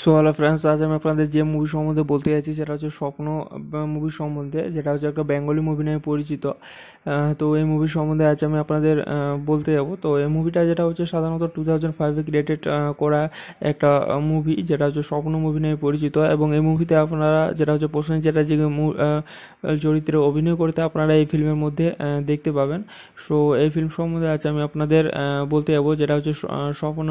So hello friends আজ আমি আপনাদের যে মুভি সম্বন্ধে বলতে যাচ্ছি সেটা হচ্ছে স্বপ্ন মুভি সম্বন্ধে যেটা হচ্ছে একটা বেঙ্গলি মুভি নামে পরিচিত তো এই মুভি সম্বন্ধে আজ আমি আপনাদের বলতে যাব তো এই মুভিটা যেটা হচ্ছে সাধারণত টু থাউজেন্ড ফাইভে ক্রিয়েটেড করা একটা মুভি যেটা হচ্ছে স্বপ্ন মুভি নামে পরিচিত এবং এই মুভিতে আপনারা যেটা হচ্ছে যেটা যে চরিত্রে অভিনয় করতে আপনারা এই ফিল্মের মধ্যে দেখতে পাবেন সো এই ফিল্ম সম্বন্ধে আজ আমি আপনাদের বলতে যাব যেটা হচ্ছে স্বপ্ন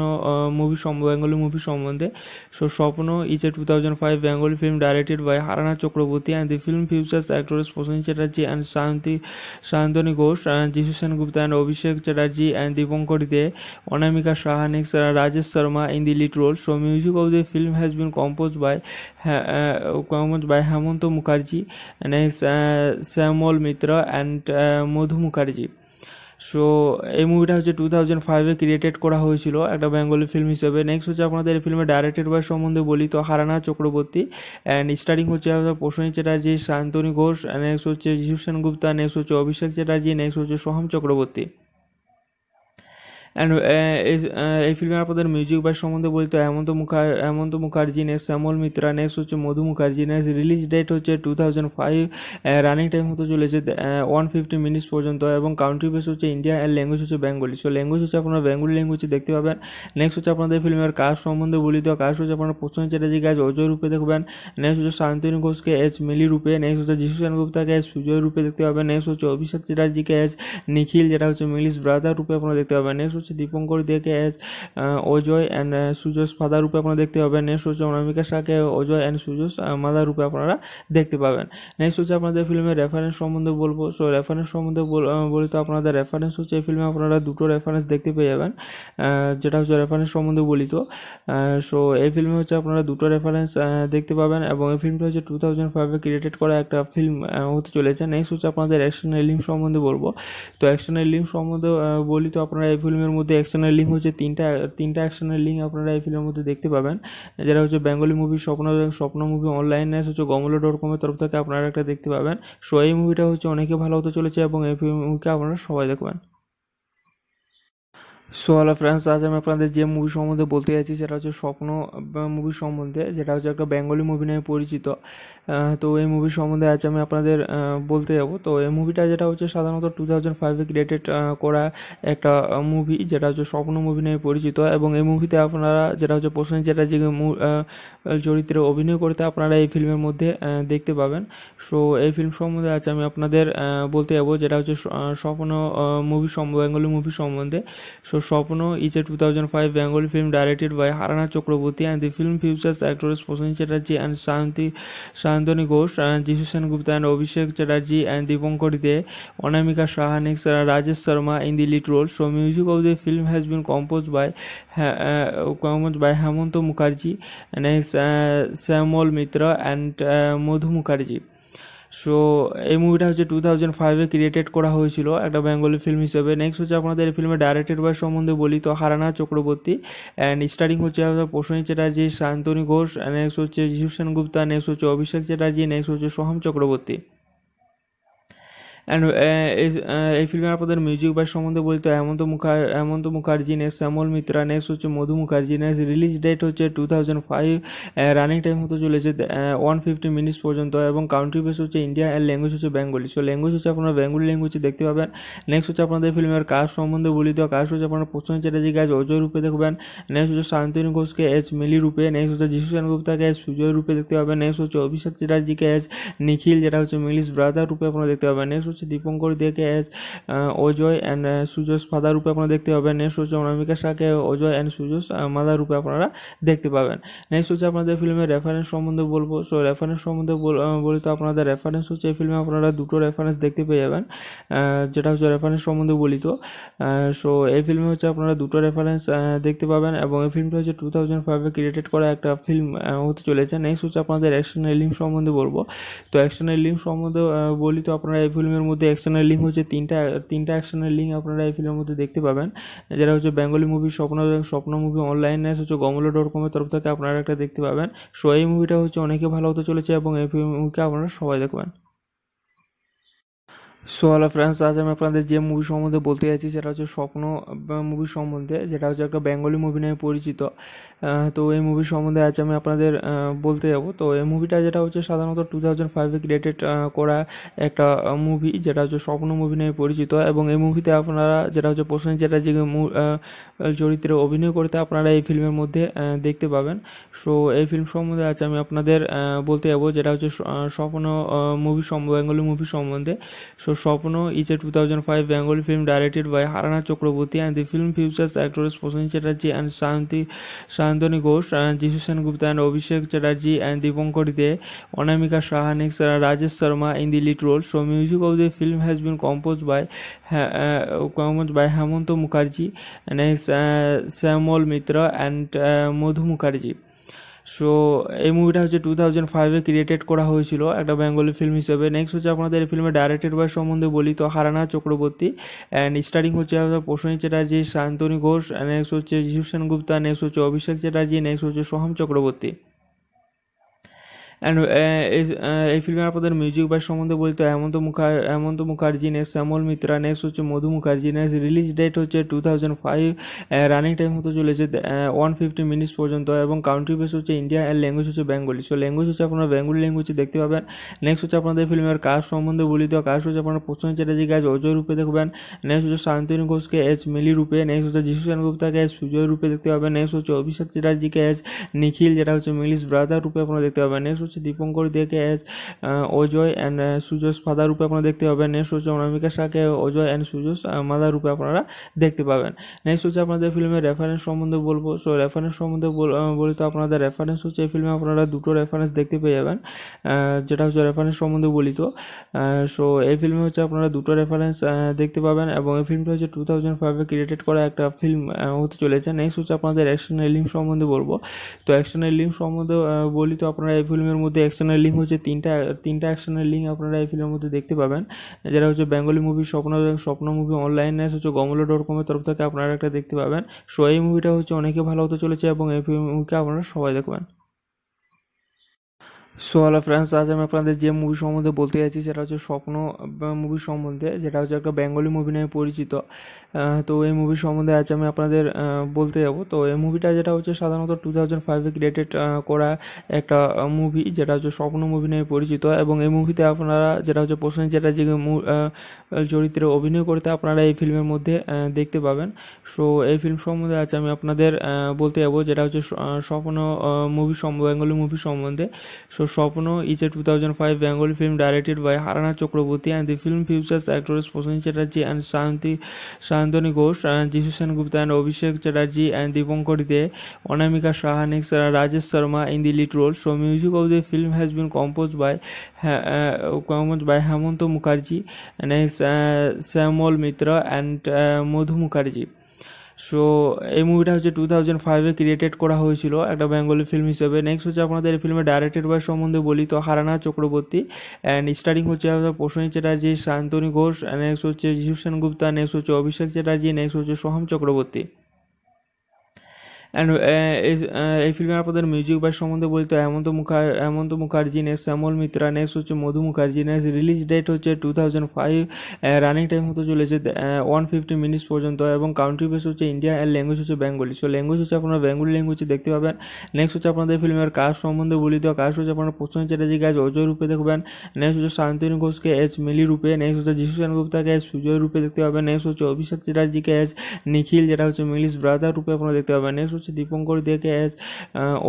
মুভি বেঙ্গলি মুভি সম্বন্ধে so Swapno is a 2005 Bengali film directed by Harana Chakraborty and the film features actors Prasun Chatterjee and Shanti Shantani Ghosh and Jishan Gupta and Abhishek Chatterjee and Dipankar De, Onamika Shah next Rajesh Sharma in the lead role. So music of the film has been composed by uh, composed by Hemant Mukherjee and uh, Samuel Mitra and uh, Madhu Mukherjee. So এই মুভিটা হচ্ছে two thousand ফাইভে created করা হয়েছিল একটা Bengali film হিসেবে next হচ্ছে আপনাদের এই ফিল্মে ডাইরেক্টেড বয় সম্বন্ধে বলি তো হারানা চক্রবর্তী অ্যান্ড স্টারিং হচ্ছে আপনার চ্যাটার্জি শান্তনী ঘোষ নেক্সট হচ্ছে জিভসেন গুপ্তা নেক্সট হচ্ছে অভিষেক চ্যাটার্জি নেক্সট হচ্ছে Soham Chakraborty and uh, uh, এই ফিল্মে আপনাদের মিউজিক বাই সম্বন্ধে বলতে হেমন্ত মুখার হেমন্ত মুখার্জি নেক্সট শ্যামল মিত্রা নেক্সট হচ্ছে Madhu Mukherjee next release date হচ্ছে two thousand five running time হতে চলেছে ওয়ান ফিফটি মিনিটস পর্যন্ত এবং কাউন্ট্রি বেস হচ্ছে ইন্ডিয়া অ্যান্ড ল্যাঙ্গুয়েজ হচ্ছে বেঙ্গলি সো ল্যাঙ্গুয়েজ হচ্ছে আপনারা বেঙ্গলি ল্যাঙ্গুয়েজ দেখতে পাবেন নেক্সট হচ্ছে আপনাদের ফিল্মের কাজ সম্বন্ধে বলি তো কাস্ট হচ্ছে আপনারা প্রশ্ন চ্যাটার্জি কাজ অজয় রূপে দেখবেন নেক্সট হচ্ছে শান্তনু ঘোষকে এস মিলি রূপে নেক্সট হচ্ছে যিশু সেনগুপ্তাকে এস সুজয় রূপে দেখতে পাবেন নেক্সট হচ্ছে অভিষেক চ্যাটার্জিকে এস নিখিল যেটা হচ্ছে মিলিস ব্রাদার রূপে আপনারা দেখতে পাবেন নেক্সট হচ্ছে হচ্ছে দীপঙ্কর দেকে অ্যাজ অজয় অ্যান্ড সুজস ফাদার রূপে আপনারা দেখতে পাবেন নেক্সট হচ্ছে অনামিকা শাহকে অজয় অ্যান্ড সুজস মাদার রূপে আপনারা দেখতে পাবেন নেক্সট হচ্ছে আপনাদের ফিল্মের রেফারেন্স সম্বন্ধে বলবো সো রেফারেন্স সম্বন্ধে বলি তো আপনাদের রেফারেন্স হচ্ছে এই ফিল্মে আপনারা দুটো রেফারেন্স দেখতে পেয়ে যাবেন যেটা হচ্ছে রেফারেন্স সম্বন্ধে বলি তো সো এই ফিল্মে হচ্ছে আপনারা দুটো রেফারেন্স দেখতে পাবেন এবং এই ফিল্মটা হচ্ছে টু থাউজেন্ড ফাইভে ক্রিয়েটেড করা একটা ফিল্ম হতে চলেছে নেক্সট হচ্ছে আপনাদের অ্যাকশনের লিঙ্ক সম্বন্ধে বলবো তো অ্যাকশনের লিঙ্ক সম্বন্ধে বলি তো আপনারা এই ফিল্মের মধ্যে অ্যাকশনের লিঙ্ক হচ্ছে তিনটা তিনটা অ্যাকশনের লিঙ্ক আপনারা এই ফিল্মের মধ্যে দেখতে পাবেন যেটা হচ্ছে বেঙ্গলি মুভি স্বপ্ন স্বপ্ন মুভি অনলাইন ন্যাস হচ্ছে গমলো ডট কমের তরফ থেকে আপনারা একটা দেখতে পাবেন সো এই মুভিটা হচ্ছে অনেকে ভালো হতে চলেছে এবং এই মুভিকে আপনারা সবাই দেখবেন সো হ্যালো ফ্রেন্ডস আজ আমি আপনাদের যে মুভি সম্বন্ধে বলতে চাইছি সেটা হচ্ছে স্বপ্ন মুভি সম্বন্ধে যেটা হচ্ছে একটা বেঙ্গলি মুভি নামে পরিচিত তো এই মুভি সম্বন্ধে আজ আমি আপনাদের বলতে যাব তো এই মুভিটা যেটা হচ্ছে সাধারণত টু থাউজেন্ড ফাইভে ক্রিয়েটেড করা একটা মুভি যেটা হচ্ছে স্বপ্ন মুভি নামে পরিচিত এবং এই মুভিতে আপনারা যেটা হচ্ছে প্রসেন চ্যাটার্জি চরিত্রে অভিনয় করতে আপনারা এই ফিল্মের মধ্যে দেখতে পাবেন সো এই ফিল্ম সম্বন্ধে আজ আমি আপনাদের বলতে যাব যেটা হচ্ছে স্বপ্ন মুভি বেঙ্গলি মুভি সম্বন্ধে so Swapno is a two thousand five Bengali film directed by হারানা Chakraborty and the film features actress প্রসেন Chatterjee and Shanti Shanti Sayantani Ghosh যিশু Sengupta and Abhishek Chatterjee and Dipankar De Anamika Saha Rajesh Sharma in the lead role so music of the film has been compose by compose by Hemanta Mukherjee next Shyamal Mitra and Madhu Mukherjee so এই মুভিটা হচ্ছে two thousand ফাইভে created করা হয়েছিল একটা Bengali film হিসেবে next হচ্ছে আপনাদের এই ফিল্মে ডাইরেক্টেড বয় সম্বন্ধে বলি তো হারানা চক্রবর্তী অ্যান্ড স্টারিং হচ্ছে আপনার প্রসনী চ্যাটার্জি শান্তনী ঘোষ নেক্সট হচ্ছে জিসু সেনগুপ্তা নেক্সট হচ্ছে অভিষেক চ্যাটার্জি নেক্সট হচ্ছে Soham Chakraborty and uh, uh, এই ফিল্মে আপনাদের মিউজিক বাই সম্বন্ধে বলতে হেমন্ত মুখার হেমন্ত মুখার্জি নেস শ্যামল মিত্রা নেক্সট হচ্ছে Madhu Mukherjee next release date হচ্ছে two thousand five running time হতে চলেছে ওয়ান ফিফটি মিনিটস পর্যন্ত এবং কাউন্ট্রি বেস হচ্ছে ইন্ডিয়া অ্যান্ড ল্যাঙ্গুয়েজ হচ্ছে বেঙ্গলি সো ল্যাঙ্গুয়েজ হচ্ছে আপনারা বেঙ্গলি ল্যাঙ্গুয়েজ দেখতে পাবেন নেক্সট হচ্ছে আপনাদের ফিল্মের কাজ সম্বন্ধে বলি তো কাজ হচ্ছে আপনারা প্রশ্ন চ্যাটার্জি কাজ অজয় রূপে দেখবেন নেক্সট হচ্ছে শান্তনু ঘোষকে এস মিলি রূপে নেক্সট হচ্ছে যিশু সেনগুপ্তাকে এস সুজয় রূপে দেখতে পাবেন নেক্সট হচ্ছে অভিষেক চ্যাটার্জিকে এস নিখিল যেটা হচ্ছে মিলিশ ব্রাদার রূপে আপনারা দেখতে পাবেন নেক্সট হচ্ছে দীপঙ্কর দেকে অ্যাজ অজয় অ্যান্ড সুজস ফাদার রূপে আপনারা দেখতে পাবেন নেক্সট হচ্ছে অনামিকা শাহকে অজয় অ্যান্ড সুজস মাদার রূপে আপনারা দেখতে পাবেন নেক্সট হচ্ছে আপনাদের ফিল্মের রেফারেন্স সম্বন্ধে বলবো সো রেফারেন্স সম্বন্ধে বলি তো আপনাদের রেফারেন্স হচ্ছে এই ফিল্মে আপনারা দুটো রেফারেন্স দেখতে পেয়ে যাবেন যেটা হচ্ছে রেফারেন্স সম্বন্ধে বলি তো সো এই ফিল্মে হচ্ছে আপনারা দুটো রেফারেন্স দেখতে পাবেন এবং এই ফিল্মটা হচ্ছে টু থাউজেন্ড ফাইভে ক্রিয়েটেড করা একটা ফিল্ম হতে চলেছে নেক্সট হচ্ছে আপনাদের অ্যাকশনের লিঙ্ক সম্বন্ধে বলবো তো অ্যাকশনের লিঙ্ক সম্বন্ধে বলি তো আপনারা এই ফিল্মের মধ্যে অ্যাকশনের লিঙ্ক হচ্ছে তিনটা তিনটা অ্যাকশনের লিঙ্ক আপনারা এই ফিল্মের মধ্যে দেখতে পাবেন যারা হচ্ছে বেঙ্গলি মুভি স্বপ্ন স্বপ্ন মুভি অনলাইন ন্যাস হচ্ছে গমলো ডট কমের তরফ থেকে আপনারা একটা দেখতে পাবেন সো এই মুভিটা হচ্ছে অনেকে ভালো হতে চলেছে এবং এই মুভিকে আপনারা সবাই দেখবেন সো হ্যালো ফ্রেন্ডস আজ আমি আপনাদের যে মুভি সম্বন্ধে বলতে চাইছি সেটা হচ্ছে স্বপ্ন মুভি সম্বন্ধে যেটা হচ্ছে একটা বেঙ্গলি মুভি নামে পরিচিত তো এই মুভি সম্বন্ধে আজ আমি আপনাদের বলতে যাব তো এই মুভিটা যেটা হচ্ছে সাধারণত টু থাউজেন্ড ফাইভে ক্রিয়েটেড করা একটা মুভি যেটা হচ্ছে স্বপ্ন মুভি নামে পরিচিত এবং এই মুভিতে আপনারা যেটা হচ্ছে প্রসেন চ্যাটার্জি চরিত্রে অভিনয় করতে আপনারা এই ফিল্মের মধ্যে দেখতে পাবেন সো এই ফিল্ম সম্বন্ধে আজ আমি আপনাদের বলতে যাব যেটা হচ্ছে স্বপ্ন মুভি সম্বন্ধে বেঙ্গলি মুভি সম্বন্ধে so Swapno is a two thousand five Bengali film directed by হারানা Chakraborty and the film features actress প্রসেন Chatterjee and Shanti Sayantani Ghosh যিশু Sengupta and Abhishek Chatterjee and Dipankar De Anamika Saha next Rajesh Sharma in the lead role so music of the film has been compose by compose by Hemanta Mukherjee next Shyamal Mitra and Madhu Mukherjee so এই মুভিটা হচ্ছে two thousand ফাইভে created করা হয়েছিল একটা Bengali film হিসেবে next হচ্ছে আপনাদের এই ফিল্মে ডাইরেক্টেড বয়স সম্বন্ধে বলি তো হারানা চক্রবর্তী অ্যান্ড স্টারিং হচ্ছে আপনার চ্যাটার্জি শান্তনু ঘোষ নেক্সট হচ্ছে জিসুসেন গুপ্তা নেক্সট হচ্ছে অভিষেক চ্যাটার্জি নেক্সট হচ্ছে Soham Chakraborty and uh, uh, এই ফিল্মে আপনাদের মিউজিক বাই সম্বন্ধে বলতে হেমন্ত মুখার হেমন্ত মুখার্জি নেক্সট শ্যামল মিত্রা নেক্সট হচ্ছে Madhu Mukherjee next release date হচ্ছে two thousand five running time হতে চলেছে ওয়ান ফিফটি মিনিটস পর্যন্ত এবং কাউন্ট্রি বেস হচ্ছে ইন্ডিয়া অ্যান্ড ল্যাঙ্গুয়েজ হচ্ছে বেঙ্গলি সো ল্যাঙ্গুয়েজ হচ্ছে আপনারা বেঙ্গলি ল্যাঙ্গুয়েজ দেখতে পাবেন নেক্সট হচ্ছে আপনাদের ফিল্মের কাজ সম্বন্ধে বলি তো কাজ হচ্ছে আপনারা প্রসন্ন চ্যাটার্জি গাছ অজয় রূপে দেখবেন নেক্সট হচ্ছে শান্তিনী ঘোষকে এস মিলি রূপে নেক্সট হচ্ছে যিশু সেনগুপ্তাকে এস সুজয় রূপে দেখতে পাবেন নেক্সট হচ্ছে অভিষেক চ্যাটার্জিকে এস নিখিল যেটা হচ্ছে মিলিস ব্রাদার রূপে আপনারা দেখতে পাবেন নেক্সট হচ্ছে দীপঙ্কর দেকে অ্যাজ অজয় অ্যান্ড সুজস ফাদার রূপে আপনারা দেখতে পাবেন নেক্সট হচ্ছে অনামিকা শাহকে অজয় অ্যান্ড সুজস মাদার রূপে আপনারা দেখতে পাবেন নেক্সট হচ্ছে আপনাদের ফিল্মের রেফারেন্স সম্বন্ধে বলবো সো রেফারেন্স সম্বন্ধে বলি তো আপনাদের রেফারেন্স হচ্ছে এই ফিল্মে আপনারা দুটো রেফারেন্স দেখতে পেয়ে যাবেন যেটা হচ্ছে রেফারেন্স সম্বন্ধে বলি তো সো এই ফিল্মে হচ্ছে আপনারা দুটো রেফারেন্স দেখতে পাবেন এবং এই ফিল্মটা হচ্ছে টু থাউজেন্ড ফাইভে ক্রিয়েটেড করা একটা ফিল্ম হতে চলেছে নেক্সট হচ্ছে আপনাদের অ্যাকশনের লিঙ্ক সম্বন্ধে বলবো তো অ্যাকশনের লিঙ্ক সম্বন্ধে বলি তো আপনারা এই ফিল্মের ফিল্মের মধ্যে অ্যাকশনের লিঙ্ক হচ্ছে তিনটা তিনটা অ্যাকশনের লিঙ্ক আপনারা এই ফিল্মের মধ্যে দেখতে পাবেন যেটা হচ্ছে বেঙ্গলি মুভি স্বপ্ন স্বপ্ন মুভি অনলাইন নেস হচ্ছে গমলো ডট কমের তরফ থেকে আপনারা একটা দেখতে পাবেন সো এই মুভিটা হচ্ছে অনেকে ভালো হতে চলেছে এবং এই মুভিকে আপনারা সবাই দেখবেন সো হ্যালো ফ্রেন্ডস আজ আমি আপনাদের যে মুভি সম্বন্ধে বলতে যাচ্ছি সেটা হচ্ছে স্বপ্ন মুভি সম্বন্ধে যেটা হচ্ছে একটা বেঙ্গলি মুভি নামে পরিচিত তো এই মুভি সম্বন্ধে আজ আমি আপনাদের বলতে যাব তো এই মুভিটা যেটা হচ্ছে সাধারণত টু থাউজেন্ড ফাইভে ক্রিয়েটেড করা একটা মুভি যেটা হচ্ছে স্বপ্ন মুভি নামে পরিচিত এবং এই মুভিতে আপনারা যেটা হচ্ছে প্রশ্ন যেটা যে চরিত্রে অভিনয় করতে আপনারা এই ফিল্মের মধ্যে দেখতে পাবেন সো এই ফিল্ম সম্বন্ধে আজ আমি আপনাদের বলতে যাব যেটা হচ্ছে স্বপ্ন মুভি বেঙ্গলি মুভি সম্বন্ধে so Swapno is a 2005 Bengali film directed by Harana Chakraborty and the film features actors Prasun Chatterjee and Shanti Shantani Ghosh and Jishan Gupta and Abhishek Chatterjee and Dipankar De, Onamika Shah next Rajesh Sharma in the lead role. So music of the film has been composed by uh, composed by Hemant Mukherjee, next uh, Samuel Mitra and uh, Madhu Mukherjee. So এই মুভিটা হচ্ছে two thousand ফাইভে created করা হয়েছিল একটা Bengali film হিসেবে next হচ্ছে আপনাদের এই ফিল্মে ডাইরেক্টেড বয়স সম্বন্ধে বলি তো হারানা চক্রবর্তী অ্যান্ড স্টারিং হচ্ছে আপনার প্রসনী চ্যাটার্জি শান্তনী ঘোষ নেক্সট হচ্ছে জিভসেন গুপ্তা নেক্সট হচ্ছে অভিষেক চ্যাটার্জি নেক্সট হচ্ছে Soham Chakraborty and uh, uh, এই ফিল্মের আপনাদের মিউজিক বাই সম্বন্ধে বলতে হেমন্ত মুখার হেমন্ত মুখার্জি নেক্সট শ্যামল মিত্রা নেক্সট হচ্ছে Madhu Mukherjee next release date হচ্ছে two thousand five running time হতে চলেছে ওয়ান ফিফটি মিনিটস পর্যন্ত এবং কাউন্ট্রি বেস হচ্ছে ইন্ডিয়া অ্যান্ড ল্যাঙ্গুয়েজ হচ্ছে বেঙ্গলি সো ল্যাঙ্গুয়েজ হচ্ছে আপনারা বেঙ্গলি ল্যাঙ্গুয়েজ দেখতে পাবেন নেক্সট হচ্ছে আপনাদের ফিল্মের কাজ সম্বন্ধে বলি তো কাজ হচ্ছে আপনারা প্রসন্ন চ্যাটার্জি গাছ অজয় রূপে দেখবেন নেক্সট হচ্ছে শান্তিনু ঘোষকে এস মিলি রূপে নেক্সট হচ্ছে যিশু সেনগুপ্তাকে এস সুজয় রূপে দেখতে পাবেন নেক্সট হচ্ছে অভিষেক চ্যাটার্জিকে এস নিখিল যেটা হচ্ছে মিলিস ব্রাদার রূপে আপনারা দেখতে পাবেন নেক্সট হচ্ছে দীপঙ্কর দেকে অ্যাজ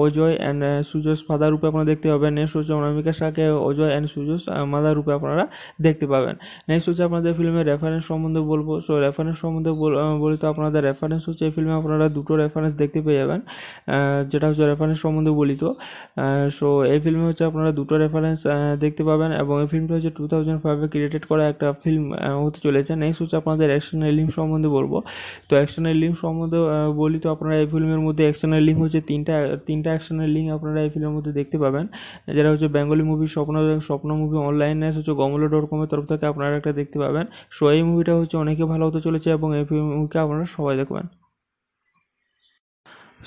অজয় অ্যান্ড সুজস ফাদার রূপে আপনারা দেখতে পাবেন নেক্সট হচ্ছে অনামিকা শাহকে অজয় অ্যান্ড সুজস মাদার রূপে আপনারা দেখতে পাবেন নেক্সট হচ্ছে আপনাদের ফিল্মের রেফারেন্স সম্বন্ধে বলবো সো রেফারেন্স সম্বন্ধে বলি তো আপনাদের রেফারেন্স হচ্ছে এই ফিল্মে আপনারা দুটো রেফারেন্স দেখতে পেয়ে যাবেন যেটা হচ্ছে রেফারেন্স সম্বন্ধে বলি তো সো এই ফিল্মে হচ্ছে আপনারা দুটো রেফারেন্স দেখতে পাবেন এবং এই ফিল্মটা হচ্ছে টু থাউজেন্ড ফাইভে ক্রিয়েটেড করা একটা ফিল্ম হতে চলেছে নেক্সট হচ্ছে আপনাদের অ্যাকশন লিঙ্ক সম্বন্ধে বলবো তো অ্যাকশন লিঙ্ক সম্বন্ধে বলি তো আপনারা এই ফিল্মের ফিল্মের মধ্যে অ্যাকশনের লিঙ্ক হচ্ছে তিনটা তিনটা অ্যাকশনের লিঙ্ক আপনারা এই ফিল্মের মধ্যে দেখতে পাবেন যারা হচ্ছে বেঙ্গলি মুভি স্বপ্ন স্বপ্ন মুভি অনলাইন হচ্ছে গমলো ডট কমের তরফ থেকে আপনারা একটা দেখতে পাবেন সো এই মুভিটা হচ্ছে অনেকে ভালো হতে চলেছে এবং এই মুভিকে আপনারা সবাই দেখবেন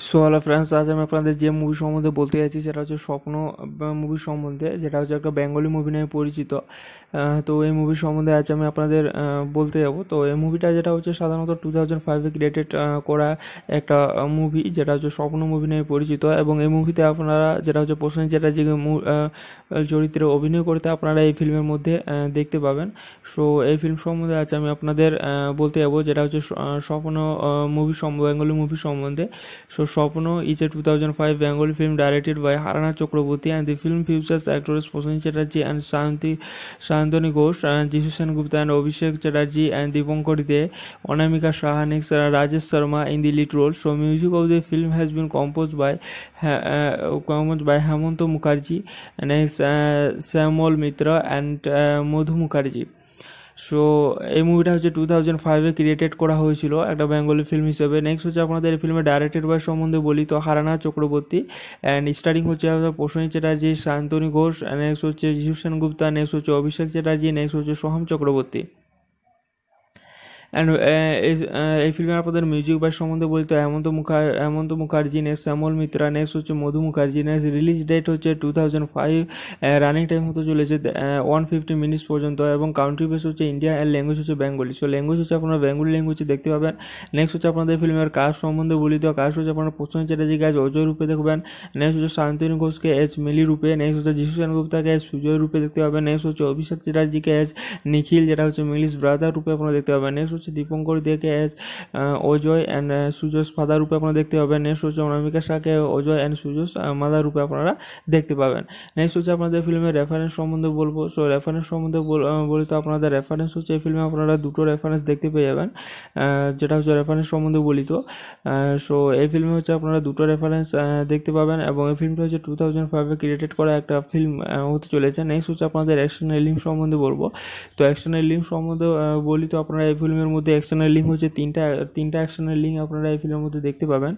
সো হ্যালো ফ্রেন্ডস আজ আমি আপনাদের যে মুভি সম্বন্ধে বলতে যাচ্ছি সেটা হচ্ছে স্বপ্ন মুভি সম্বন্ধে যেটা হচ্ছে একটা বেঙ্গলি মুভি নামে পরিচিত তো এই মুভি সম্বন্ধে আজ আমি আপনাদের বলতে যাব তো এই মুভিটা যেটা হচ্ছে সাধারণত টু থাউজেন্ড ফাইভে ক্রিয়েটেড করা একটা মুভি যেটা হচ্ছে স্বপ্ন মুভি নামে পরিচিত এবং এই মুভিতে আপনারা যেটা হচ্ছে যেটা যে চরিত্রে অভিনয় করতে আপনারা এই ফিল্মের মধ্যে দেখতে পাবেন সো এই ফিল্ম সম্বন্ধে আজ আমি আপনাদের বলতে যাব যেটা হচ্ছে স্বপ্ন মুভি বেঙ্গলি মুভি সম্বন্ধে so So Shopno is a 2005 Bengali film directed by Harana Chakraborty and the film features actors Prasanth Chatterjee and Shanti Shantani Ghosh and Jishan Gupta and Abhishek Chatterjee and Dipankar De, Onamika Shah next Rajesh Sharma in the lead role. So music of the film has been composed by uh, by Hemant Mukherjee and uh, Samuel Mitra and uh, Madhu Mukherjee. So এই মুভিটা হচ্ছে two thousand ফাইভে created করা হয়েছিল একটা Bengali film হিসেবে next হচ্ছে আপনাদের এই ফিল্মে ডাইরেক্টেড বয় সম্বন্ধে বলি তো হারানা চক্রবর্তী অ্যান্ড স্টারিং হচ্ছে প্রসনী চ্যাটার্জি শান্তনী ঘোষ নেক্সট হচ্ছে জিসু সেনগুপ্তা নেক্সট হচ্ছে অভিষেক চ্যাটার্জি নেক্সট হচ্ছে Soham Chakraborty and uh, uh, এই ফিল্মে আপনাদের মিউজিক বাই সম্বন্ধে বলি তো হেমন্ত মুখার হেমন্ত মুখার্জি নেস শ্যামল মিত্রা নেক্সট হচ্ছে Madhu Mukherjee next release date হচ্ছে two thousand five running time হতে চলেছে ওয়ান ফিফটি মিনিটস পর্যন্ত এবং কাউন্ট্রি বেস হচ্ছে ইন্ডিয়া অ্যান্ড ল্যাঙ্গুয়েজ হচ্ছে বেঙ্গলি সো ল্যাঙ্গুয়েজ হচ্ছে আপনারা বেঙ্গলি ল্যাঙ্গুয়েজ দেখতে পাবেন নেক্সট হচ্ছে আপনাদের ফিল্মের কাজ সম্বন্ধে বলি তো কাজ হচ্ছে আপনারা প্রসন্ন চ্যাটার্জি কাজ অজয় রূপে দেখবেন নেক্সট হচ্ছে শান্তনু ঘোষকে এস মিলি রূপে নেক্সট হচ্ছে যিশু সেনগুপ্তাকে এস সুজয় রূপে দেখতে পাবেন নেক্সট হচ্ছে অভিষেক চ্যাটার্জিকে এস নিখিল যেটা হচ্ছে মিলিস ব্রাদার রূপে আপনারা দেখতে পাবেন নেক্সট হচ্ছে দীপঙ্কর দেকে অ্যাজ অজয় অ্যান্ড সুজস ফাদার রূপে আপনারা দেখতে পাবেন নেক্সট হচ্ছে অনামিকা শাহকে অজয় অ্যান্ড সুজস মাদার রূপে আপনারা দেখতে পাবেন নেক্সট হচ্ছে আপনাদের ফিল্মের রেফারেন্স সম্বন্ধে বলবো সো রেফারেন্স সম্বন্ধে বলি তো আপনাদের রেফারেন্স হচ্ছে এই ফিল্মে আপনারা দুটো রেফারেন্স দেখতে পেয়ে যাবেন যেটা হচ্ছে রেফারেন্স সম্বন্ধে বলি তো সো এই ফিল্মে হচ্ছে আপনারা দুটো রেফারেন্স দেখতে পাবেন এবং এই ফিল্মটা হচ্ছে টু থাউজেন্ড ফাইভে ক্রিয়েটেড করা একটা ফিল্ম হতে চলেছে নেক্সট হচ্ছে আপনাদের অ্যাকশনের লিঙ্ক সম্বন্ধে বলবো তো অ্যাকশনের লিঙ্ক সম্বন্ধে বলি তো আপনারা এই ফিল্মের মধ্যে অ্যাকশনের লিঙ্ক হচ্ছে তিনটা তিনটা অ্যাকশনের লিঙ্ক আপনারা এই ফিল্মের মধ্যে দেখতে পাবেন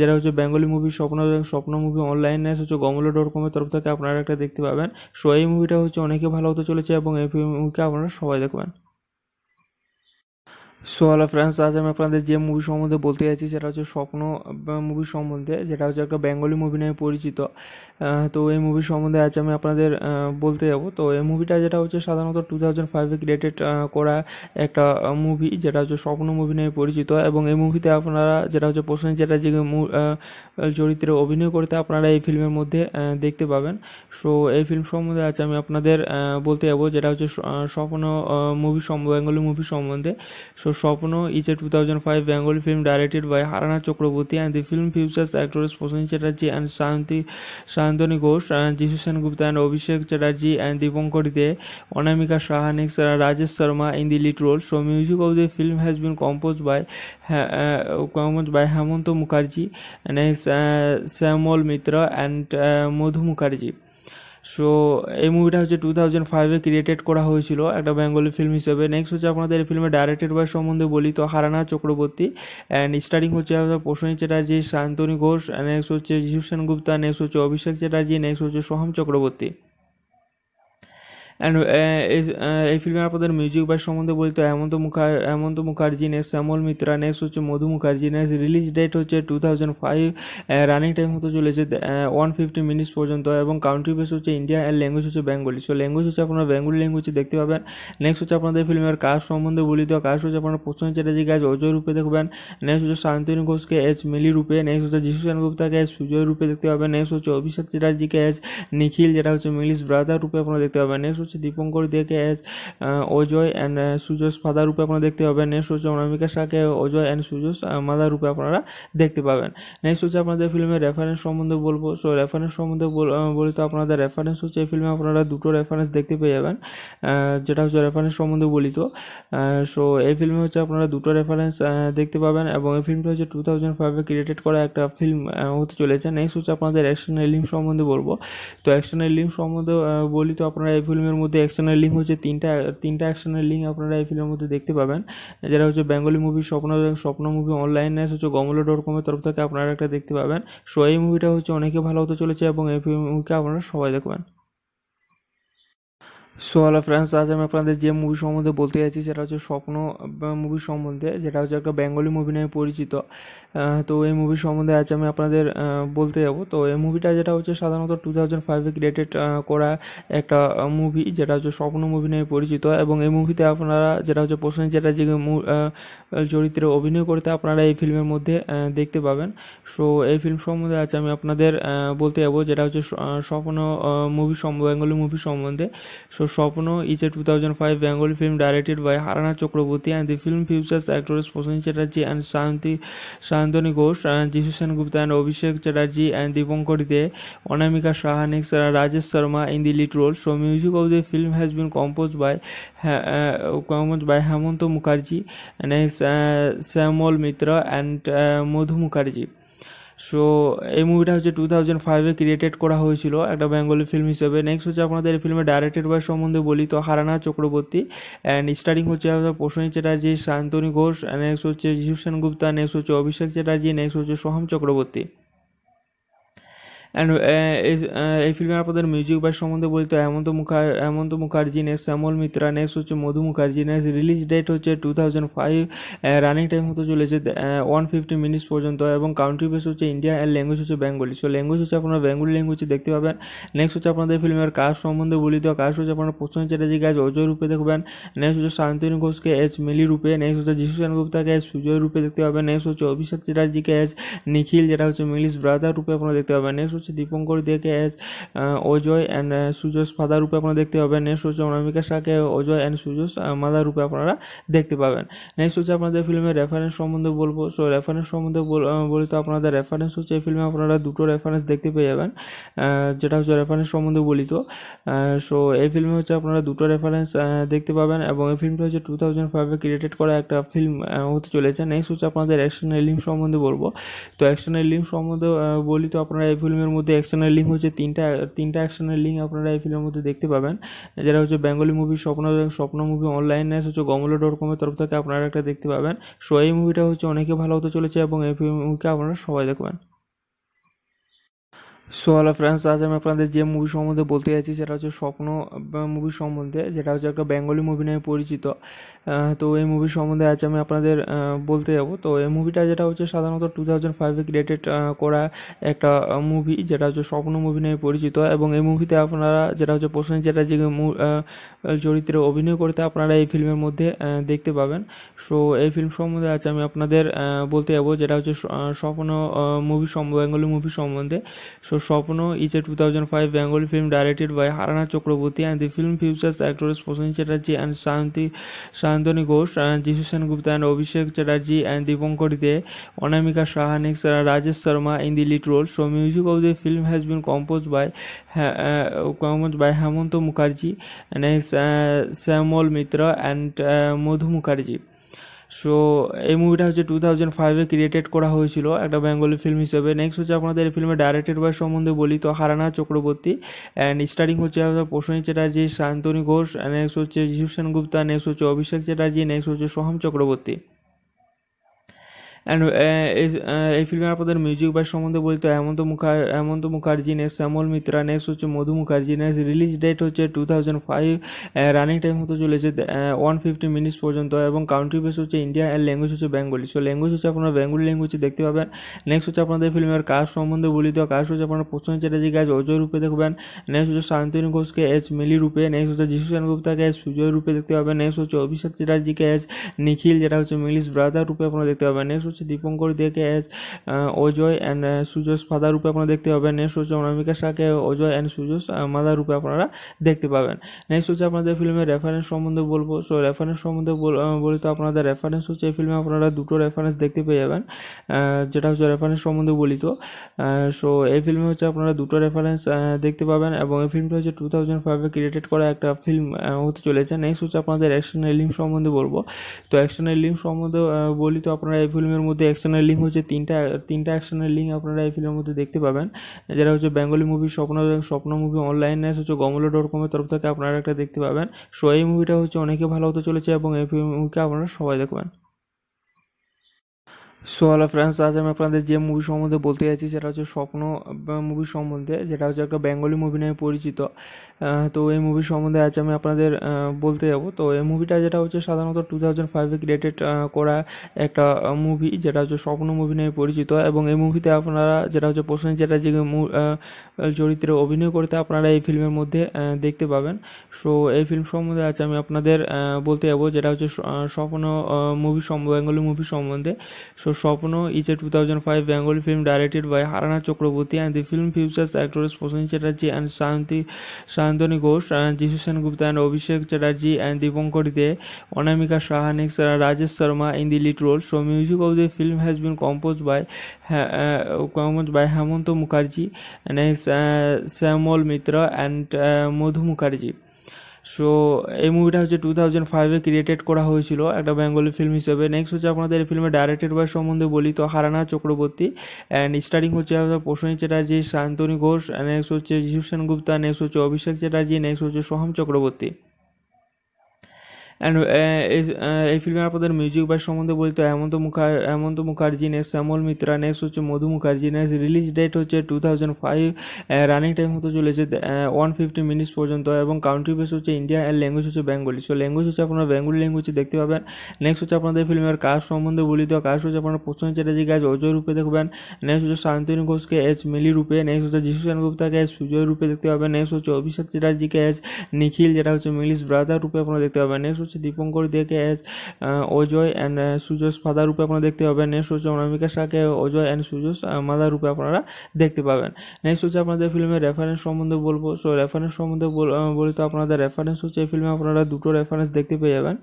যারা হচ্ছে বেঙ্গলি মুভি স্বপ্ন স্বপ্ন মুভি অনলাইন ন্যাস হচ্ছে গমলো ডট কমের তরফ থেকে আপনারা একটা দেখতে পাবেন সো এই মুভিটা হচ্ছে অনেকে ভালো হতে চলেছে এবং এই মুভিকে আপনারা সবাই দেখবেন সো হ্যালো ফ্রেন্ডস আজ আমি আপনাদের যে মুভি সম্বন্ধে বলতে চাইছি সেটা হচ্ছে স্বপ্ন মুভি সম্বন্ধে যেটা হচ্ছে একটা বেঙ্গলি মুভি নামে পরিচিত তো এই মুভি সম্বন্ধে আজ আমি আপনাদের বলতে যাব তো এই মুভিটা যেটা হচ্ছে সাধারণত টু থাউজেন্ড ফাইভে ক্রিয়েটেড করা একটা মুভি যেটা হচ্ছে স্বপ্ন মুভি নামে পরিচিত এবং এই মুভিতে আপনারা যেটা হচ্ছে প্রসেন যে চরিত্রে অভিনয় করতে আপনারা এই ফিল্মের মধ্যে দেখতে পাবেন সো এই ফিল্ম সম্বন্ধে আজ আমি আপনাদের বলতে যাব যেটা হচ্ছে স্বপ্ন মুভি সম্বন্ধে বেঙ্গলি মুভি সম্বন্ধে so Swapno is a two thousand five Bengali film directed by হারানা Chakraborty and the film features actress প্রসেন Chatterjee and Shanti Sayantani Ghosh যিশু Sengupta and Abhishek Chatterjee and Dipankar De Anamika Saha next Rajesh Sharma in the lead role so music of the film has been compose by compose by Hemanta Mukherjee next Shyamal Mitra and Madhu Mukherjee so এই মুভিটা হচ্ছে two thousand ফাইভে created করা হয়েছিল একটা Bengali film হিসেবে next হচ্ছে আপনাদের এই ফিল্মে ডাইরেক্টেড বয়স সম্বন্ধে বলি তো হারানা চক্রবর্তী অ্যান্ড স্টারিং হচ্ছে আপনার প্রসনী চ্যাটার্জি শান্তনী ঘোষ নেক্সট হচ্ছে সেন গুপ্তা নেক্সট হচ্ছে অভিষেক চ্যাটার্জি নেক্সট হচ্ছে Soham Chakraborty and uh, uh, এই ফিল্মে আপনাদের মিউজিক বাই সম্বন্ধে বলতে হেমন্ত মুখার হেমন্ত মুখার্জি নেক্সট শ্যামল মিত্রা নেক্সট হচ্ছে Madhu Mukherjee next release date হচ্ছে two thousand five running time হতে চলেছে ওয়ান ফিফটি মিনিটস পর্যন্ত এবং কাউন্ট্রি বেস হচ্ছে ইন্ডিয়া অ্যান্ড ল্যাঙ্গুয়েজ হচ্ছে বেঙ্গলি সো ল্যাঙ্গুয়েজ হচ্ছে আপনারা বেঙ্গলি ল্যাঙ্গুয়েজ দেখতে পাবেন নেক্সট হচ্ছে আপনাদের ফিল্মের কাজ সম্বন্ধে বলিত কাজ হচ্ছে আপনারা প্রশ্ন চ্যাটার্জি কাজ অজয় রূপে দেখবেন নেক্সট হচ্ছে শান্তনু ঘোষকে এস মিলি রূপে নেক্সট হচ্ছে যিশু গুপ্তাকে এস সুজয় রূপে দেখতে পাবেন নেক্সট হচ্ছে অভিষেক চ্যাটার্জিকে এস নিখিল যেটা হচ্ছে মিলিস ব্রাদার রূপে আপনারা দেখতে পাবেন নেক্সট হচ্ছে দীপঙ্কর দেকে অ্যাজ অজয় অ্যান্ড সুজস ফাদার রূপে আপনারা দেখতে পাবেন নেক্সট হচ্ছে অনামিকা শাহকে অজয় অ্যান্ড সুজস মাদার রূপে আপনারা দেখতে পাবেন নেক্সট হচ্ছে আপনাদের ফিল্মের রেফারেন্স সম্বন্ধে বলবো সো রেফারেন্স সম্বন্ধে বলি তো আপনাদের রেফারেন্স হচ্ছে এই ফিল্মে আপনারা দুটো রেফারেন্স দেখতে পেয়ে যাবেন যেটা হচ্ছে রেফারেন্স সম্বন্ধে বলি তো সো এই ফিল্মে হচ্ছে আপনারা দুটো রেফারেন্স দেখতে পাবেন এবং এই ফিল্মটা হচ্ছে টু থাউজেন্ড ফাইভে ক্রিয়েটেড করা একটা ফিল্ম হতে চলেছে নেক্সট হচ্ছে আপনাদের অ্যাকশনের লিঙ্ক সম্বন্ধে বলবো তো অ্যাকশনের লিঙ্ক সম্বন্ধে বলি তো আপনারা এই ফিল্মের মধ্যে অ্যাকশনের লিঙ্ক হচ্ছে তিনটা তিনটা অ্যাকশনের লিঙ্ক আপনারা এই ফিল্মের মধ্যে দেখতে পাবেন যারা হচ্ছে বেঙ্গলি মুভি স্বপ্ন স্বপ্ন মুভি অনলাইন ন্যাস হচ্ছে গমলো ডট কমের তরফ থেকে আপনারা একটা দেখতে পাবেন সো এই মুভিটা হচ্ছে অনেকে ভালো হতে চলেছে এবং এই মুভিকে আপনারা সবাই দেখবেন সো হ্যালো ফ্রেন্ডস আজ আমি আপনাদের যে মুভি সম্বন্ধে বলতে যাচ্ছি সেটা হচ্ছে স্বপ্ন মুভি সম্বন্ধে যেটা হচ্ছে একটা বেঙ্গলি মুভি নামে পরিচিত তো এই মুভি সম্বন্ধে আজ আমি আপনাদের বলতে যাবো তো এই মুভিটা যেটা হচ্ছে সাধারণত টু থাউজেন্ড ফাইভে ক্রিয়েটেড করা একটা মুভি যেটা হচ্ছে স্বপ্ন মুভি নামে পরিচিত এবং এই মুভিতে আপনারা যেটা হচ্ছে প্রসেন যে চরিত্রে অভিনয় করতে আপনারা এই ফিল্মের মধ্যে দেখতে পাবেন সো এই ফিল্ম সম্বন্ধে আজ আমি আপনাদের বলতে যাবো যেটা হচ্ছে স্বপ্ন মুভি বেঙ্গলি মুভি সম্বন্ধে so Swapno is a 2005 Bengali film directed by Harana Chakraborty and the film features actors Prasun Chatterjee and Shanti Shantani Ghosh and Jishan Gupta and Abhishek Chatterjee and Dipankar De, Onamika Shah next Rajesh Sharma in the lead role. So music of the film has been composed by uh, composed by Hemant Mukherjee, next uh, Samuel Mitra and uh, Mukherjee. So এই মুভিটা হচ্ছে two thousand ফাইভে created করা হয়েছিল একটা Bengali film হিসেবে next হচ্ছে আপনাদের এই ফিল্মে ডাইরেক্টেড বাই সম্বন্ধে বলি তো হারানা চক্রবর্তী অ্যান্ড স্টারিং হচ্ছে প্রসনী চ্যাটার্জি শান্তনী ঘোষ নেক্সট হচ্ছে জিভসেন গুপ্তা নেক্সট হচ্ছে অভিষেক চ্যাটার্জি নেক্সট হচ্ছে Soham Chakraborty and uh, uh, এই ফিল্মের আপনাদের মিউজিক বাই সম্বন্ধে বলতে হেমন্ত মুখার হেমন্ত মুখার্জি নেক্সট শ্যামল মিত্রা নেক্সট হচ্ছে Madhu Mukherjee next release date হচ্ছে two thousand five running time হতে চলেছে ওয়ান ফিফটি মিনিটস পর্যন্ত এবং কাউন্ট্রি বেস হচ্ছে ইন্ডিয়া অ্যান্ড ল্যাঙ্গুয়েজ হচ্ছে বেঙ্গলি সো ল্যাঙ্গুয়েজ হচ্ছে আপনারা বেঙ্গলি ল্যাঙ্গুয়েজ দেখতে পাবেন নেক্সট হচ্ছে আপনাদের ফিল্মের কাজ সম্বন্ধে বলি তো কাজ হচ্ছে আপনারা প্রসন্ন চ্যাটার্জি গাছ অজয় রূপে দেখবেন নেক্সট হচ্ছে শান্তনু ঘোষকে এস মিলি রূপে নেক্সট হচ্ছে যিশু সেনগুপ্তাকে এস সুজয় রূপে দেখতে পাবেন নেক্সট হচ্ছে অভিষেক চ্যাটার্জিকে এস নিখিল যেটা হচ্ছে মিলিস ব্রাদার রূপে আপনারা দেখতে পাবেন নেক্সট হচ্ছে হচ্ছে দীপঙ্কর দেকে অ্যাজ অজয় অ্যান্ড সুজস ফাদার রূপে আপনারা দেখতে পাবেন নেক্সট হচ্ছে অনামিকা শাহকে অজয় অ্যান্ড সুজস মাদার রূপে আপনারা দেখতে পাবেন নেক্সট হচ্ছে আপনাদের ফিল্মের রেফারেন্স সম্বন্ধে বলবো সো রেফারেন্স সম্বন্ধে বলি তো আপনাদের রেফারেন্স হচ্ছে এই ফিল্মে আপনারা দুটো রেফারেন্স দেখতে পেয়ে যাবেন যেটা হচ্ছে রেফারেন্স সম্বন্ধে বলি তো সো এই ফিল্মে হচ্ছে আপনারা দুটো রেফারেন্স দেখতে পাবেন এবং এই ফিল্মটা হচ্ছে টু থাউজেন্ড ফাইভে ক্রিয়েটেড করা একটা ফিল্ম হতে চলেছে নেক্সট হচ্ছে আপনাদের অ্যাকশন লিঙ্ক সম্বন্ধে বলবো তো অ্যাকশন লিঙ্ক সম্বন্ধে বলি তো আপনারা এই ফিল্মের ফিল্মের মধ্যে অ্যাকশনের লিঙ্ক হচ্ছে তিনটা তিনটা অ্যাকশনের লিঙ্ক আপনারা এই ফিল্মের মধ্যে দেখতে পাবেন যেটা হচ্ছে বেঙ্গলি মুভি স্বপ্ন স্বপ্ন মুভি অনলাইন ন্যাস হচ্ছে গমলো ডট কমের তরফ থেকে আপনারা একটা দেখতে পাবেন সো এই মুভিটা হচ্ছে অনেকে ভালো হতে চলেছে এবং এই মুভিকে আপনারা সবাই দেখবেন সো হ্যালো ফ্রেন্ডস আজ আমি আপনাদের যে মুভি সম্বন্ধে বলতে যাচ্ছি সেটা হচ্ছে স্বপ্ন মুভি সম্বন্ধে যেটা হচ্ছে একটা বেঙ্গলি মুভি নামে পরিচিত তো এই মুভি সম্বন্ধে আজ আমি আপনাদের বলতে যাব তো এই মুভিটা যেটা হচ্ছে সাধারণত টু থাউজেন্ড ফাইভে ক্রিয়েটেড করা একটা মুভি যেটা হচ্ছে স্বপ্ন মুভি নামে পরিচিত এবং এই মুভিতে আপনারা যেটা হচ্ছে প্রসেন চ্যাটার্জি চরিত্রে অভিনয় করতে আপনারা এই ফিল্মের মধ্যে দেখতে পাবেন সো এই ফিল্ম সম্বন্ধে আজ আমি আপনাদের বলতে যাবো যেটা হচ্ছে স্বপ্ন মুভি বেঙ্গলি মুভি সম্বন্ধে so Swapno is a two thousand five Bengali film directed by হারানা Chakraborty and the film features actress প্রসেন Chatterjee and Shanti Shanti Anthony Ghosh, and Jishan Gupta, and Abhishek Chatterjee, and Dipankari Day, Onamika Shah, next Rajesh Sharma in the lead role. So, music of the film has been composed by uh, composed by Hemant Mukherjee, next uh, Samuel Mitra, and uh, Madhu Mukherjee. So এই মুভিটা হচ্ছে two thousand ফাইভে created করা হয়েছিল একটা Bengali film হিসেবে next হচ্ছে আপনাদের এই ফিল্মে ডাইরেক্টেড বয় সম্বন্ধে বলি তো হারানা চক্রবর্তী অ্যান্ড স্টারিং হচ্ছে আপনার চ্যাটার্জি শান্তনী ঘোষ নেক্সট হচ্ছে জিসু সেনগুপ্তা নেক্সট হচ্ছে অভিষেক চ্যাটার্জি নেক্সট হচ্ছে Soham Chakraborty and uh, uh, এই ফিল্মে আপনাদের মিউজিক বাইস সম্বন্ধে তো হেমন্ত মুখার হেমন্ত মুখার্জি নেক্সট শ্যামল মিত্রা নেক্সট হচ্ছে Madhu Mukherjee next release date হচ্ছে two thousand five running time হতে চলেছে ওয়ান ফিফটি মিনিটস পর্যন্ত এবং কাউন্ট্রি বেস হচ্ছে ইন্ডিয়া অ্যান্ড ল্যাঙ্গুয়েজ হচ্ছে বেঙ্গলি সো ল্যাঙ্গুয়েজ হচ্ছে আপনারা বেঙ্গলি ল্যাঙ্গুয়েজ দেখতে পাবেন নেক্সট হচ্ছে আপনাদের ফিল্মের কাস্ট সম্বন্ধে বলি তো কাস্ট হচ্ছে আপনারা প্রশ্ন চ্যাটার্জি কাজ অজয় রূপে দেখবেন নেক্সট হচ্ছে শান্তনু ঘোষকে এস মিলি রূপে নেক্সট হচ্ছে যিশু সেনগুপ্তাকে এস সুজয় রূপে দেখতে পাবেন নেক্সট হচ্ছে অভিষেক চ্যাটার্জিকে এস নিখিল যেটা হচ্ছে মিলিস ব্রাদার রূপে আপনারা দেখতে পাবেন নেক্সট হচ্ছে দীপঙ্কর দেকে অ্যাজ অজয় অ্যান্ড সুজস ফাদার রূপে আপনারা দেখতে পাবেন নেক্সট হচ্ছে অনামিকা শাহকে অজয় অ্যান্ড সুজস মাদার রূপে আপনারা দেখতে পাবেন নেক্সট হচ্ছে আপনাদের ফিল্মের রেফারেন্স সম্বন্ধে বলবো সো রেফারেন্স সম্বন্ধে বলি তো আপনাদের রেফারেন্স হচ্ছে এই ফিল্মে আপনারা দুটো রেফারেন্স দেখতে পেয়ে যাবেন যেটা হচ্ছে রেফারেন্স সম্বন্ধে বলি তো সো এই ফিল্মে হচ্ছে আপনারা দুটো রেফারেন্স দেখতে পাবেন এবং এই ফিল্মটা হচ্ছে টু থাউজেন্ড ফাইভে ক্রিয়েটেড করা একটা ফিল্ম হতে চলেছে নেক্সট হচ্ছে আপনাদের অ্যাকশনের লিঙ্ক সম্বন্ধে বলবো তো অ্যাকশনের লিঙ্ক সম্বন্ধে বলি তো আপনারা এই ফিল্মের মধ্যে অ্যাকশনের লিঙ্ক হচ্ছে তিনটা তিনটা অ্যাকশনের লিঙ্ক আপনারা এই ফিল্মের মধ্যে দেখতে পাবেন যেটা হচ্ছে বেঙ্গলি মুভি স্বপ্ন স্বপ্ন মুভি অনলাইন ন্যাস হচ্ছে গমলো ডট কমের তরফ থেকে আপনারা একটা দেখতে পাবেন সো এই মুভিটা হচ্ছে অনেকে ভালো হতে চলেছে এবং এই মুভিকে আপনারা সবাই দেখবেন সো হ্যালো ফ্রেন্ডস আজ আমি আপনাদের যে মুভি সম্বন্ধে বলতে চাইছি সেটা হচ্ছে স্বপ্ন মুভি সম্বন্ধে যেটা হচ্ছে একটা বেঙ্গলি মুভি নামে পরিচিত তো এই মুভি সম্বন্ধে আজ আমি আপনাদের বলতে যাব তো এই মুভিটা যেটা হচ্ছে সাধারণত টু থাউজেন্ড ফাইভে ক্রিয়েটেড করা একটা মুভি যেটা হচ্ছে স্বপ্ন মুভি নামে পরিচিত এবং এই মুভিতে আপনারা যেটা হচ্ছে প্রসেন চ্যাটার্জি চরিত্রে অভিনয় করতে আপনারা এই ফিল্মের মধ্যে দেখতে পাবেন সো এই ফিল্ম সম্বন্ধে আজ আমি আপনাদের বলতে যাব যেটা হচ্ছে স্বপ্ন মুভি সম্বন্ধে বেঙ্গলি মুভি সম্বন্ধে so Swapno is a two thousand five Bengali film directed by হারানা Chakraborty and the film features actress প্রসেন Chatterjee and Shanti Sayantani Ghosh যিশু Sengupta and Abhishek Chatterjee and Dipankar De Anamika Saha next Rajesh Sharma in the lead role so music of the film has been compose by compose by Hemanta Mukherjee next Shyamal Mitra and Madhu Mukherjee so এই মুভিটা হচ্ছে two thousand ফাইভে created করা হয়েছিল একটা Bengali film হিসেবে next হচ্ছে আপনাদের এই ফিল্মে ডাইরেক্টেড বয়স সম্বন্ধে বলি তো হারানা চক্রবর্তী অ্যান্ড স্টারিং হচ্ছে আপনার প্রসনী চ্যাটার্জি শান্তনী ঘোষ নেক্সট হচ্ছে জিসুসেন গুপ্তা নেক্সট হচ্ছে অভিষেক চ্যাটার্জি নেক্সট হচ্ছে Soham Chakraborty and uh, uh, এই ফিল্মে আপনাদের মিউজিক বাই সম্বন্ধে বলতে হেমন্ত মুখার হেমন্ত মুখার্জি নেক্সট শ্যামল মিত্রা নেক্সট হচ্ছে Madhu Mukherjee next release date হচ্ছে two thousand five running time হতে চলেছে ওয়ান ফিফটি মিনিটস পর্যন্ত এবং কাউন্ট্রি বেস হচ্ছে ইন্ডিয়া অ্যান্ড ল্যাঙ্গুয়েজ হচ্ছে বেঙ্গলি সো ল্যাঙ্গুয়েজ হচ্ছে আপনারা বেঙ্গলি ল্যাঙ্গুয়েজ দেখতে পাবেন নেক্সট হচ্ছে আপনাদের ফিল্মের কাজ সম্বন্ধে বলিত কাজ হচ্ছে আপনারা প্রশ্ন চ্যাটার্জি কাজ অজয় রূপে দেখবেন নেক্সট হচ্ছে শান্তিনী ঘোষকে এস মিলি রূপে নেক্সট হচ্ছে যিশু সেনগুপ্তাকে এস সুজয় রূপে দেখতে পাবেন নেক্সট হচ্ছে অভিষেক চ্যাটার্জিকে এস নিখিল যেটা হচ্ছে মিলিস ব্রাদার রূপে আপনারা দেখতে পাবেন নেক্সট হচ্ছে দীপঙ্কর দেকে অ্যাজ অজয় অ্যান্ড সুজস ফাদার রূপে আপনারা দেখতে পাবেন নেক্সট হচ্ছে অনামিকা শাহকে অজয় অ্যান্ড সুজস মাদার রূপে আপনারা দেখতে পাবেন নেক্সট হচ্ছে আপনাদের ফিল্মের রেফারেন্স সম্বন্ধে বলবো সো রেফারেন্স সম্বন্ধে বলি তো আপনাদের রেফারেন্স হচ্ছে এই ফিল্মে আপনারা দুটো রেফারেন্স দেখতে পেয়ে যাবেন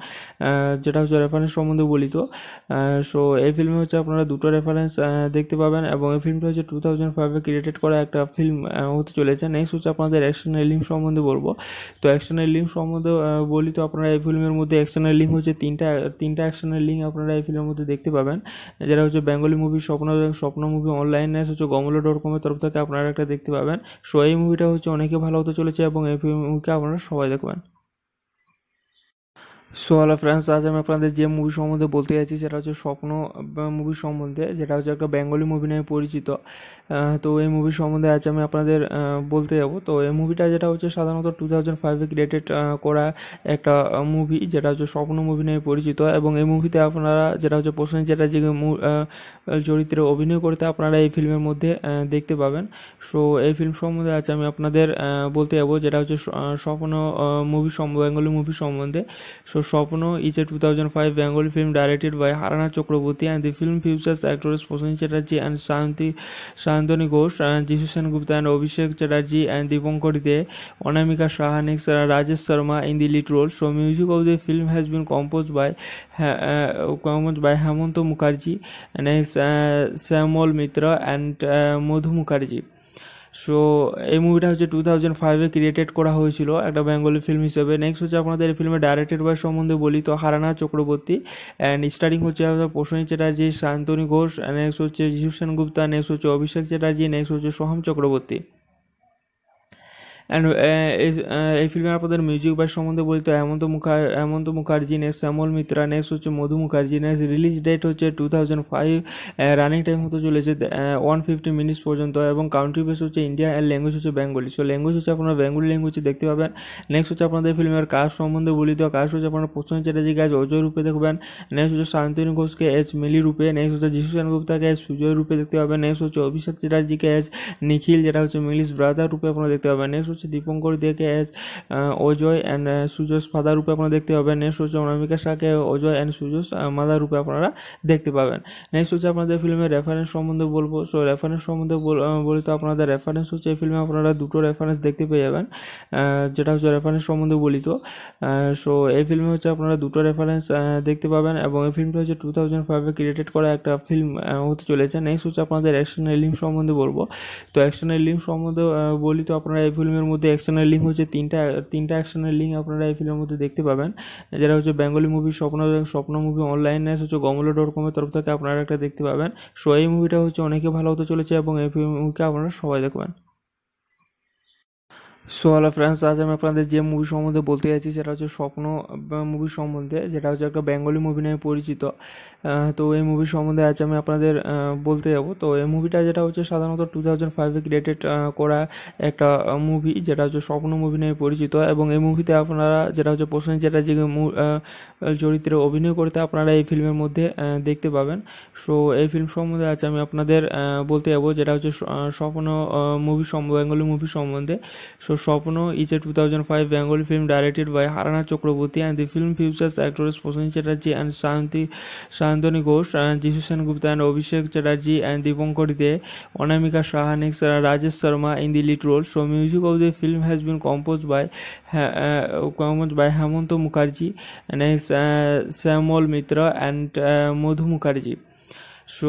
যেটা হচ্ছে রেফারেন্স সম্বন্ধে বলি তো সো এই ফিল্মে হচ্ছে আপনারা দুটো রেফারেন্স দেখতে পাবেন এবং এই ফিল্মটা হচ্ছে টু থাউজেন্ড ফাইভে ক্রিয়েটেড করা একটা ফিল্ম হতে চলেছে নেক্সট হচ্ছে আপনাদের অ্যাকশনের লিঙ্ক সম্বন্ধে বলবো তো অ্যাকশনের লিঙ্ক সম্বন্ধে বলি তো আপনারা এই ফিল্মের মধ্যে অ্যাকশনের লিঙ্ক হচ্ছে তিনটা তিনটা অ্যাকশনের লিঙ্ক আপনারা এই ফিল্মের মধ্যে দেখতে পাবেন যারা হচ্ছে বেঙ্গলি মুভি স্বপ্ন স্বপ্ন মুভি অনলাইন ন্যাস হচ্ছে গমলো ডট কমের তরফ থেকে আপনারা একটা দেখতে পাবেন সো এই মুভিটা হচ্ছে অনেকে ভালো হতে চলেছে এবং এই মুভিকে আপনারা সবাই দেখবেন সো হ্যালো ফ্রেন্ডস আজ আমি আপনাদের যে মুভি সম্বন্ধে বলতে যাচ্ছি সেটা হচ্ছে স্বপ্ন মুভি সম্বন্ধে যেটা হচ্ছে একটা বেঙ্গলি মুভি নামে পরিচিত তো এই মুভি সম্বন্ধে আজ আমি আপনাদের বলতে যাবো তো এই মুভিটা যেটা হচ্ছে সাধারণত টু থাউজেন্ড ফাইভে ক্রিয়েটেড করা একটা মুভি যেটা হচ্ছে স্বপ্ন মুভি নামে পরিচিত এবং এই মুভিতে আপনারা যেটা হচ্ছে যেটা যে চরিত্রে অভিনয় করতে আপনারা এই ফিল্মের মধ্যে দেখতে পাবেন সো এই ফিল্ম সম্বন্ধে আজ আমি আপনাদের বলতে যাবো যেটা হচ্ছে স্বপ্ন মুভি বেঙ্গলি মুভি সম্বন্ধে so Shopno is a 2005 Bengali film directed by Harana Chakraborty and the film features actors Prasanna Chatterjee and Shanti Shantani Ghosh, and Jishan Gupta and Abhishek Chatterjee and Dipankar De, Onamika Shah next Rajesh Sharma in the lead role. So music of the film has been composed by uh, composed by Hemant Mukherjee, next uh, Samuel Mitra and uh, Madhu Mukherjee. So এই মুভিটা হচ্ছে two thousand ফাইভে created করা হয়েছিল একটা Bengali film হিসেবে next হচ্ছে আপনাদের এই ফিল্মে ডাইরেক্টেড বয়স সম্বন্ধে বলি তো হারানা চক্রবর্তী অ্যান্ড স্টারিং হচ্ছে আপনার চ্যাটার্জি শান্তনু ঘোষ নেক্সট হচ্ছে জিসু গুপ্তা নেক্সট হচ্ছে অভিষেক চ্যাটার্জি নেক্সট হচ্ছে Soham Chakraborty and uh, uh, এই ফিল্মে আপনাদের মিউজিক বাই সম্বন্ধে বলতে হেমন্ত মুখার হেমন্ত মুখার্জি নেক্সট শ্যামল মিত্রা নেক্সট হচ্ছে Madhu Mukherjee next release date হচ্ছে two thousand five running time হতে চলেছে ওয়ান ফিফটি মিনিটস পর্যন্ত এবং কাউন্ট্রি বেস হচ্ছে ইন্ডিয়া অ্যান্ড ল্যাঙ্গুয়েজ হচ্ছে বেঙ্গলি সো ল্যাঙ্গুয়েজ হচ্ছে আপনারা বেঙ্গলি ল্যাঙ্গুয়েজ দেখতে পাবেন নেক্সট হচ্ছে আপনাদের ফিল্মের কাজ সম্বন্ধে বলি তো কাজ হচ্ছে আপনারা প্রসন্ন চ্যাটার্জি গাছ অজয় রূপে দেখবেন নেক্সট হচ্ছে শান্তিন ঘোষকে এস মিলি রূপে নেক্সট হচ্ছে যিশু সেন গুপ্তাকে এস সুজয় রূপে দেখতে পাবেন নেক্সট হচ্ছে অভিষেক চ্যাটার্জিকে এস নিখিল যেটা হচ্ছে মিলিস ব্রাদার রূপে আপনারা দেখতে পাবেন নেক্সট হচ্ছে দীপঙ্কর দেকে অ্যাজ অজয় অ্যান্ড সুজস ফাদার রূপে আপনারা দেখতে পাবেন নেক্সট হচ্ছে অনামিকা শাহকে অজয় অ্যান্ড সুজস মাদার রূপে আপনারা দেখতে পাবেন নেক্সট হচ্ছে আপনাদের ফিল্মের রেফারেন্স সম্বন্ধে বলবো সো রেফারেন্স সম্বন্ধে বলি তো আপনাদের রেফারেন্স হচ্ছে এই ফিল্মে আপনারা দুটো রেফারেন্স দেখতে পেয়ে যাবেন যেটা হচ্ছে রেফারেন্স সম্বন্ধে বলি তো সো এই ফিল্মে হচ্ছে আপনারা দুটো রেফারেন্স দেখতে পাবেন এবং এই ফিল্মটা হচ্ছে টু থাউজেন্ড ফাইভে ক্রিয়েটেড করা একটা ফিল্ম হতে চলেছে নেক্সট হচ্ছে আপনাদের অ্যাকশনের লিঙ্ক সম্বন্ধে বলবো তো অ্যাকশনের লিঙ্ক সম্বন্ধে বলি তো আপনারা এই ফিল্মের ফিল্মের মধ্যে অ্যাকশনের লিঙ্ক হচ্ছে তিনটা তিনটা অ্যাকশনের লিঙ্ক আপনারা এই ফিল্মের মধ্যে দেখতে পাবেন যেটা হচ্ছে বেঙ্গলি মুভি স্বপ্ন স্বপ্ন মুভি অনলাইন ন্যাস হচ্ছে গমলো ডট কমের তরফ থেকে আপনারা একটা দেখতে পাবেন সো এই মুভিটা হচ্ছে অনেকে ভালো হতে চলেছে এবং এই মুভিকে আপনারা সবাই দেখবেন সো হ্যালো ফ্রেন্ডস আজ আমি আপনাদের যে মুভি সম্বন্ধে বলতে চাইছি সেটা হচ্ছে স্বপ্ন মুভি সম্বন্ধে যেটা হচ্ছে একটা বেঙ্গলি মুভি নামে পরিচিত তো এই মুভি সম্বন্ধে আজ আমি আপনাদের বলতে যাব তো এই মুভিটা যেটা হচ্ছে সাধারণত টু থাউজেন্ড ফাইভে ক্রিয়েটেড করা একটা মুভি যেটা হচ্ছে স্বপ্ন মুভি নামে পরিচিত এবং এই মুভিতে আপনারা যেটা হচ্ছে যেটা যে চরিত্রে অভিনয় করতে আপনারা এই ফিল্মের মধ্যে দেখতে পাবেন সো এই ফিল্ম সম্বন্ধে আজ আমি আপনাদের বলতে যাবো যেটা হচ্ছে স্বপ্ন মুভি বেঙ্গলি মুভি সম্বন্ধে so Swapno is a 2005 Bengali film directed by Harana Chakraborty and the film features actors Prasun Chatterjee and Shanti Shantani Ghosh and Jishan Gupta and Abhishek Chatterjee and Dipankar De, Onamika Shah next Rajesh Sharma in the lead role. So music of the film has been composed by uh, composed by Hemant Mukherjee and uh, Samuel Mitra and uh, Madhu Mukherjee. So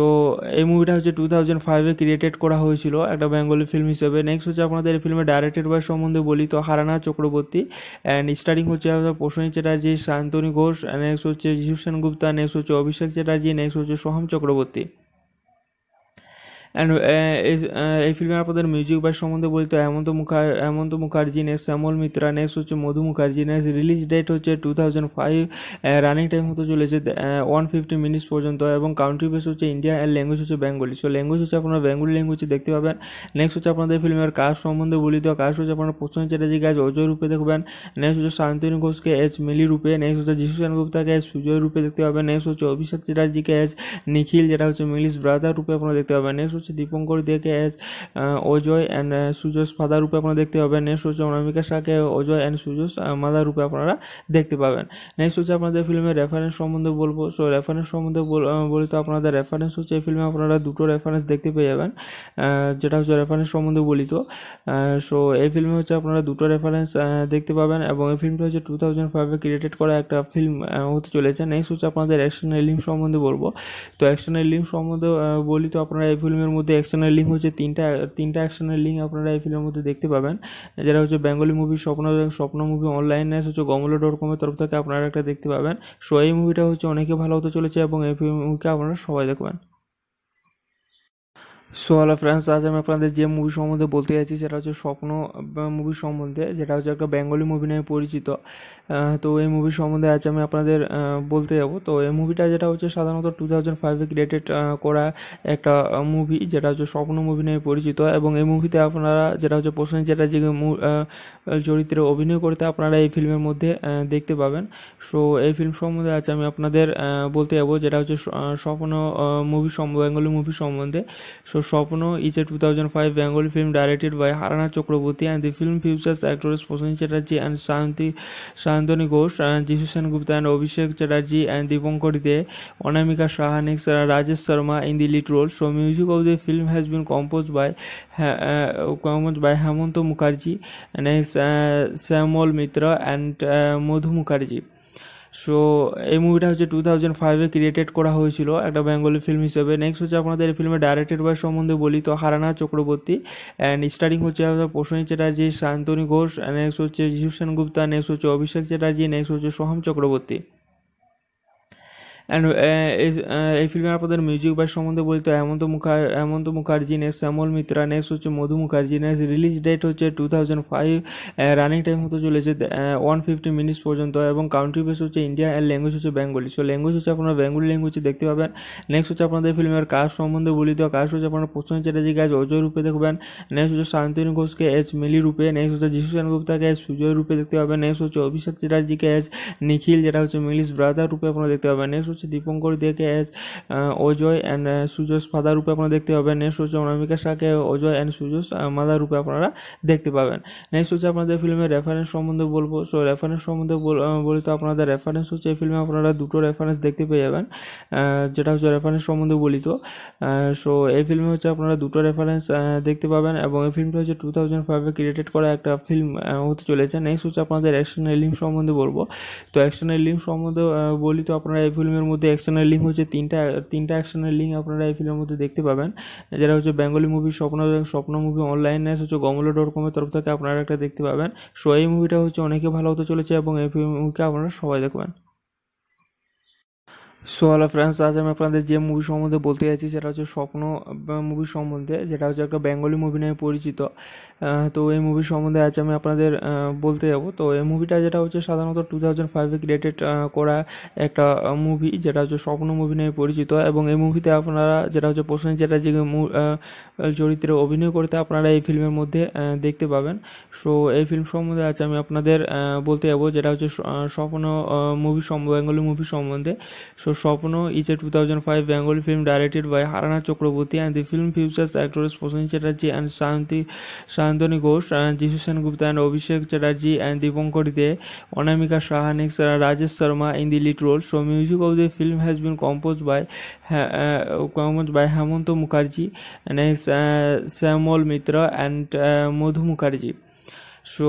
এই মুভিটা হচ্ছে two thousand ফাইভে created করা হয়েছিল একটা Bengali film হিসেবে next হচ্ছে আপনাদের এই ফিল্মে ডাইরেক্টেড বয় সম্বন্ধে বলি তো হারানা চক্রবর্তী অ্যান্ড স্টারিং হচ্ছে আপনার প্রসনী চ্যাটার্জি শান্তনী ঘোষ নেক্সট হচ্ছে জিসু সেনগুপ্তা নেক্সট হচ্ছে অভিষেক চ্যাটার্জি নেক্সট হচ্ছে Soham Chakraborty and uh, uh, এই ফিল্মে আপনাদের মিউজিক বাই সম্বন্ধে বলতে হেমন্ত মুখার হেমন্ত মুখার্জি নেক্সট শ্যামল মিত্রা নেক্সট হচ্ছে Madhu Mukherjee next release date হচ্ছে two thousand five running time হতে চলেছে ওয়ান ফিফটি মিনিটস পর্যন্ত এবং কাউন্ট্রি বেস হচ্ছে ইন্ডিয়া অ্যান্ড ল্যাঙ্গুয়েজ হচ্ছে বেঙ্গলি সো ল্যাঙ্গুয়েজ হচ্ছে আপনারা বেঙ্গলি ল্যাঙ্গুয়েজ দেখতে পাবেন নেক্সট হচ্ছে আপনাদের ফিল্মের কাজ সম্বন্ধে বলি তো কাজ হচ্ছে আপনারা প্রশ্ন চ্যাটার্জি গাছ অজয় রূপে দেখবেন নেক্সট হচ্ছে শান্তনু ঘোষকে এস মিলি রূপে নেক্সট হচ্ছে যিশু সেনগুপ্তাকে এস সুজয় রূপে দেখতে পাবেন নেক্সট হচ্ছে অভিষেক চ্যাটার্জিকে এস নিখিল যেটা হচ্ছে মিলিশ ব্রাদার রূপে আপনারা দেখতে পাবেন নেক্সট হচ্ছে দীপঙ্কর দেকে অ্যাজ অজয় অ্যান্ড সুজস ফাদার রূপে আপনারা দেখতে পাবেন নেক্সট হচ্ছে অনামিকা শাহকে অজয় অ্যান্ড সুজস মাদার রূপে আপনারা দেখতে পাবেন নেক্সট হচ্ছে আপনাদের ফিল্মের রেফারেন্স সম্বন্ধে বলবো সো রেফারেন্স সম্বন্ধে বলি তো আপনাদের রেফারেন্স হচ্ছে এই ফিল্মে আপনারা দুটো রেফারেন্স দেখতে পেয়ে যাবেন যেটা হচ্ছে রেফারেন্স সম্বন্ধে বলি তো সো এই ফিল্মে হচ্ছে আপনারা দুটো রেফারেন্স দেখতে পাবেন এবং এই ফিল্মটা হচ্ছে টু থাউজেন্ড ফাইভে ক্রিয়েটেড করা একটা ফিল্ম হতে চলেছে নেক্সট হচ্ছে আপনাদের অ্যাকশনের লিঙ্ক সম্বন্ধে বলবো তো অ্যাকশনের লিঙ্ক সম্বন্ধে বলি তো আপনারা এই ফিল্মের মধ্যে অ্যাকশনের লিঙ্ক হচ্ছে তিনটা তিনটা অ্যাকশনের লিঙ্ক আপনারা এই ফিল্মের মধ্যে দেখতে পাবেন যারা হচ্ছে বেঙ্গলি মুভি স্বপ্ন স্বপ্ন মুভি অনলাইন হচ্ছে গমলো ডট কমের তরফ থেকে আপনারা একটা দেখতে পাবেন সো এই মুভিটা হচ্ছে অনেকে ভালো হতে চলেছে এবং এই মুভিকে আপনারা সবাই দেখবেন সো হ্যালো ফ্রেন্ডস আজ আমি আপনাদের যে মুভি সম্বন্ধে বলতে চাইছি সেটা হচ্ছে স্বপ্ন মুভি সম্বন্ধে যেটা হচ্ছে একটা বেঙ্গলি মুভি নামে পরিচিত তো এই মুভি সম্বন্ধে আজ আমি আপনাদের বলতে যাব তো এই মুভিটা যেটা হচ্ছে সাধারণত টু থাউজেন্ড ফাইভে ক্রিয়েটেড করা একটা মুভি যেটা হচ্ছে স্বপ্ন মুভি নামে পরিচিত এবং এই মুভিতে আপনারা যেটা হচ্ছে প্রসেন চ্যাটার্জি চরিত্রে অভিনয় করতে আপনারা এই ফিল্মের মধ্যে দেখতে পাবেন সো এই ফিল্ম সম্বন্ধে আজ আমি আপনাদের বলতে যাব যেটা হচ্ছে স্বপ্ন মুভি সম্বন্ধে বেঙ্গলি মুভি সম্বন্ধে so Swapno is a two thousand five Bengali film directed by হারানা Chakraborty and the film features actress প্রসেন Chatterjee and Shanti Nandini Ghosh যিশু Sengupta and Abhishek Chatterjee and Dipankar De Anamika Saha next Rajesh Sharma in the lead role so music of the film has been compose by compose by Hemanta Mukherjee next Shyamal Mitra and Madhu Mukherjee so এই মুভিটা হচ্ছে two thousand ফাইভে created করা হয়েছিল একটা Bengali film হিসেবে next হচ্ছে আপনাদের এই ফিল্মে ডাইরেক্টেড বয়স সম্বন্ধে বলি তো হারানা চক্রবর্তী অ্যান্ড স্টারিং হচ্ছে আপনার প্রসনী চ্যাটার্জি শান্তনী ঘোষ নেক্সট হচ্ছে জিসুসেন গুপ্তা নেক্সট হচ্ছে অভিষেক চ্যাটার্জি নেক্সট হচ্ছে Soham Chakraborty and uh, uh, এই ফিল্মে আপনাদের মিউজিক বাই সম্বন্ধে বলতে হেমন্ত মুখার হেমন্ত মুখার্জি নেক্সট শ্যামল মিত্রা নেক্সট হচ্ছে Madhu Mukherjee next release date হচ্ছে two thousand five running time হতে চলেছে ওয়ান ফিফটি মিনিটস পর্যন্ত এবং কাউন্ট্রি বেস হচ্ছে ইন্ডিয়া অ্যান্ড ল্যাঙ্গুয়েজ হচ্ছে বেঙ্গলি সো ল্যাঙ্গুয়েজ হচ্ছে আপনারা বেঙ্গলি ল্যাঙ্গুয়েজ দেখতে পাবেন নেক্সট হচ্ছে আপনাদের ফিল্মের কাজ সম্বন্ধে বলিত কাজ হচ্ছে আপনারা প্রশ্ন চ্যাটার্জি কাজ অজয় রূপে দেখবেন নেক্সট হচ্ছে শান্তিনী ঘোষকে এস মিলি রূপে নেক্সট হচ্ছে যিশু সেনগুপ্তাকে এস সুজয় রূপে দেখতে পাবেন নেক্সট হচ্ছে অভিষেক চ্যাটার্জিকে এস নিখিল যেটা হচ্ছে মিলিস ব্রাদার রূপে আপনারা দেখতে পাবেন নেক্সট হচ্ছে দীপঙ্কর দেকে অ্যাজ অজয় অ্যান্ড সুজস ফাদার রূপে আপনারা দেখতে পাবেন নেক্সট হচ্ছে অনামিকা শাহকে অজয় অ্যান্ড সুজস মাদার রূপে আপনারা দেখতে পাবেন নেক্সট হচ্ছে আপনাদের ফিল্মের রেফারেন্স সম্বন্ধে বলবো সো রেফারেন্স সম্বন্ধে বলি তো আপনাদের রেফারেন্স হচ্ছে এই ফিল্মে আপনারা দুটো রেফারেন্স দেখতে পেয়ে যাবেন যেটা হচ্ছে রেফারেন্স সম্বন্ধে বলি তো সো এই ফিল্মে হচ্ছে আপনারা দুটো রেফারেন্স দেখতে পাবেন এবং এই ফিল্মটা হচ্ছে টু থাউজেন্ড ফাইভে ক্রিয়েটেড করা একটা ফিল্ম হতে চলেছে নেক্সট হচ্ছে আপনাদের অ্যাকশনের লিঙ্ক সম্বন্ধে বলবো তো অ্যাকশনের লিঙ্ক সম্বন্ধে বলি তো আপনারা এই ফিল্মের মধ্যে অ্যাকশনের লিঙ্ক হচ্ছে তিনটা তিনটা অ্যাকশনের লিঙ্ক আপনারা এই ফিল্মের মধ্যে দেখতে পাবেন যারা হচ্ছে বেঙ্গলি মুভি স্বপ্ন স্বপ্ন মুভি অনলাইন ন্যাস হচ্ছে গমলো ডট কমের তরফ থেকে আপনারা একটা দেখতে পাবেন সো এই মুভিটা হচ্ছে অনেকে ভালো হতে চলেছে এবং এই মুভিকে আপনারা সবাই দেখবেন সো হ্যালো ফ্রেন্ডস আজ আমি আপনাদের যে মুভি সম্বন্ধে বলতে যাচ্ছি সেটা হচ্ছে স্বপ্ন মুভি সম্বন্ধে যেটা হচ্ছে একটা বেঙ্গলি মুভি নামে পরিচিত তো এই মুভি সম্বন্ধে আজ আমি আপনাদের বলতে যাবো তো এই মুভিটা যেটা হচ্ছে সাধারণত টু থাউজেন্ড ফাইভে ক্রিয়েটেড করা একটা মুভি যেটা হচ্ছে স্বপ্ন মুভি নামে পরিচিত এবং এই মুভিতে আপনারা যেটা হচ্ছে যেটা যে চরিত্রে অভিনয় করতে আপনারা এই ফিল্মের মধ্যে দেখতে পাবেন সো এই ফিল্ম সম্বন্ধে আজ আমি আপনাদের বলতে যাবো যেটা হচ্ছে স্বপ্ন মুভি বেঙ্গলি মুভি সম্বন্ধে so Swapno two thousand five Bengali film directed by Harana Chakraborty and the film features actors Prasanna Chatterjee and Shanti Shantani Ghosh and Jishan Gupta and Abhishek Chatterjee and Dipankar De, Onamika Shah next Rajesh Sharma in the lead role. So music of the film has been composed by uh, composed by Hemanto Mukherjee, next uh, Samuel Mitra and uh, Mukherjee. So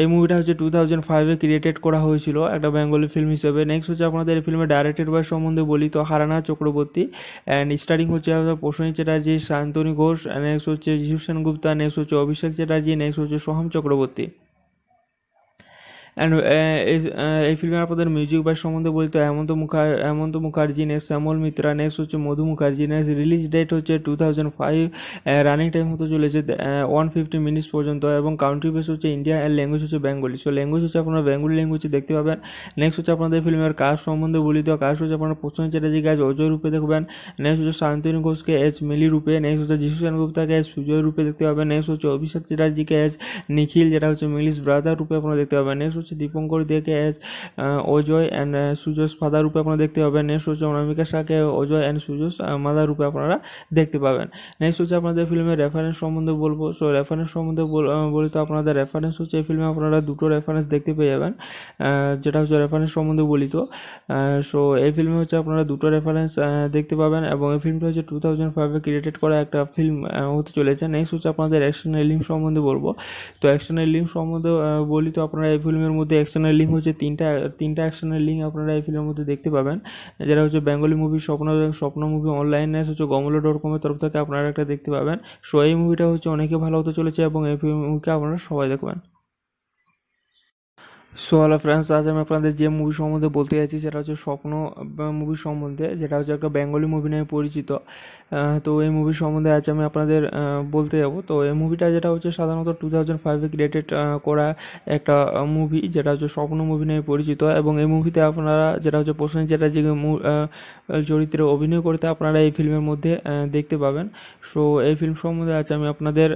এই মুভিটা হচ্ছে two thousand ফাইভে created করা হয়েছিল একটা Bengali film হিসেবে next হচ্ছে আপনাদের এই ফিল্মে ডাইরেক্টেড বয়স সম্বন্ধে বলি তো হারানা চক্রবর্তী অ্যান্ড স্টারিং হচ্ছে প্রসেনজিৎ চ্যাটার্জি শান্তনী ঘোষ নেক্সট হচ্ছে জিভসেন গুপ্তা নেক্সট হচ্ছে অভিষেক চ্যাটার্জি নেক্সট হচ্ছে Soham Chakraborty and uh, uh, এই ফিল্মে আপনাদের মিউজিক বাই সম্বন্ধে বলতে হেমন্ত মুখার হেমন্ত মুখার্জি নেক্সট শ্যামল মিত্রা নেক্সট হচ্ছে Madhu Mukherjee next release date হচ্ছে two thousand five running time হতে চলেছে ওয়ান ফিফটি মিনিটস পর্যন্ত এবং কাউন্ট্রি বেস হচ্ছে ইন্ডিয়া অ্যান্ড ল্যাঙ্গুয়েজ হচ্ছে বেঙ্গলি সো ল্যাঙ্গুয়েজ হচ্ছে আপনারা বেঙ্গলি ল্যাঙ্গুয়েজ দেখতে পাবেন নেক্সট হচ্ছে আপনাদের ফিল্মের কাজ সম্বন্ধে বলি তো কাজ হচ্ছে আপনারা প্রসন্ন চ্যাটার্জি গাছ অজয় রূপে দেখবেন নেক্সট হচ্ছে শান্তিনু ঘোষকে এস মিলি রূপে নেক্সট হচ্ছে যিশু সেনগুপ্তাকে এস সুজয় রূপে দেখতে পাবেন নেক্সট হচ্ছে অভিষেক চ্যাটার্জিকে এস নিখিল যেটা হচ্ছে মিলিস ব্রাদার রূপে আপনারা দেখতে পাবেন নেক্সট হচ্ছে দীপঙ্কর দেকে অ্যাজ অজয় অ্যান্ড সুজস ফাদার রূপে আপনারা দেখতে পাবেন নেক্সট হচ্ছে অনামিকা শাহকে অজয় অ্যান্ড সুজস মাদার রূপে আপনারা দেখতে পাবেন নেক্সট হচ্ছে আপনাদের ফিল্মের রেফারেন্স সম্বন্ধে বলবো সো রেফারেন্স সম্বন্ধে বলি তো আপনাদের রেফারেন্স হচ্ছে এই ফিল্মে আপনারা দুটো রেফারেন্স দেখতে পেয়ে যাবেন যেটা হচ্ছে রেফারেন্স সম্বন্ধে বলি তো সো এই ফিল্মে হচ্ছে আপনারা দুটো রেফারেন্স দেখতে পাবেন এবং এই ফিল্মটা হচ্ছে টু থাউজেন্ড ফাইভে ক্রিয়েটেড করা একটা ফিল্ম হতে চলেছে নেক্সট হচ্ছে আপনাদের অ্যাকশন লিঙ্ক সম্বন্ধে বলবো তো অ্যাকশন লিঙ্ক সম্বন্ধে বলি তো আপনারা এই ফিল্মের ফিল্মের মধ্যে অ্যাকশনের লিঙ্ক হচ্ছে তিনটা তিনটা অ্যাকশনের লিঙ্ক আপনারা এই ফিল্মের মধ্যে দেখতে পাবেন যারা হচ্ছে বেঙ্গলি মুভি স্বপ্ন স্বপ্ন মুভি অনলাইন হচ্ছে গমলো ডট কমের তরফ থেকে আপনারা একটা দেখতে পাবেন সো এই মুভিটা হচ্ছে অনেকে ভালো হতে চলেছে এবং এই মুভিকে আপনারা সবাই দেখবেন সো হ্যালো ফ্রেন্ডস আজ আমি আপনাদের যে মুভি সম্বন্ধে বলতে যাচ্ছি সেটা হচ্ছে স্বপ্ন মুভি সম্বন্ধে যেটা হচ্ছে একটা বেঙ্গলি মুভি নামে পরিচিত তো এই মুভি সম্বন্ধে আজ আমি আপনাদের বলতে যাব তো এই মুভিটা যেটা হচ্ছে সাধারণত টু থাউজেন্ড ফাইভে ক্রিয়েটেড করা একটা মুভি যেটা হচ্ছে স্বপ্ন মুভি নামে পরিচিত এবং এই মুভিতে আপনারা যেটা হচ্ছে যেটা যে চরিত্রে অভিনয় করতে আপনারা এই ফিল্মের মধ্যে দেখতে পাবেন সো এই ফিল্ম সম্বন্ধে আজ আমি আপনাদের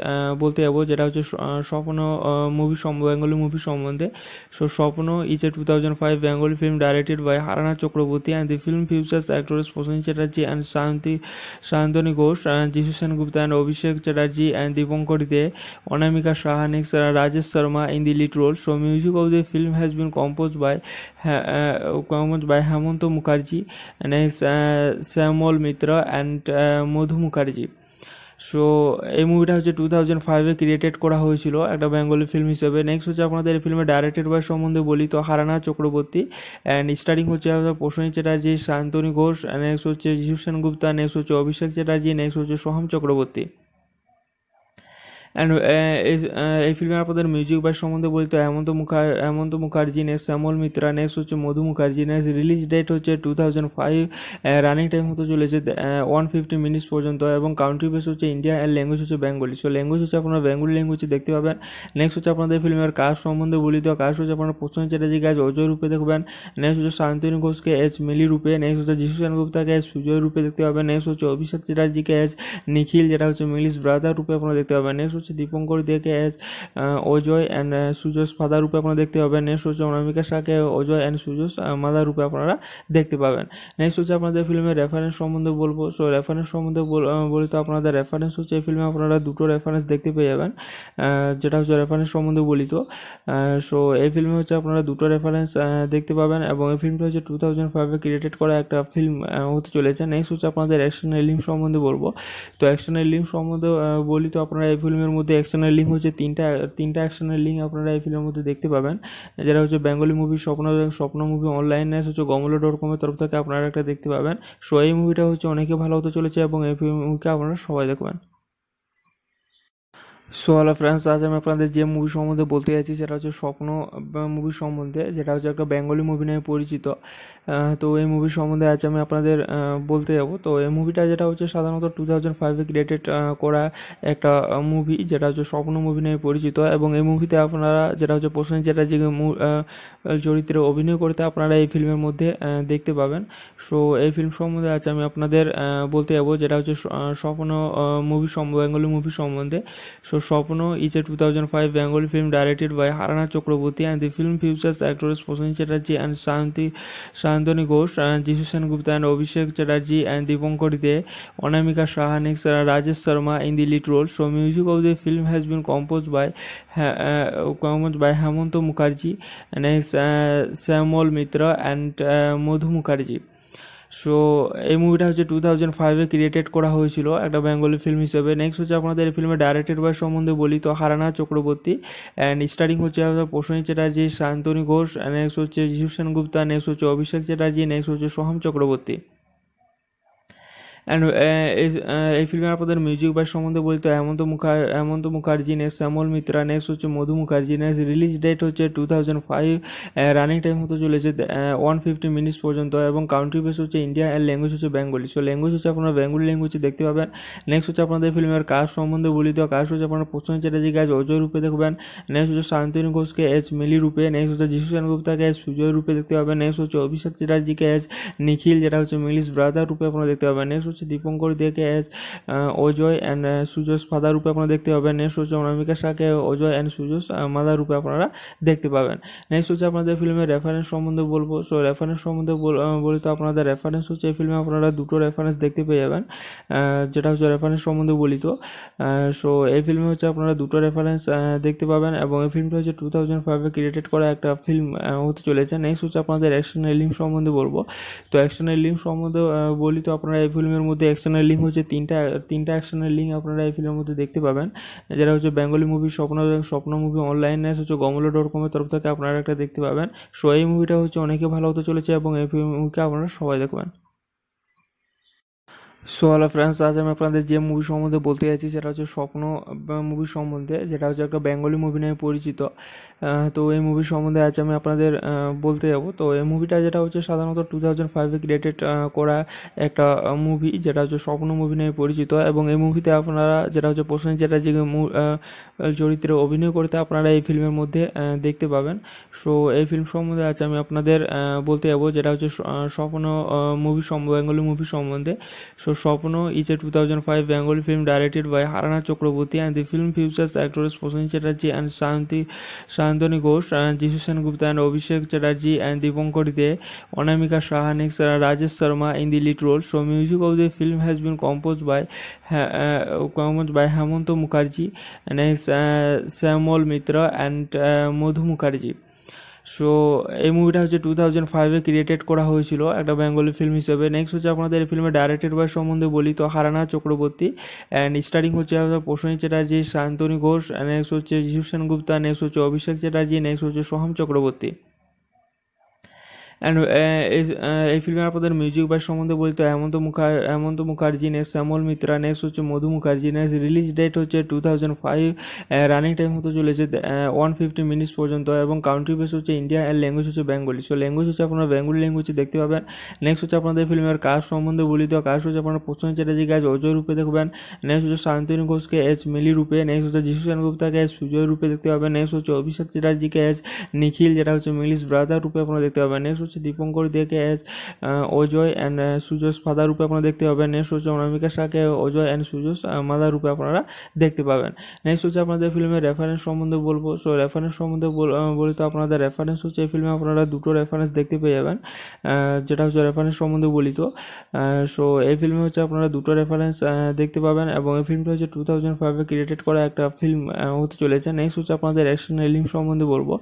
বলতে যাব যেটা হচ্ছে স্বপ্ন মুভি বেঙ্গলি মুভি সম্বন্ধে so So Shopno is a 2005 Bengali film directed by Harana Chakraborty and the film features actors Prasanth Chatterjee and Shanti Shantani Ghosh and Jishan Gupta and Abhishek Chatterjee and Dipankar De, Onamika Shah next Rajesh Sharma in the lead role. So music of the film has been composed by uh, composed by Hemant Mukherjee and uh, Samuel Mitra and uh, Madhu Mukherjee. So এই মুভিটা হচ্ছে two thousand ফাইভে created করা হয়েছিল একটা Bengali film হিসেবে next হচ্ছে আপনাদের এই ফিল্মে ডাইরেক্টেড বয় সম্বন্ধে বলি তো হারানা চক্রবর্তী অ্যান্ড স্টারিং হচ্ছে আপনার চ্যাটার্জি শান্তনী ঘোষ নেক্সট হচ্ছে জিসু সেনগুপ্তা নেক্সট হচ্ছে অভিষেক চ্যাটার্জি নেক্সট হচ্ছে Soham Chakraborty and uh, uh, এই ফিল্মে আপনাদের মিউজিক বাই সম্বন্ধে বলতে হেমন্ত মুখার হেমন্ত মুখার্জি নেস শ্যামল মিত্রা নেক্সট হচ্ছে Madhu Mukherjee next release date হচ্ছে two thousand five running time হতে চলেছে ওয়ান ফিফটি মিনিটস পর্যন্ত এবং কাউন্ট্রি বেস হচ্ছে ইন্ডিয়া অ্যান্ড ল্যাঙ্গুয়েজ হচ্ছে বেঙ্গলি সো ল্যাঙ্গুয়েজ হচ্ছে আপনারা বেঙ্গলি ল্যাঙ্গুয়েজ দেখতে পাবেন নেক্সট হচ্ছে আপনাদের ফিল্মের কাজ সম্বন্ধে বলি তো কাস্ট হচ্ছে আপনারা প্রশ্ন চ্যাটার্জি কাজ অজয় রূপে দেখবেন নেক্সট হচ্ছে শান্তনু ঘোষকে এস মিলি রূপে নেক্সট হচ্ছে যিশু সেনগুপ্তাকে এস সুজয় রূপে দেখতে পাবেন নেক্সট হচ্ছে অভিষেক চ্যাটার্জিকে এস নিখিল যেটা হচ্ছে মিলিশ ব্রাদার রূপে আপনারা দেখতে পাবেন নেক্সট হচ্ছে দীপঙ্কর দেকে অ্যাজ অজয় অ্যান্ড সুজস ফাদার রূপে আপনারা দেখতে পাবেন নেক্সট হচ্ছে অনামিকা শাহকে অজয় অ্যান্ড সুজস মাদার রূপে আপনারা দেখতে পাবেন নেক্সট হচ্ছে আপনাদের ফিল্মের রেফারেন্স সম্বন্ধে বলবো সো রেফারেন্স সম্বন্ধে বলি তো আপনাদের রেফারেন্স হচ্ছে এই ফিল্মে আপনারা দুটো রেফারেন্স দেখতে পেয়ে যাবেন যেটা হচ্ছে রেফারেন্স সম্বন্ধে বলি তো সো এই ফিল্মে হচ্ছে আপনারা দুটো রেফারেন্স দেখতে পাবেন এবং এই ফিল্মটা হচ্ছে টু থাউজেন্ড ফাইভে ক্রিয়েটেড করা একটা ফিল্ম হতে চলেছে নেক্সট হচ্ছে আপনাদের অ্যাকশনের লিঙ্ক সম্বন্ধে বলবো তো অ্যাকশনের লিঙ্ক সম্বন্ধে বলি তো আপনারা এই ফিল্মের মধ্যে অ্যাকশনের লিঙ্ক হচ্ছে তিনটা তিনটা অ্যাকশনের লিঙ্ক আপনারা এই ফিল্মের মধ্যে দেখতে পাবেন যারা হচ্ছে বেঙ্গলি মুভি স্বপ্ন স্বপ্ন মুভি অনলাইন ন্যাস হচ্ছে গমলো ডট কমের তরফ থেকে আপনারা একটা দেখতে পাবেন সো এই মুভিটা হচ্ছে অনেকে ভালো হতে চলেছে এবং এই মুভিকে আপনারা সবাই দেখবেন সো হ্যালো ফ্রেন্ডস আজ আমি আপনাদের যে মুভি সম্বন্ধে বলতে যাচ্ছি সেটা হচ্ছে স্বপ্ন মুভি সম্বন্ধে যেটা হচ্ছে একটা বেঙ্গলি মুভি নামে পরিচিত তো এই মুভি সম্বন্ধে আজ আমি আপনাদের বলতে যাব তো এই মুভিটা যেটা হচ্ছে সাধারণত টু থাউজেন্ড ফাইভে ক্রিয়েটেড করা একটা মুভি যেটা হচ্ছে স্বপ্ন মুভি নামে পরিচিত এবং এই মুভিতে আপনারা যেটা হচ্ছে প্রসেন যে চরিত্রে অভিনয় করতে আপনারা এই ফিল্মের মধ্যে দেখতে পাবেন সো এই ফিল্ম সম্বন্ধে আজ আমি আপনাদের বলতে যাবো যেটা হচ্ছে স্বপ্ন মুভি বেঙ্গলি মুভি সম্বন্ধে so Swapno is a two thousand five Bengali film directed by হারানা Chakraborty and the film features actress প্রসেন Chatterjee and শান্তি শান্তনি Ghosh and Jisshu Sengupta and Abhishek Chatterjee and দীপঙ্করী De Anamika সাহানিক্স Rajesh Sharma in the lead role so music of the film has been compose by compose by Hemanta Mukherjee and Shyamal Mitra and Madhu Mukherjee so এই মুভিটা হচ্ছে two thousand ফাইভে created করা হয়েছিল একটা Bengali film হিসেবে নেক্সট হচ্ছে আপনাদের এই ফিল্মে ডাইরেক্টেড বয়স সম্বন্ধে বলি তো হারানা চক্রবর্তী অ্যান্ড স্টারিং হচ্ছে আপনার চ্যাটার্জি শান্তনী ঘোষ নেক্সট হচ্ছে জিহুসেন গুপ্তা নেক্সট হচ্ছে অভিষেক চ্যাটার্জি নেক্সট হচ্ছে সোহম চক্রবর্তী অ্যান্ড এই ফিল্মে আপনাদের মিউজিক বাই সম্বন্ধে বলতে হেমন্ত মুখার হেমন্ত মুখার্জি নেক্সট শ্যামল মিত্রা নেক্সট হচ্ছে Madhu Mukherjee next release date হচ্ছে two thousand five running time হতে চলেছে ওয়ান ফিফটি মিনিটস পর্যন্ত এবং কাউন্ট্রি বেস হচ্ছে ইন্ডিয়া অ্যান্ড ল্যাঙ্গুয়েজ হচ্ছে বেঙ্গলি সো ল্যাঙ্গুয়েজ হচ্ছে আপনারা বেঙ্গলি ল্যাঙ্গুয়েজ দেখতে পাবেন নেক্সট হচ্ছে আপনাদের ফিল্মের কাজ সম্বন্ধে বলি তো কাজ হচ্ছে আপনারা প্রশ্ন চ্যাটার্জি কাজ অজয় রূপে দেখবেন নেক্সট হচ্ছে শান্তনু ঘোষকে এস মিলি রূপে নেক্সট হচ্ছে যিশু সেনগুপ্তাকে এস সুজয় রূপে দেখতে পাবেন নেক্সট হচ্ছে অভিষেক চ্যাটার্জিকে এস নিখিল যেটা হচ্ছে মিলিশ ব্রাদার রূপে আপনারা দেখতে পাবেন নেক্সট হচ্ছে দীপঙ্কর দেকে অ্যাজ অজয় অ্যান্ড সুজস ফাদার রূপে আপনারা দেখতে পাবেন নেক্সট হচ্ছে অনামিকা শাহকে অজয় অ্যান্ড সুজস মাদার রূপে আপনারা দেখতে পাবেন নেক্সট হচ্ছে আপনাদের ফিল্মের রেফারেন্স সম্বন্ধে বলবো সো রেফারেন্স সম্বন্ধে বলি তো আপনাদের রেফারেন্স হচ্ছে এই ফিল্মে আপনারা দুটো রেফারেন্স দেখতে পেয়ে যাবেন যেটা হচ্ছে রেফারেন্স সম্বন্ধে বলি তো সো এই ফিল্মে হচ্ছে আপনারা দুটো রেফারেন্স দেখতে পাবেন এবং এই ফিল্মটা হচ্ছে টু থাউজেন্ড ফাইভে ক্রিয়েটেড করা একটা ফিল্ম হতে চলেছে নেক্সট হচ্ছে আপনাদের অ্যাকশনের লিঙ্ক সম্বন্ধে বলবো তো অ্যাকশনের লিঙ্ক সম্বন্ধে বলি তো আপনারা এই ফিল্মের মধ্যে অ্যাকশনের লিঙ্ক হচ্ছে তিনটা তিনটা অ্যাকশনের লিঙ্ক আপনারা এই ফিল্মের মধ্যে দেখতে পাবেন যারা হচ্ছে বেঙ্গলি মুভি স্বপ্ন স্বপ্ন মুভি অনলাইন নেস হচ্ছে গমলো ডট কমের তরফ থেকে আপনারা একটা দেখতে পাবেন সো এই মুভিটা হচ্ছে অনেকে ভালো হতে চলেছে এবং এই মুভিকে আপনারা সবাই দেখবেন সো হ্যালো ফ্রেন্ডস আজ আমি আপনাদের যে মুভি সম্বন্ধে বলতে যাচ্ছি সেটা হচ্ছে স্বপ্ন মুভি সম্বন্ধে যেটা হচ্ছে একটা বেঙ্গলি মুভি নামে পরিচিত তো এই মুভি সম্বন্ধে আজ আমি আপনাদের বলতে যাবো তো এই মুভিটা যেটা হচ্ছে সাধারণত টু থাউজেন্ড ফাইভে ক্রিয়েটেড করা একটা মুভি যেটা হচ্ছে স্বপ্ন মুভি নামে পরিচিত এবং এই মুভিতে আপনারা যেটা হচ্ছে প্রশ্ন যেটা যে চরিত্রে অভিনয় করতে আপনারা এই ফিল্মের মধ্যে দেখতে পাবেন সো এই ফিল্ম সম্বন্ধে আজ আমি আপনাদের বলতে যাবো যেটা হচ্ছে স্বপ্ন মুভি বেঙ্গলি মুভি সম্বন্ধে so Swapno is a 2005 Bengali film directed by Harana Chakraborty and the film features actors Prasun Chatterjee and Shanti Shantani Ghosh and Jishan Gupta and Abhishek Chatterjee and Dipankar De, Onamika Shah next Rajesh Sharma in the lead role. So music of the film has been composed by uh, composed by Hemant Mukherjee, next uh, Samuel Mitra and uh, Madhu Mukherjee. So এই মুভিটা হচ্ছে two thousand ফাইভে created করা হয়েছিল একটা Bengali film হিসেবে next হচ্ছে আপনাদের এই ফিল্মে ডাইরেক্টেড বাই সম্বন্ধে বলি তো হারানা চক্রবর্তী অ্যান্ড স্টারিং হচ্ছে প্রসনী চ্যাটার্জি শান্তনী ঘোষ নেক্সট হচ্ছে জিভসেন গুপ্তা নেক্সট হচ্ছে অভিষেক চ্যাটার্জি নেক্সট হচ্ছে Soham Chakraborty and uh, uh, এই ফিল্মের আপনাদের মিউজিক বাই সম্বন্ধে বলতে হেমন্ত মুখার হেমন্ত মুখার্জি নেক্সট শ্যামল মিত্রা নেক্সট হচ্ছে Madhu Mukherjee next release date হচ্ছে two thousand five running time হতে চলেছে ওয়ান ফিফটি মিনিটস পর্যন্ত এবং কাউন্ট্রি বেস হচ্ছে ইন্ডিয়া অ্যান্ড ল্যাঙ্গুয়েজ হচ্ছে বেঙ্গলি সো ল্যাঙ্গুয়েজ হচ্ছে আপনারা বেঙ্গলি ল্যাঙ্গুয়েজ দেখতে পাবেন নেক্সট হচ্ছে আপনাদের ফিল্মের কাজ সম্বন্ধে বলি তো কাজ হচ্ছে আপনারা প্রসন্ন চ্যাটার্জি গাছ অজয় রূপে দেখবেন নেক্সট হচ্ছে শান্তনু ঘোষকে এস মিলি রূপে নেক্সট হচ্ছে যিশু সেনগুপ্তাকে এস সুজয় রূপে দেখতে পাবেন নেক্সট হচ্ছে অভিষেক চ্যাটার্জিকে এস নিখিল যেটা হচ্ছে মিলিস ব্রাদার রূপে আপনারা দেখতে পাবেন নেক্সট হচ্ছে হচ্ছে দীপঙ্কর দেকে অ্যাজ অজয় অ্যান্ড সুজস ফাদার রূপে আপনারা দেখতে পাবেন নেক্সট হচ্ছে অনামিকা শাহকে অজয় অ্যান্ড সুজস মাদার রূপে আপনারা দেখতে পাবেন নেক্সট হচ্ছে আপনাদের ফিল্মের রেফারেন্স সম্বন্ধে বলবো সো রেফারেন্স সম্বন্ধে বলি তো আপনাদের রেফারেন্স হচ্ছে এই ফিল্মে আপনারা দুটো রেফারেন্স দেখতে পেয়ে যাবেন যেটা হচ্ছে রেফারেন্স সম্বন্ধে বলি তো সো এই ফিল্মে হচ্ছে আপনারা দুটো রেফারেন্স দেখতে পাবেন এবং এই ফিল্মটা হচ্ছে টু থাউজেন্ড ফাইভে ক্রিয়েটেড করা একটা ফিল্ম হতে চলেছে নেক্সট হচ্ছে আপনাদের অ্যাকশনের লিঙ্ক সম্বন্ধে বলবো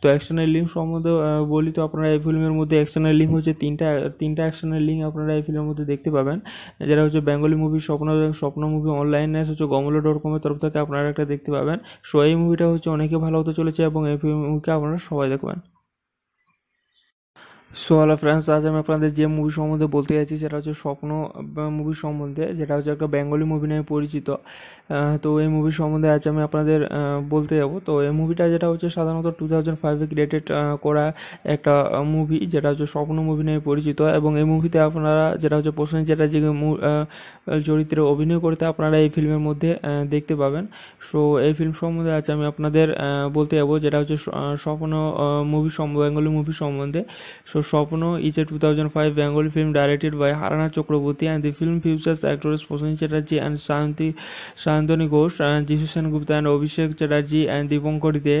তো অ্যাকশনের লিঙ্ক সম্বন্ধে বলি তো আপনারা এই ফিল্মের ফিল্মের মধ্যে অ্যাকশনের লিঙ্ক হচ্ছে তিনটা তিনটা অ্যাকশনের লিঙ্ক আপনারা এই ফিল্মের মধ্যে দেখতে পাবেন যারা হচ্ছে বেঙ্গলি মুভি স্বপ্ন স্বপ্ন মুভি অনলাইন ন্যাস হচ্ছে গমলো ডট কমের তরফ থেকে আপনারা একটা দেখতে পাবেন সো এই মুভিটা হচ্ছে অনেকে ভালো হতে চলেছে এবং এই মুভিকে আপনারা সবাই দেখবেন সো হ্যালো ফ্রেন্ডস আজ আমি আপনাদের যে মুভি সম্বন্ধে বলতে যাচ্ছি সেটা হচ্ছে স্বপ্ন মুভি সম্বন্ধে যেটা হচ্ছে একটা বেঙ্গলি মুভি নামে পরিচিত তো এই মুভি সম্বন্ধে আজ আমি আপনাদের বলতে যাব তো এই মুভিটা যেটা হচ্ছে সাধারণত টু থাউজেন্ড ফাইভে ক্রিয়েটেড করা একটা মুভি যেটা হচ্ছে স্বপ্ন মুভি নামে পরিচিত এবং এই মুভিতে আপনারা যেটা হচ্ছে প্রসেন চ্যাটার্জি চরিত্রে অভিনয় করতে আপনারা এই ফিল্মের মধ্যে দেখতে পাবেন সো এই ফিল্ম সম্বন্ধে আজ আমি আপনাদের বলতে যাবো যেটা হচ্ছে স্বপ্ন মুভি সম্বন্ধে বেঙ্গলি মুভি সম্বন্ধে so Swapno is a two thousand five Bengali film directed by হারানা Chakraborty and the film features actress প্রসেন Chatterjee and Shanti Shanti Nandini Ghosh যিশু সেনগুপ্ত অ্যান্ড অভিষেক চ্যাটার্জি অ্যান্ড দীপঙ্কর দে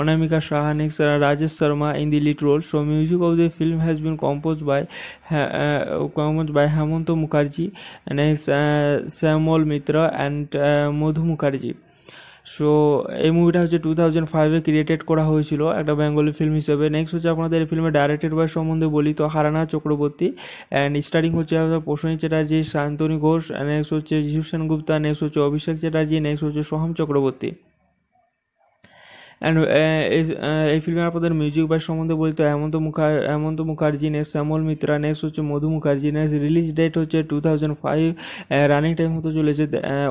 অনামিকা সাহানিক্স Rajesh Sharma in the lead role so music of the film has been compose by compose by Hemanta Mukherjee next Shyamal Mitra and Madhu Mukherjee so এই মুভিটা হচ্ছে two thousand ফাইভে created করা হয়েছিল একটা Bengali film হিসেবে নেক্সট হচ্ছে আপনাদের এই ফিল্মে ডাইরেক্টেড বয় সম্বন্ধে বলি তো হারানা চক্রবর্তী অ্যান্ড স্টারিং হচ্ছে প্রসেন চ্যাটার্জি শান্তনী ঘোষ নেক্সট হচ্ছে জিভসেন গুপ্তা নেক্সট হচ্ছে অভিষেক চ্যাটার্জি নেক্সট হচ্ছে Soham Chakraborty and uh, uh, এই ফিল্মের আপনাদের মিউজিক বাই সম্বন্ধে বলতে হেমন্ত মুখার হেমন্ত মুখার্জি নেক্সট শ্যামল মিত্রা নেক্সট হচ্ছে Madhu Mukherjee next release date হচ্ছে two thousand five running time হতে চলেছে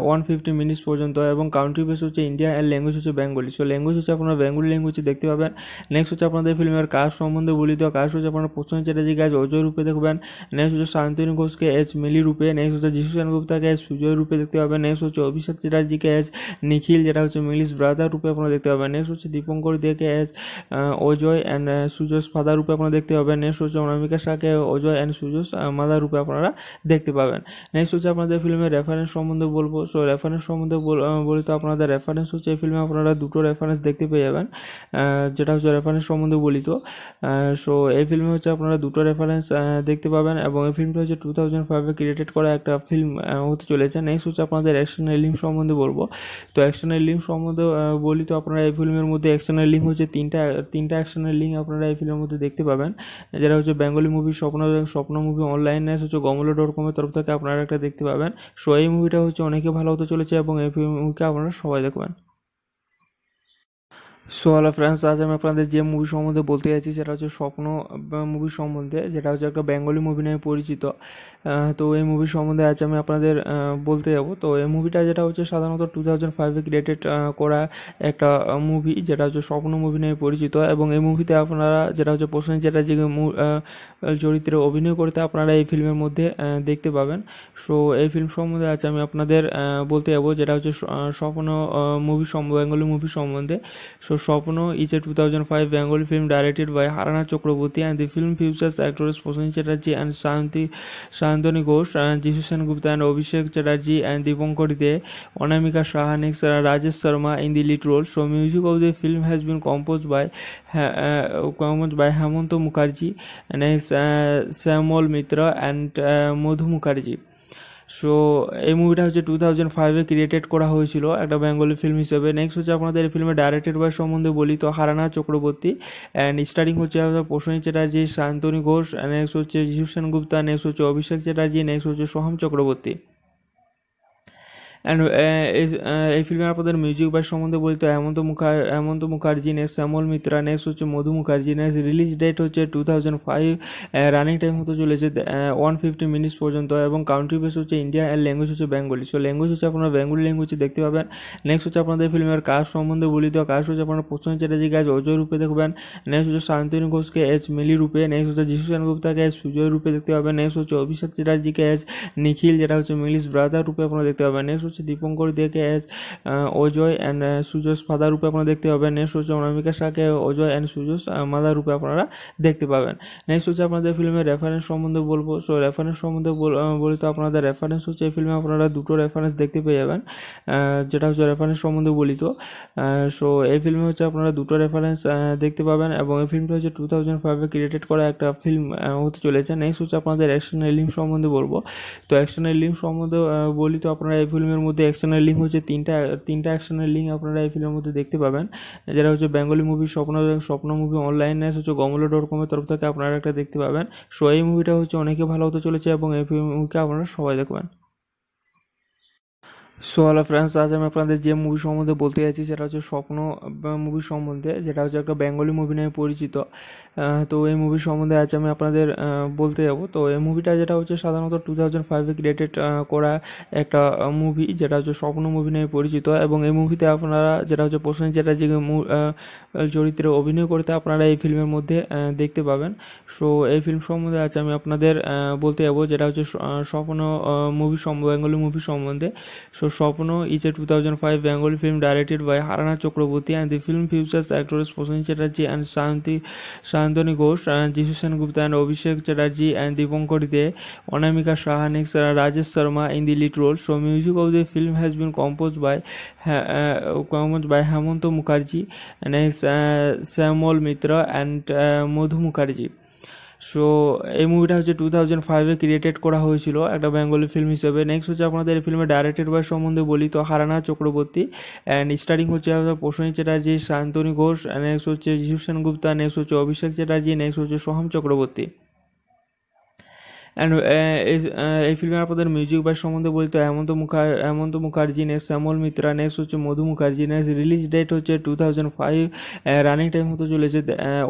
ওয়ান ফিফটি মিনিটস পর্যন্ত এবং কাউন্ট্রি বেস হচ্ছে ইন্ডিয়া অ্যান্ড ল্যাঙ্গুয়েজ হচ্ছে বেঙ্গলি সো ল্যাঙ্গুয়েজ হচ্ছে আপনারা বেঙ্গলি ল্যাঙ্গুয়েজ দেখতে পাবেন নেক্সট হচ্ছে আপনাদের ফিল্মের কাজ সম্বন্ধে বলি তো কাজ হচ্ছে আপনারা প্রশ্ন চ্যাটার্জি গাছ অজয় রূপে দেখবেন নেক্সট হচ্ছে শান্তনু ঘোষকে এস মিলি রূপে নেক্সট হচ্ছে যিশু সেনগুপ্তাকে এস সুজয় রূপে দেখতে পাবেন নেক্সট হচ্ছে অভিষেক চ্যাটার্জিকে এস নিখিল যেটা হচ্ছে মিলিস ব্রাদার রূপে আপনারা দেখতে পাবেন নেক্সট হচ্ছে হচ্ছে দীপঙ্কর দেকে অ্যাজ অজয় অ্যান্ড সুজস ফাদার রূপে আপনারা দেখতে পাবেন নেক্সট হচ্ছে অনামিকা শাহকে অজয় অ্যান্ড সুজস মাদার রূপে আপনারা দেখতে পাবেন নেক্সট হচ্ছে আপনাদের ফিল্মের রেফারেন্স সম্বন্ধে বলবো সো রেফারেন্স সম্বন্ধে বলি তো আপনাদের রেফারেন্স হচ্ছে এই ফিল্মে আপনারা দুটো রেফারেন্স দেখতে পেয়ে যাবেন যেটা হচ্ছে রেফারেন্স সম্বন্ধে বলি তো সো এই ফিল্মে হচ্ছে আপনারা দুটো রেফারেন্স দেখতে পাবেন এবং এই ফিল্মটা হচ্ছে টু থাউজেন্ড ফাইভে ক্রিয়েটেড করা একটা ফিল্ম হতে চলেছে নেক্সট হচ্ছে আপনাদের অ্যাকশনের লিঙ্ক সম্বন্ধে বলবো তো অ্যাকশনের লিঙ্ক সম্বন্ধে বলি তো আপনারা এই ফিল্মের ফিল্মের মধ্যে অ্যাকশনের লিঙ্ক হচ্ছে তিনটা তিনটা অ্যাকশনের লিঙ্ক আপনারা এই ফিল্মের মধ্যে দেখতে পাবেন যারা হচ্ছে বেঙ্গলি মুভি স্বপ্ন স্বপ্ন মুভি অনলাইন ন্যাস হচ্ছে গমলো ডট কমের তরফ থেকে আপনারা একটা দেখতে পাবেন সো এই মুভিটা হচ্ছে অনেকে ভালো হতে চলেছে এবং এই মুভিকে আপনারা সবাই দেখবেন সো হ্যালো ফ্রেন্ডস আজ আমি আপনাদের যে মুভি সম্বন্ধে বলতে যাচ্ছি সেটা হচ্ছে স্বপ্ন মুভি সম্বন্ধে যেটা হচ্ছে একটা বেঙ্গলি মুভি নামে পরিচিত তো এই মুভি সম্বন্ধে আজ আমি আপনাদের বলতে যাব তো এই মুভিটা যেটা হচ্ছে সাধারণত টু থাউজেন্ড ফাইভে ক্রিয়েটেড করা একটা মুভি যেটা হচ্ছে স্বপ্ন মুভি নামে পরিচিত এবং এই মুভিতে আপনারা যেটা হচ্ছে প্রসেন যে চরিত্রে অভিনয় করতে আপনারা এই ফিল্মের মধ্যে দেখতে পাবেন সো এই ফিল্ম সম্বন্ধে আজ আমি আপনাদের বলতে যাব যেটা হচ্ছে স্বপ্ন মুভি সম্বন্ধে বেঙ্গলি মুভি সম্বন্ধে so Swapno is a two thousand five Bengali film directed by হারানা Chakraborty and the film features actress প্রসেন Chatterjee and শান্তি শান্তনি Ghosh and Jisshu Sengupta and Abhishek Chatterjee and Dipankar De Anamika সাহানিক্স Rajesh Sharma in the lead role so music of the film has been compose by compose by Hemanta Mukherjee next Shyamal Mitra and Madhu Mukherjee so এই মুভিটা হচ্ছে two thousand ফাইভে created করা হয়েছিল একটা Bengali film হিসেবে নেক্সট হচ্ছে আপনাদের এই ফিল্মে ডাইরেক্টেড বয়স সম্বন্ধে বলি তো হারানা চক্রবর্তী অ্যান্ড স্টারিং হচ্ছে আপনার প্রসনী চ্যাটার্জি শান্তনী ঘোষ নেক্সট হচ্ছে সেন গুপ্তা নেক্সট হচ্ছে অভিষেক চ্যাটার্জি নেক্সট হচ্ছে Soham Chakraborty and uh, uh, এই ফিল্মে আপনাদের মিউজিক বাই সম্বন্ধে বলতে হেমন্ত মুখার হেমন্ত মুখার্জি নেক্সট শ্যামল মিত্রা নেক্সট হচ্ছে Madhu Mukherjee next release date হচ্ছে two thousand five running time হতে চলেছে ওয়ান ফিফটি মিনিটস পর্যন্ত এবং কাউন্ট্রি বেস হচ্ছে ইন্ডিয়া অ্যান্ড ল্যাঙ্গুয়েজ হচ্ছে বেঙ্গলি সো ল্যাঙ্গুয়েজ হচ্ছে আপনারা বেঙ্গলি ল্যাঙ্গুয়েজ দেখতে পাবেন নেক্সট হচ্ছে আপনাদের ফিল্মের কাজ সম্বন্ধে বলিত কাজ হচ্ছে আপনারা প্রশ্ন চ্যাটার্জি কাজ অজয় রূপে দেখবেন নেক্সট হচ্ছে শান্তনু ঘোষকে এস মিলি রূপে নেক্সট হচ্ছে যিশু গুপ্তাকে এস সুজয় রূপে দেখতে পাবেন নেক্সট হচ্ছে অভিষেক চ্যাটার্জিকে এস নিখিল যেটা হচ্ছে মিলিস ব্রাদার রূপে আপনারা দেখতে পাবেন নেক্সট হচ্ছে দীপঙ্কর দেকে এস অজয় অ্যান্ড সুজস ফাদার রূপে আপনারা দেখতে পাবেন নেক্সট হচ্ছে অনামিকা শাহকে অজয় অ্যান্ড সুজস মাদার রূপে আপনারা দেখতে পাবেন নেক্সট হচ্ছে আপনাদের ফিল্মের রেফারেন্স সম্বন্ধে বলবো সো রেফারেন্স সম্বন্ধে বলি তো আপনাদের রেফারেন্স হচ্ছে এই ফিল্মে আপনারা দুটো রেফারেন্স দেখতে পেয়ে যাবেন যেটা হচ্ছে রেফারেন্স সম্বন্ধে বলি তো সো এই ফিল্মে হচ্ছে আপনারা দুটো রেফারেন্স দেখতে পাবেন এবং এই ফিল্মটা হচ্ছে টু থাউজেন্ড ফাইভে ক্রিয়েটেড করা একটা ফিল্ম হতে চলেছে নেক্সট হচ্ছে আপনাদের অ্যাকশনের লিঙ্ক সম্বন্ধে বলবো তো অ্যাকশনের লিঙ্ক সম্বন্ধে বলি তো আপনারা এই ফিল্মের মধ্যে অ্যাকশনের লিঙ্ক হচ্ছে তিনটা তিনটা অ্যাকশনের লিঙ্ক আপনারা এই ফিল্মের মধ্যে দেখতে পাবেন যারা হচ্ছে বেঙ্গলি মুভি স্বপ্ন স্বপ্ন মুভি অনলাইন ন্যাস হচ্ছে গমলো ডট কমের তরফ থেকে আপনারা একটা দেখতে পাবেন সো এই মুভিটা হচ্ছে অনেকে ভালো হতে চলেছে এবং এই মুভিকে আপনারা সবাই দেখবেন সো হ্যালো ফ্রেন্ডস আজ আমি আপনাদের যে মুভি সম্বন্ধে বলতে যাচ্ছি সেটা হচ্ছে স্বপ্ন মুভি সম্বন্ধে যেটা হচ্ছে একটা বেঙ্গলি মুভি নামে পরিচিত তো এই মুভি সম্বন্ধে আজ আমি আপনাদের বলতে যাব তো এই মুভিটা যেটা হচ্ছে সাধারণত টু থাউজেন্ড ফাইভে ক্রিয়েটেড করা একটা মুভি যেটা হচ্ছে স্বপ্ন মুভি নামে পরিচিত এবং এই মুভিতে আপনারা যেটা হচ্ছে প্রসেন যে চরিত্রে অভিনয় করতে আপনারা এই ফিল্মের মধ্যে দেখতে পাবেন সো এই ফিল্ম সম্বন্ধে আজ আমি আপনাদের বলতে যাব যেটা হচ্ছে স্বপ্ন মুভি বেঙ্গলি মুভি সম্বন্ধে so Swapno is a 2005 Bengali film directed by Harana Chakraborty and the film features actors Prasun Chatterjee and Shanti Shantani Ghosh and Jishan Gupta and Abhishek Chatterjee and Dipankar De, Onamika Shah next Rajesh Sharma in the lead role. So music of the film has been composed by uh, composed by Hemant Mukherjee and uh, Samuel Mitra and uh, Madhu Mukherjee. So এই মুভিটা হচ্ছে two thousand ফাইভে created করা হয়েছিল একটা Bengali film হিসেবে next হচ্ছে আপনাদের এই ফিল্মে ডাইরেক্টেড বয়স সম্বন্ধে বলি তো হারানা চক্রবর্তী অ্যান্ড স্টারিং হচ্ছে আপনার চ্যাটার্জি শান্তনী ঘোষ নেক্সট হচ্ছে জিসু সেনগুপ্তা নেক্সট হচ্ছে অভিষেক চ্যাটার্জি নেক্সট হচ্ছে Soham Chakraborty and uh, uh, এই ফিল্মে আপনাদের মিউজিক বাই সম্বন্ধে বলতে হেমন্ত মুখার হেমন্ত মুখার্জি নেক্সট শ্যামল মিত্রা নেক্সট হচ্ছে Madhu Mukherjee next release date হচ্ছে two thousand five running time হতে চলেছে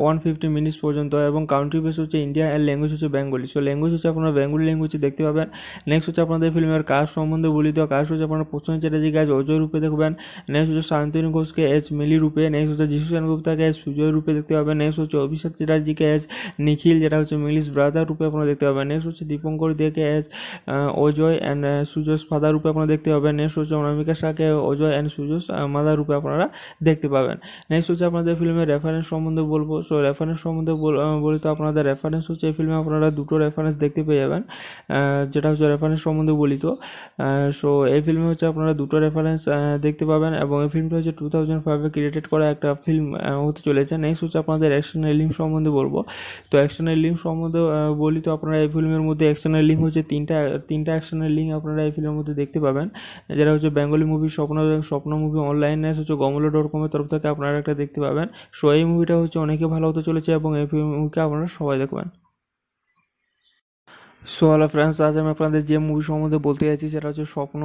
ওয়ান ফিফটি মিনিটস পর্যন্ত এবং কাউন্ট্রি বেস হচ্ছে ইন্ডিয়া অ্যান্ড ল্যাঙ্গুয়েজ হচ্ছে বেঙ্গলি সো ল্যাঙ্গুয়েজ হচ্ছে আপনারা বেঙ্গলি ল্যাঙ্গুয়েজ দেখতে পাবেন নেক্সট হচ্ছে আপনাদের ফিল্মের কাজ সম্বন্ধে বলি তো কাজ হচ্ছে আপনারা প্রসন্ন চ্যাটার্জি গাছ অজয় রূপে দেখবেন নেক্সট হচ্ছে শান্তনু ঘোষকে এস মিলি রূপে নেক্সট হচ্ছে যিশু সেনগুপ্তাকে এস সুজয় রূপে দেখতে পাবেন নেক্সট হচ্ছে অভিষেক চ্যাটার্জিকে এস নিখিল যেটা হচ্ছে মিলিস ব্রাদার রূপে আপনারা দেখতে পাবেন নেক্সট হচ্ছে দীপঙ্কর দেকে অ্যাজ অজয় অ্যান্ড সুজস ফাদার রূপে আপনারা দেখতে পাবেন নেক্সট হচ্ছে অনামিকা শাহকে অজয় অ্যান্ড সুজস মাদার রূপে আপনারা দেখতে পাবেন নেক্সট হচ্ছে আপনাদের ফিল্মের রেফারেন্স সম্বন্ধে বলবো সো রেফারেন্স সম্বন্ধে বলি তো আপনাদের রেফারেন্স হচ্ছে এই ফিল্মে আপনারা দুটো রেফারেন্স দেখতে পেয়ে যাবেন যেটা হচ্ছে রেফারেন্স সম্বন্ধে বলি তো সো এই ফিল্মে হচ্ছে আপনারা দুটো রেফারেন্স দেখতে পাবেন এবং এই ফিল্মটা হচ্ছে টু থাউজেন্ড ফাইভে ক্রিয়েটেড করা একটা ফিল্ম হতে চলেছে নেক্সট হচ্ছে আপনাদের অ্যাকশনের লিঙ্ক সম্বন্ধে বলবো তো অ্যাকশনের লিঙ্ক সম্বন্ধে বলি তো আপনারা এই ফিল্মের ফিল্মের মধ্যে অ্যাকশনের লিঙ্ক হচ্ছে তিনটা তিনটা অ্যাকশনের লিঙ্ক আপনারা এই ফিল্মের মধ্যে দেখতে পাবেন যেটা হচ্ছে বেঙ্গলি মুভি স্বপ্ন স্বপ্ন মুভি অনলাইন ন্যাস হচ্ছে গমলো ডট কমের তরফ থেকে আপনারা একটা দেখতে পাবেন সো এই মুভিটা হচ্ছে অনেকে ভালো হতে চলেছে এবং এই মুভিকে আপনারা সবাই দেখবেন সো হ্যালো ফ্রেন্ডস আজ আমি আপনাদের যে মুভি সম্বন্ধে বলতে যাচ্ছি সেটা হচ্ছে স্বপ্ন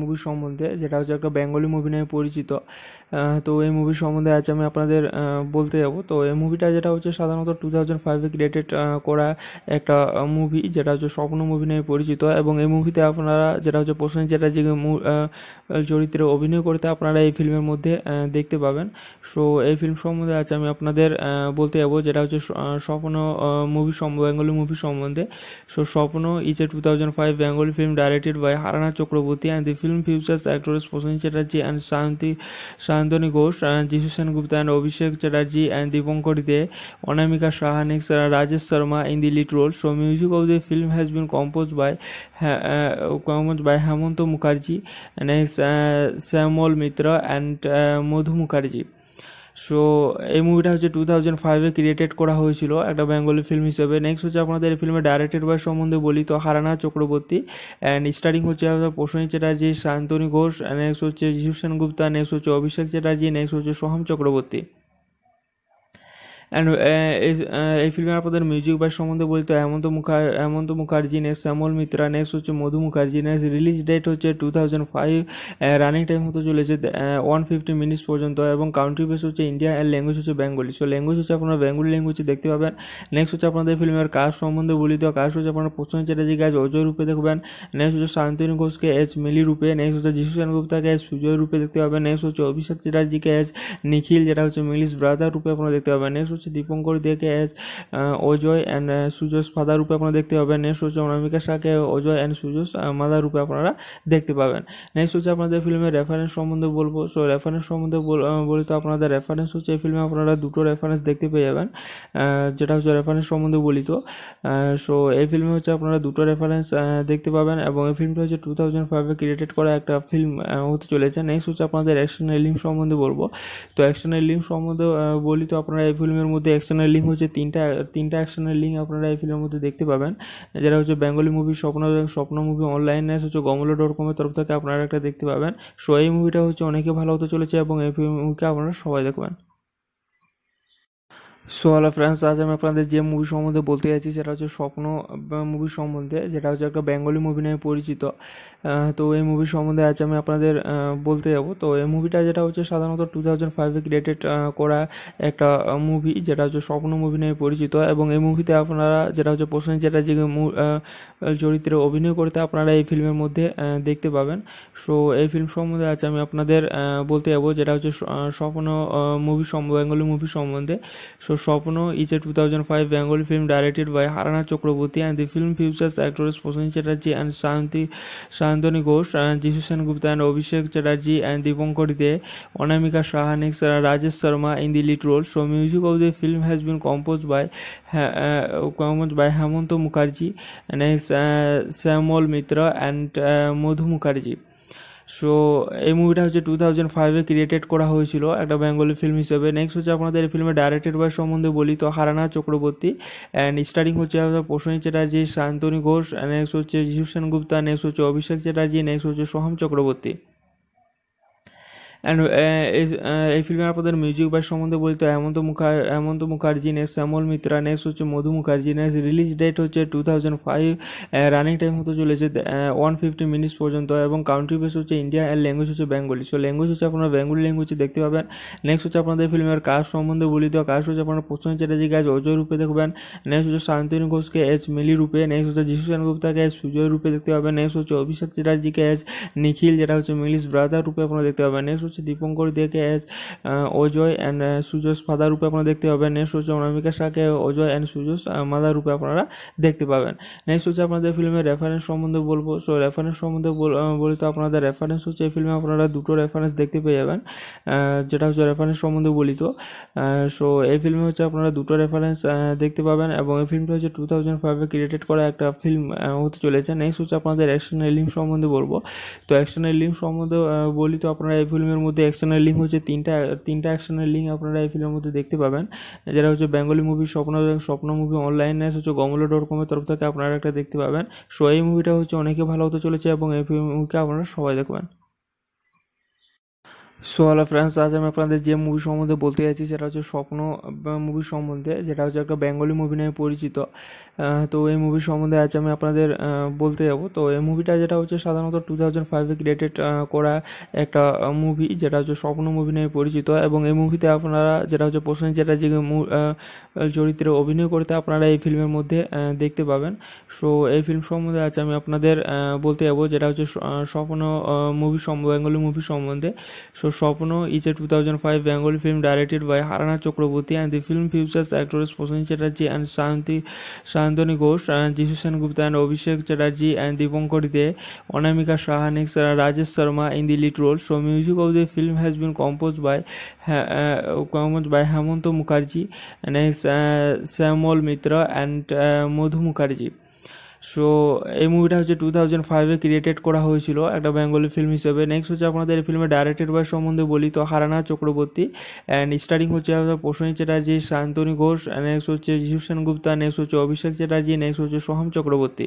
মুভি সম্বন্ধে যেটা হচ্ছে একটা বেঙ্গলি মুভি নামে পরিচিত তো এই মুভি সম্বন্ধে আজ আমি আপনাদের বলতে যাব তো এই মুভিটা যেটা হচ্ছে সাধারণত টু থাউজেন্ড ফাইভে ক্রিয়েটেড করা একটা মুভি যেটা হচ্ছে স্বপ্ন মুভি নামে পরিচিত এবং এই মুভিতে আপনারা যেটা হচ্ছে যেটা যে চরিত্রে অভিনয় করতে আপনারা এই ফিল্মের মধ্যে দেখতে পাবেন সো এই ফিল্ম সম্বন্ধে আজ আমি আপনাদের বলতে যাব যেটা হচ্ছে স্বপ্ন মুভি বেঙ্গলি মুভি সম্বন্ধে so Shopno is a 2005 Bengali film directed by Harana Chakraborty and the film features actors Prasanth Chatterjee and Shanti Shantani Ghosh and Jishan Gupta and Abhishek Chatterjee and Dipankar De, Onamika Shah next Rajesh Sharma in the lead role. So music of the film has been composed by uh, composed by Hemant Mukherjee and uh, Samuel Mitra and uh, Madhu Mukherjee. So এই মুভিটা হচ্ছে two thousand ফাইভে created করা হয়েছিল একটা Bengali film হিসেবে next হচ্ছে আপনাদের এই ফিল্মে ডাইরেক্টেড বয় সম্বন্ধে বলি তো হারানা চক্রবর্তী অ্যান্ড স্টারিং হচ্ছে প্রসেন চ্যাটার্জি শান্তনু ঘোষ নেক্সট হচ্ছে জিভু গুপ্তা নেক্সট হচ্ছে অভিষেক চ্যাটার্জি নেক্সট হচ্ছে Soham Chakraborty and uh, uh, এই ফিল্মে আপনাদের মিউজিক বাই সম্বন্ধে বলতে হেমন্ত মুখার হেমন্ত মুখার্জি নেক্সট শ্যামল মিত্রা নেক্সট হচ্ছে Madhu Mukherjee next release date হচ্ছে two thousand five running time হতে চলেছে ওয়ান ফিফটি মিনিটস পর্যন্ত এবং কাউন্ট্রি বেস হচ্ছে ইন্ডিয়া অ্যান্ড ল্যাঙ্গুয়েজ হচ্ছে বেঙ্গলি সো ল্যাঙ্গুয়েজ হচ্ছে আপনারা বেঙ্গলি ল্যাঙ্গুয়েজ দেখতে পাবেন নেক্সট হচ্ছে আপনাদের ফিল্মের কাস্ট সম্বন্ধে বলি তো কাস্ট হচ্ছে আপনারা প্রশ্ন চ্যাটার্জি গাছ অজয় রূপে দেখবেন নেক্সট হচ্ছে শান্তিন ঘোষকে এস মিলি রূপে নেক্সট হচ্ছে যিশু সেনগুপ্তাকে এস সুজয় রূপে দেখতে পাবেন নেক্সট হচ্ছে অভিষেক চ্যাটার্জিকে এস নিখিল যেটা হচ্ছে মিলিস ব্রাদার রূপে আপনারা দেখতে পাবেন নেক্সট হচ্ছে হচ্ছে দীপঙ্কর দেকে অ্যাজ অজয় অ্যান্ড সুজস ফাদার রূপে আপনারা দেখতে পাবেন নেক্সট হচ্ছে অনামিকা শাহকে অজয় অ্যান্ড সুজস মাদার রূপে আপনারা দেখতে পাবেন নেক্সট হচ্ছে আপনাদের ফিল্মের রেফারেন্স সম্বন্ধে বলবো সো রেফারেন্স সম্বন্ধে বলি তো আপনাদের রেফারেন্স হচ্ছে এই ফিল্মে আপনারা দুটো রেফারেন্স দেখতে পেয়ে যাবেন যেটা হচ্ছে রেফারেন্স সম্বন্ধে বলি তো সো এই ফিল্মে হচ্ছে আপনারা দুটো রেফারেন্স দেখতে পাবেন এবং এই ফিল্মটা হচ্ছে টু থাউজেন্ড ফাইভে ক্রিয়েটেড করা একটা ফিল্ম হতে চলেছে নেক্সট হচ্ছে আপনাদের অ্যাকশনের লিঙ্ক সম্বন্ধে বলবো তো অ্যাকশনের লিঙ্ক সম্বন্ধে বলি তো আপনারা এই ফিল্মের মধ্যে অ্যাকশনের লিঙ্ক হচ্ছে তিনটা তিনটা অ্যাকশনের লিঙ্ক আপনারা এই ফিল্মের মধ্যে দেখতে পাবেন যারা হচ্ছে বেঙ্গলি মুভি স্বপ্ন স্বপ্ন মুভি অনলাইন ন্যাস হচ্ছে গমলো ডট কমের তরফ থেকে আপনারা একটা দেখতে পাবেন সো এই মুভিটা হচ্ছে অনেকে ভালো হতে চলেছে এবং এই মুভিকে আপনারা সবাই দেখবেন সো হ্যালো ফ্রেন্ডস আজ আমি আপনাদের যে মুভি সম্বন্ধে বলতে চাইছি সেটা হচ্ছে স্বপ্ন মুভি সম্বন্ধে যেটা হচ্ছে একটা বেঙ্গলি মুভি নামে পরিচিত তো এই মুভি সম্বন্ধে আজ আমি আপনাদের বলতে যাব তো এই মুভিটা যেটা হচ্ছে সাধারণত টু থাউজেন্ড ফাইভে ক্রিয়েটেড করা একটা মুভি যেটা হচ্ছে স্বপ্ন মুভি নামে পরিচিত এবং এই মুভিতে আপনারা যেটা হচ্ছে প্রসেন যে চরিত্রে অভিনয় করতে আপনারা এই ফিল্মের মধ্যে দেখতে পাবেন সো এই ফিল্ম সম্বন্ধে আজ আমি আপনাদের বলতে যাব যেটা হচ্ছে স্বপ্ন মুভি বেঙ্গলি মুভি সম্বন্ধে so So Shopno is a 2005 Bengali film directed by Harana Chakraborty and the film features actors Prasanth Chatterjee and Shanti Shantani Ghosh and Jishan Gupta and Abhishek Chatterjee and Dipankar De, Onamika Shah next Rajesh Sharma in the lead role. So music of the film has been composed by uh, composed by Hemant Mukherjee and uh, Samuel Mitra and uh, Madhu Mukherjee. So এই মুভিটা হচ্ছে two thousand ফাইভে created করা হয়েছিল একটা Bengali film হিসেবে next হচ্ছে আপনাদের এই ফিল্মে ডাইরেক্টেড বয় সম্বন্ধে বলি তো হারানা চক্রবর্তী অ্যান্ড স্টারিং হচ্ছে আপনার প্রসনী চ্যাটার্জি শান্তনী ঘোষ নেক্সট হচ্ছে জিসু সেনগুপ্তা নেক্সট হচ্ছে অভিষেক চ্যাটার্জি নেক্সট হচ্ছে Soham Chakraborty and uh, uh, এই ফিল্মে আপনাদের মিউজিক বাই সম্বন্ধে বলতে হেমন্ত মুখার হেমন্ত মুখার্জি নেস শ্যামল মিত্রা নেক্সট হচ্ছে Madhu Mukherjee next release date হচ্ছে two thousand five running time হতে চলেছে ওয়ান ফিফটি মিনিটস পর্যন্ত এবং কাউন্ট্রি বেস হচ্ছে ইন্ডিয়া অ্যান্ড ল্যাঙ্গুয়েজ হচ্ছে বেঙ্গলি সো ল্যাঙ্গুয়েজ হচ্ছে আপনারা বেঙ্গলি ল্যাঙ্গুয়েজ দেখতে পাবেন নেক্সট হচ্ছে আপনাদের ফিল্মের কাজ সম্বন্ধে বলি তো কাজ হচ্ছে আপনারা প্রশ্ন চ্যাটার্জি কাজ অজয় রূপে দেখবেন নেক্সট হচ্ছে শান্তনু ঘোষকে এস মিলি রূপে নেক্সট হচ্ছে যিশু সেনগুপ্তাকে এস সুজয় রূপে দেখতে পাবেন নেক্সট হচ্ছে অভিষেক চ্যাটার্জিকে এস নিখিল যেটা হচ্ছে মিলিশ ব্রাদার রূপে আপনারা দেখতে পাবেন নেক্সট হচ্ছে দীপঙ্কর দেকে অ্যাজ অজয় অ্যান্ড সুজস ফাদার রূপে আপনারা দেখতে পাবেন নেক্সট হচ্ছে অনামিকা শাহকে অজয় অ্যান্ড সুজস মাদার রূপে আপনারা দেখতে পাবেন নেক্সট হচ্ছে আপনাদের ফিল্মের রেফারেন্স সম্বন্ধে বলবো সো রেফারেন্স সম্বন্ধে বলি তো আপনাদের রেফারেন্স হচ্ছে এই ফিল্মে আপনারা দুটো রেফারেন্স দেখতে পেয়ে যাবেন যেটা হচ্ছে রেফারেন্স সম্বন্ধে বলি তো সো এই ফিল্মে হচ্ছে আপনারা দুটো রেফারেন্স দেখতে পাবেন এবং এই ফিল্মটা হচ্ছে টু থাউজেন্ড ফাইভে ক্রিয়েটেড করা একটা ফিল্ম হতে চলেছে নেক্সট হচ্ছে আপনাদের অ্যাকশনের লিঙ্ক সম্বন্ধে বলবো তো অ্যাকশনের লিঙ্ক সম্বন্ধে বলি তো আপনারা এই ফিল্মের মধ্যে অ্যাকশনের লিঙ্ক হচ্ছে তিনটা তিনটা অ্যাকশনের লিঙ্ক আপনারা এই ফিল্মের মধ্যে দেখতে পাবেন যারা হচ্ছে বেঙ্গলি মুভি স্বপ্ন স্বপ্ন মুভি অনলাইন ন্যাস হচ্ছে গমলো ডট কমের তরফ থেকে আপনারা একটা দেখতে পাবেন সো এই মুভিটা হচ্ছে অনেকে ভালো হতে চলেছে এবং এই মুভিকে আপনারা সবাই দেখবেন সো হ্যালো ফ্রেন্ডস আজ আমি আপনাদের যে মুভি সম্বন্ধে বলতে যাচ্ছি সেটা হচ্ছে স্বপ্ন মুভি সম্বন্ধে যেটা হচ্ছে একটা বেঙ্গলি মুভি নামে পরিচিত তো এই মুভি সম্বন্ধে আজ আমি আপনাদের বলতে যাব তো এই মুভিটা যেটা হচ্ছে সাধারণত টু থাউজেন্ড ফাইভে ক্রিয়েটেড করা একটা মুভি যেটা হচ্ছে স্বপ্ন মুভি নামে পরিচিত এবং এই মুভিতে আপনারা যেটা হচ্ছে যেটা যে চরিত্রে অভিনয় করতে আপনারা এই ফিল্মের মধ্যে দেখতে পাবেন সো এই ফিল্ম সম্বন্ধে আজ আমি আপনাদের বলতে যাব যেটা হচ্ছে স্বপ্ন মুভি বেঙ্গলি মুভি সম্বন্ধে so Shopno two thousand five Bengali film directed by Harana Chakraborty and the film features actors Prasun Chatterjee and Shanti Shantani Ghosh, and Jishan Gupta and Abhishek Chatterjee and Dipankar De, Onamika Shah next and Rajesh Sharma in the lead role. So music of the film has been composed by uh, composed by Hemant Mukherjee, next uh, Samuel Mitra and uh, Mukherjee. So এই মুভিটা হচ্ছে two thousand ফাইভে created করা হয়েছিল একটা Bengali film হিসেবে next হচ্ছে আপনাদের এই ফিল্মে ডাইরেক্টেড বয়স সম্বন্ধে বলি তো হারানা চক্রবর্তী অ্যান্ড স্টারিং হচ্ছে আপনার চ্যাটার্জি শান্তনু ঘোষ নেক্সট হচ্ছে জিভসেন গুপ্তা নেক্সট হচ্ছে অভিষেক চ্যাটার্জি নেক্সট হচ্ছে Soham Chakraborty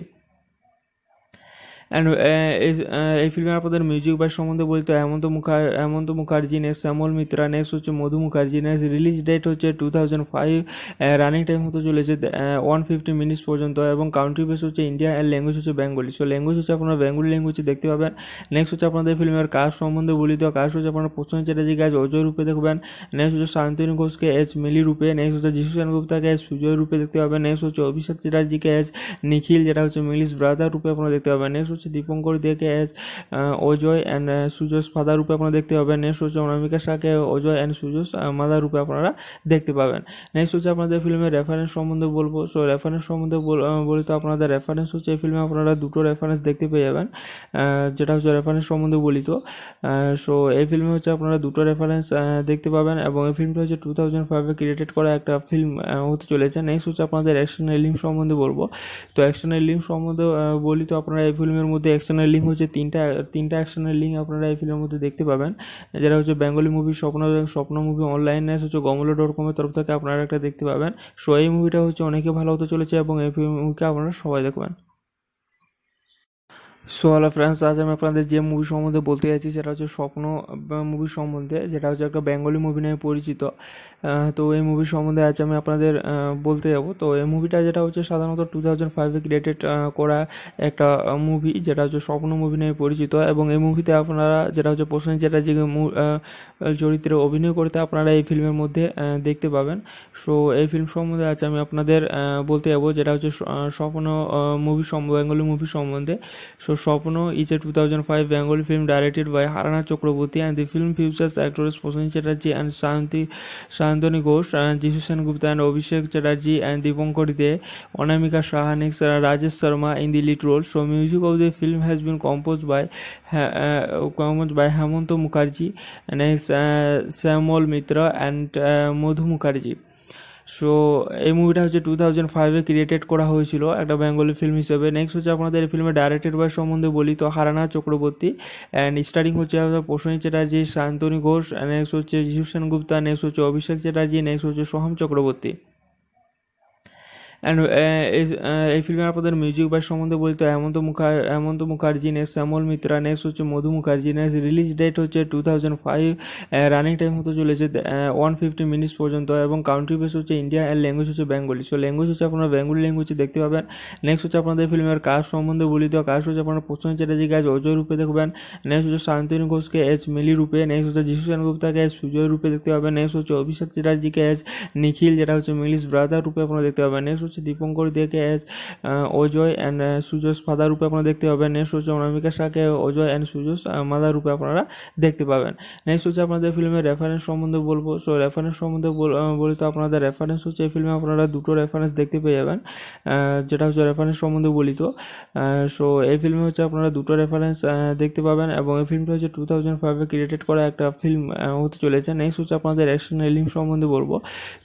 and uh, uh, এই ফিল্মে আপনাদের মিউজিক বাই সম্বন্ধে বলতে হেমন্ত মুখার হেমন্ত মুখার্জি নেক্সট শ্যামল মিত্রা নেক্সট হচ্ছে Madhu Mukherjee next release date হচ্ছে two thousand five running time হতে চলেছে ওয়ান ফিফটি মিনিটস পর্যন্ত এবং কাউন্ট্রি বেস হচ্ছে ইন্ডিয়া অ্যান্ড ল্যাঙ্গুয়েজ হচ্ছে বেঙ্গলি সো ল্যাঙ্গুয়েজ হচ্ছে আপনারা বেঙ্গলি ল্যাঙ্গুয়েজ দেখতে পাবেন নেক্সট হচ্ছে আপনাদের ফিল্মের কাজ সম্বন্ধে বলি তো কাজ হচ্ছে আপনারা প্রশ্ন চ্যাটার্জি গাছ অজয় রূপে দেখবেন নেক্সট হচ্ছে শান্তনু ঘোষকে এস মিলি রূপে নেক্সট হচ্ছে যিশু সেনগুপ্তাকে এস সুজয় রূপে দেখতে পাবেন নেক্সট হচ্ছে অভিষেক চ্যাটার্জিকে এস নিখিল যেটা হচ্ছে মিলিস ব্রাদার রূপে আপনারা দেখতে পাবেন নেক্সট হচ্ছে দীপঙ্কর দেকে অ্যাজ অজয় অ্যান্ড সুজস ফাদার রূপে আপনারা দেখতে পাবেন নেক্সট হচ্ছে অনামিকা শাহকে অজয় অ্যান্ড সুজস মাদার রূপে আপনারা দেখতে পাবেন নেক্সট হচ্ছে আপনাদের ফিল্মের রেফারেন্স সম্বন্ধে বলবো সো রেফারেন্স সম্বন্ধে বলি তো আপনাদের রেফারেন্স হচ্ছে এই ফিল্মে আপনারা দুটো রেফারেন্স দেখতে পেয়ে যাবেন যেটা হচ্ছে রেফারেন্স সম্বন্ধে বলি তো সো এই ফিল্মে হচ্ছে আপনারা দুটো রেফারেন্স দেখতে পাবেন এবং এই ফিল্মটা হচ্ছে টু থাউজেন্ড ফাইভে ক্রিয়েটেড করা একটা ফিল্ম হতে চলেছে নেক্সট হচ্ছে আপনাদের অ্যাকশনের লিঙ্ক সম্বন্ধে বলবো তো অ্যাকশনের লিঙ্ক সম্বন্ধে বলি তো আপনারা এই ফিল্মের ফিল্মের মধ্যে অ্যাকশনের লিঙ্ক হচ্ছে তিনটা তিনটা অ্যাকশনের লিঙ্ক আপনারা এই ফিল্মের মধ্যে দেখতে পাবেন যেটা হচ্ছে বেঙ্গলি মুভি স্বপ্ন স্বপ্ন মুভি অনলাইন ন্যাস হচ্ছে গমলো ডট কমের তরফ থেকে আপনারা একটা দেখতে পাবেন সো এই মুভিটা হচ্ছে অনেকে ভালো হতে চলেছে এবং এই মুভিকে আপনারা সবাই দেখবেন সো হ্যালো ফ্রেন্ডস আজ আমি আপনাদের যে মুভি সম্বন্ধে বলতে যাচ্ছি সেটা হচ্ছে স্বপ্ন মুভি সম্বন্ধে যেটা হচ্ছে একটা বেঙ্গলি মুভি নামে পরিচিত তো এই মুভি সম্বন্ধে আজ আমি আপনাদের বলতে যাব তো এই মুভিটা যেটা হচ্ছে সাধারণত টু থাউজেন্ড ফাইভে ক্রিয়েটেড করা একটা মুভি যেটা হচ্ছে স্বপ্ন মুভি নামে পরিচিত এবং এই মুভিতে আপনারা যেটা হচ্ছে প্রসেন চ্যাটার্জি চরিত্রে অভিনয় করতে আপনারা এই ফিল্মের মধ্যে দেখতে পাবেন সো এই ফিল্ম সম্বন্ধে আজ আমি আপনাদের বলতে যাবো যেটা হচ্ছে স্বপ্ন মুভি বেঙ্গলি মুভি সম্বন্ধে so Swapno is a two thousand five Bengali film directed by হারানা Chakraborty and the film features actress প্রসেন Chatterjee and Shanti কান্তনী ঘোষ যিশু Sengupta and Abhishek Chatterjee and Dipankar Dey, Onamika Shah, next Rajesh Sharma in the lead role. So music of the film has been composed by uh, composed by Hemanto Mukherjee, next uh, Samuel Mitra and uh, Madhu Mukherjee. So এই মুভিটা হচ্ছে two thousand ফাইভে created করা হয়েছিল একটা Bengali film হিসেবে next হচ্ছে আপনাদের এই ফিল্মে ডাইরেক্টেড বাই সম্বন্ধে বলি তো হারানা চক্রবর্তী অ্যান্ড স্টারিং হচ্ছে প্রসনী চ্যাটার্জি শান্তনী ঘোষ নেক্সট হচ্ছে জীবসেন গুপ্তা নেক্সট হচ্ছে অভিষেক চ্যাটার্জি নেক্সট হচ্ছে Soham Chakraborty and uh, uh, এই ফিল্মে আপনাদের মিউজিক বাই সম্বন্ধে বলতে হেমন্ত মুখার হেমন্ত মুখার্জি নেক্সট শ্যামল মিত্রা নেক্সট হচ্ছে Madhu Mukherjee next release date হচ্ছে two thousand five running time হতে চলেছে ওয়ান ফিফটি মিনিটস পর্যন্ত এবং কাউন্ট্রি বেস হচ্ছে ইন্ডিয়া অ্যান্ড ল্যাঙ্গুয়েজ হচ্ছে বেঙ্গলি সো ল্যাঙ্গুয়েজ হচ্ছে আপনারা বেঙ্গলি ল্যাঙ্গুয়েজ দেখতে পাবেন নেক্সট হচ্ছে আপনাদের ফিল্মের কাজ সম্বন্ধে বলি তো কাজ হচ্ছে আপনারা প্রসন্ন চ্যাটার্জি কাজ অজয় রূপে দেখবেন নেক্সট হচ্ছে শান্তিনু ঘোষকে এস মিলি রূপে নেক্সট হচ্ছে যিশু সেনগুপ্তাকে এস সুজয় রূপে দেখতে পাবেন নেক্সট হচ্ছে অভিষেক চ্যাটার্জিকে এস নিখিল যেটা হচ্ছে মিলিস ব্রাদার রূপে আপনারা দেখতে পাবেন নেক্সট হচ্ছে দীপঙ্কর দিয়েকে অ্যাজ অজয় অ্যান্ড সুজস ফাদার রূপে আপনারা দেখতে পাবেন নেক্সট হচ্ছে অনামিকা শাহকে অজয় অ্যান্ড সুজস মাদার রূপে আপনারা দেখতে পাবেন নেক্সট হচ্ছে আপনাদের ফিল্মের রেফারেন্স সম্বন্ধে বলবো সো রেফারেন্স সম্বন্ধে বলি তো আপনাদের রেফারেন্স হচ্ছে এই ফিল্মে আপনারা দুটো রেফারেন্স দেখতে পেয়ে যাবেন যেটা হচ্ছে রেফারেন্স সম্বন্ধে বলি তো সো এই ফিল্মে হচ্ছে আপনারা দুটো রেফারেন্স দেখতে পাবেন এবং এই ফিল্মটা হচ্ছে টু থাউজেন্ড ফাইভে ক্রিয়েটেড করা একটা ফিল্ম হতে চলেছে নেক্সট হচ্ছে আপনাদের অ্যাকশন লিঙ্ক সম্বন্ধে বলবো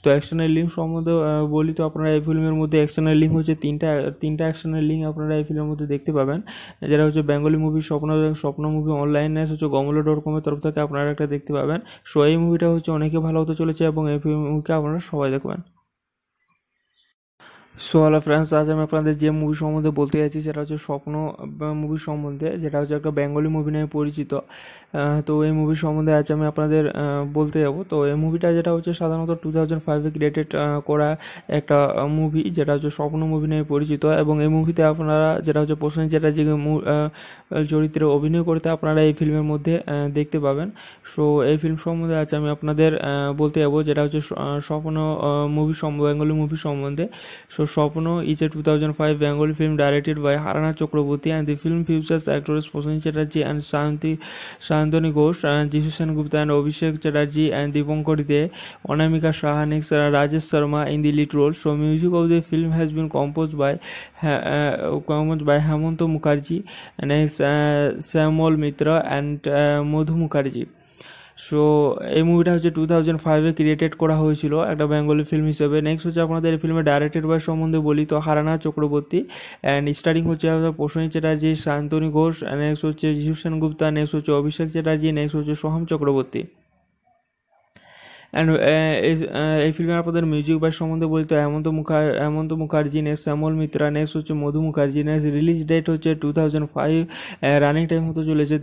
তো অ্যাকশন লিঙ্ক সম্বন্ধে বলি তো আপনারা এই ফিল্মের ফিল্মের মধ্যে অ্যাকশনের লিঙ্ক হচ্ছে তিনটা তিনটা অ্যাকশনের লিঙ্ক আপনারা এই ফিল্মের মধ্যে দেখতে পাবেন যারা হচ্ছে বেঙ্গলি মুভি স্বপ্ন স্বপ্ন মুভি অনলাইন ন্যাস হচ্ছে গমলো ডট কমের তরফ থেকে আপনারা একটা দেখতে পাবেন সো এই মুভিটা হচ্ছে অনেকে ভালো হতে চলেছে এবং এই মুভিকে আপনারা সবাই দেখবেন সো হ্যালো ফ্রেন্ডস আজ আমি আপনাদের যে মুভি সম্বন্ধে বলতে যাচ্ছি সেটা হচ্ছে স্বপ্ন মুভি সম্বন্ধে যেটা হচ্ছে একটা বেঙ্গলি মুভি নামে পরিচিত তো এই মুভি সম্বন্ধে আজ আমি আপনাদের বলতে যাব তো এই মুভিটা যেটা হচ্ছে সাধারণত টু থাউজেন্ড ফাইভে ক্রিয়েটেড করা একটা মুভি যেটা হচ্ছে স্বপ্ন মুভি নামে পরিচিত এবং এই মুভিতে আপনারা যেটা হচ্ছে প্রসেন যে চরিত্রে অভিনয় করতে আপনারা এই ফিল্মের মধ্যে দেখতে পাবেন সো এই ফিল্ম সম্বন্ধে আজ আমি আপনাদের বলতে যাব যেটা হচ্ছে স্বপ্ন মুভি বেঙ্গলি মুভি সম্বন্ধে so Swapno is a two thousand five Bengali film directed by হারানা Chakraborty and the film features actress প্রসেন Chatterjee and Shanti Shanti Sayantani Ghosh যিশু Sengupta and Abhishek Chatterjee and Dipankar De Anamika Saha next Rajesh Sharma in the lead role so music of the film has been compose by compose by Hemanta Mukherjee next Shyamal Mitra and Madhu Mukherjee so এই মুভিটা হচ্ছে two thousand ফাইভে created করা হয়েছিল একটা Bengali film হিসেবে next হচ্ছে আপনাদের এই ফিল্মে ডাইরেক্টেড বয় সম্বন্ধে বলি তো হারানা চক্রবর্তী অ্যান্ড স্টারিং হচ্ছে আপনার প্রসনী চ্যাটার্জি শান্তনী ঘোষ নেক্সট হচ্ছে জিসু সেনগুপ্তা নেক্সট হচ্ছে অভিষেক চ্যাটার্জি নেক্সট হচ্ছে সোহাম চক্রবর্তী অ্যান্ড এই ফিল্মে আপনাদের মিউজিক বাইস সম্বন্ধে বলতে হেমন্ত মুখার হেমন্ত মুখার্জি নেস শ্যামল মিত্রা নেস হচ্ছে Madhu Mukherjee next release date হচ্ছে two thousand five running time হতে চলেছে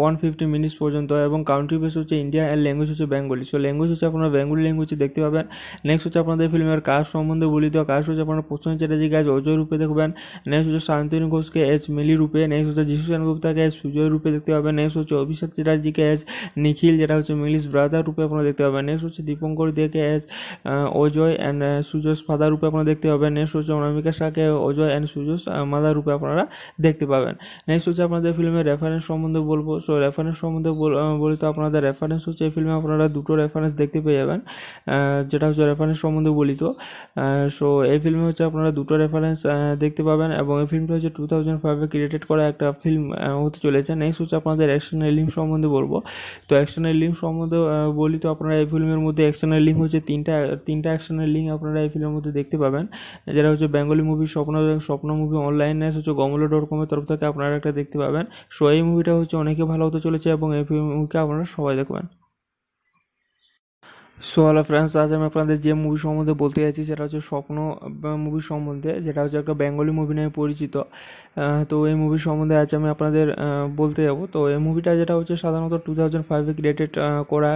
ওয়ান ফিফটি মিনিটস পর্যন্ত এবং কাউন্ট্রি বেস হচ্ছে ইন্ডিয়া অ্যান্ড ল্যাঙ্গুয়েজ হচ্ছে বেঙ্গলি সো ল্যাঙ্গুয়েজ হচ্ছে আপনারা বেঙ্গলি ল্যাঙ্গুয়েজ দেখতে পাবেন নেক্সট হচ্ছে আপনাদের ফিল্মের কাজ সম্বন্ধে বলি তো কাজ হচ্ছে আপনারা প্রশ্ন চ্যাটার্জি কাজ অজয় রূপে দেখবেন নেক্সট হচ্ছে শান্তনু ঘোষকে এস মিলি রূপে নেক্সট হচ্ছে যিশু সেনগুপ্তাকে এস সুজয় রূপে দেখতে পাবেন নেক্সট হচ্ছে অভিষেক চ্যাটার্জিকে এস নিখিল যেটা হচ্ছে মিলিস ব্রাদার রূপে আপনারা দেখতে পাবেন নেক্সট হচ্ছে দীপঙ্কর দেকে অ্যাজ অজয় অ্যান্ড সুজস ফাদার রূপে আপনারা দেখতে পাবেন নেক্সট হচ্ছে অনামিকা শাহকে অজয় অ্যান্ড সুজস মাদার রূপে আপনারা দেখতে পাবেন নেক্সট হচ্ছে আপনাদের ফিল্মের রেফারেন্স সম্বন্ধে বলবো সো রেফারেন্স সম্বন্ধে বলি তো আপনাদের রেফারেন্স হচ্ছে এই ফিল্মে আপনারা দুটো রেফারেন্স দেখতে পেয়ে যাবেন যেটা হচ্ছে রেফারেন্স সম্বন্ধে বলি তো সো এই ফিল্মে হচ্ছে আপনারা দুটো রেফারেন্স দেখতে পাবেন এবং এই ফিল্মটা হচ্ছে টু থাউজেন্ড ফাইভে ক্রিয়েটেড করা একটা ফিল্ম হতে চলেছে নেক্সট হচ্ছে আপনাদের অ্যাকশনের লিঙ্ক সম্বন্ধে বলবো তো অ্যাকশনের লিঙ্ক সম্বন্ধে বলি তো আপনারা এই ফিল্মের মধ্যে অ্যাকশনের লিঙ্ক হচ্ছে তিনটা তিনটা অ্যাকশনের লিঙ্ক আপনারা এই ফিল্মের মধ্যে দেখতে পাবেন যারা হচ্ছে বেঙ্গলি মুভি স্বপ্ন স্বপ্ন মুভি অনলাইন নেস হচ্ছে গমলো ডট কমের তরফ থেকে আপনারা একটা দেখতে পাবেন সো এই মুভিটা হচ্ছে অনেকে ভালো হতে চলেছে এবং এই মুভিকে আপনারা সবাই দেখবেন সো হ্যালো ফ্রেন্ডস আজ আমি আপনাদের যে মুভি সম্বন্ধে বলতে যাচ্ছি সেটা হচ্ছে স্বপ্ন মুভি সম্বন্ধে যেটা হচ্ছে একটা বেঙ্গলি মুভি নামে পরিচিত তো এই মুভি সম্বন্ধে আজ আমি আপনাদের বলতে যাব তো এই মুভিটা যেটা হচ্ছে সাধারণত টু থাউজেন্ড ফাইভে ক্রিয়েটেড করা